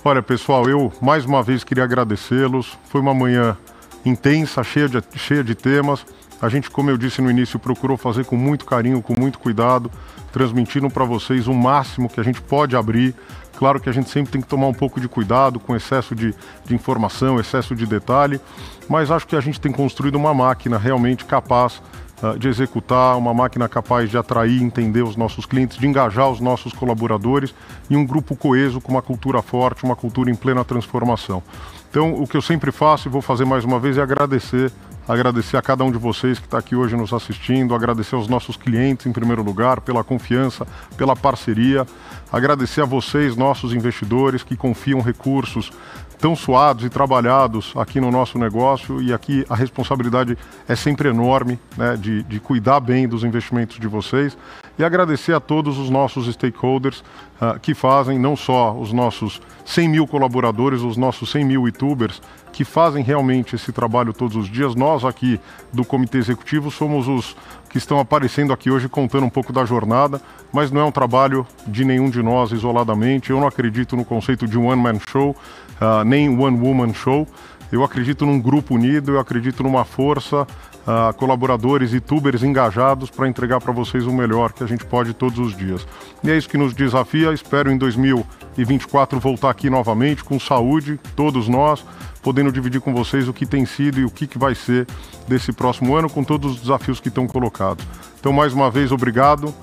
Olha, pessoal, eu mais uma vez queria agradecê-los. Foi uma manhã intensa, cheia de, cheia de temas. A gente, como eu disse no início, procurou fazer com muito carinho, com muito cuidado, transmitindo para vocês o máximo que a gente pode abrir. Claro que a gente sempre tem que tomar um pouco de cuidado com excesso de, de informação, excesso de detalhe, mas acho que a gente tem construído uma máquina realmente capaz uh, de executar, uma máquina capaz de atrair, entender os nossos clientes, de engajar os nossos colaboradores e um grupo coeso com uma cultura forte, uma cultura em plena transformação. Então, o que eu sempre faço e vou fazer mais uma vez é agradecer agradecer a cada um de vocês que está aqui hoje nos assistindo, agradecer aos nossos clientes, em primeiro lugar, pela confiança, pela parceria, agradecer a vocês, nossos investidores, que confiam recursos tão suados e trabalhados aqui no nosso negócio e aqui a responsabilidade é sempre enorme né, de, de cuidar bem dos investimentos de vocês e agradecer a todos os nossos stakeholders uh, que fazem, não só os nossos 100 mil colaboradores, os nossos 100 mil youtubers, que fazem realmente esse trabalho todos os dias. Nós aqui do Comitê Executivo somos os que estão aparecendo aqui hoje contando um pouco da jornada, mas não é um trabalho de nenhum de nós isoladamente. Eu não acredito no conceito de one-man show uh, nem one woman show. Eu acredito num grupo unido, eu acredito numa força, uh, colaboradores e tubers engajados para entregar para vocês o melhor que a gente pode todos os dias. E é isso que nos desafia. Espero em 2024 voltar aqui novamente com saúde, todos nós, podendo dividir com vocês o que tem sido e o que, que vai ser desse próximo ano com todos os desafios que estão colocados. Então, mais uma vez, obrigado.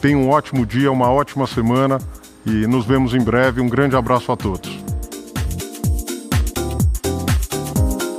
Tenha um ótimo dia, uma ótima semana e nos vemos em breve. Um grande abraço a todos.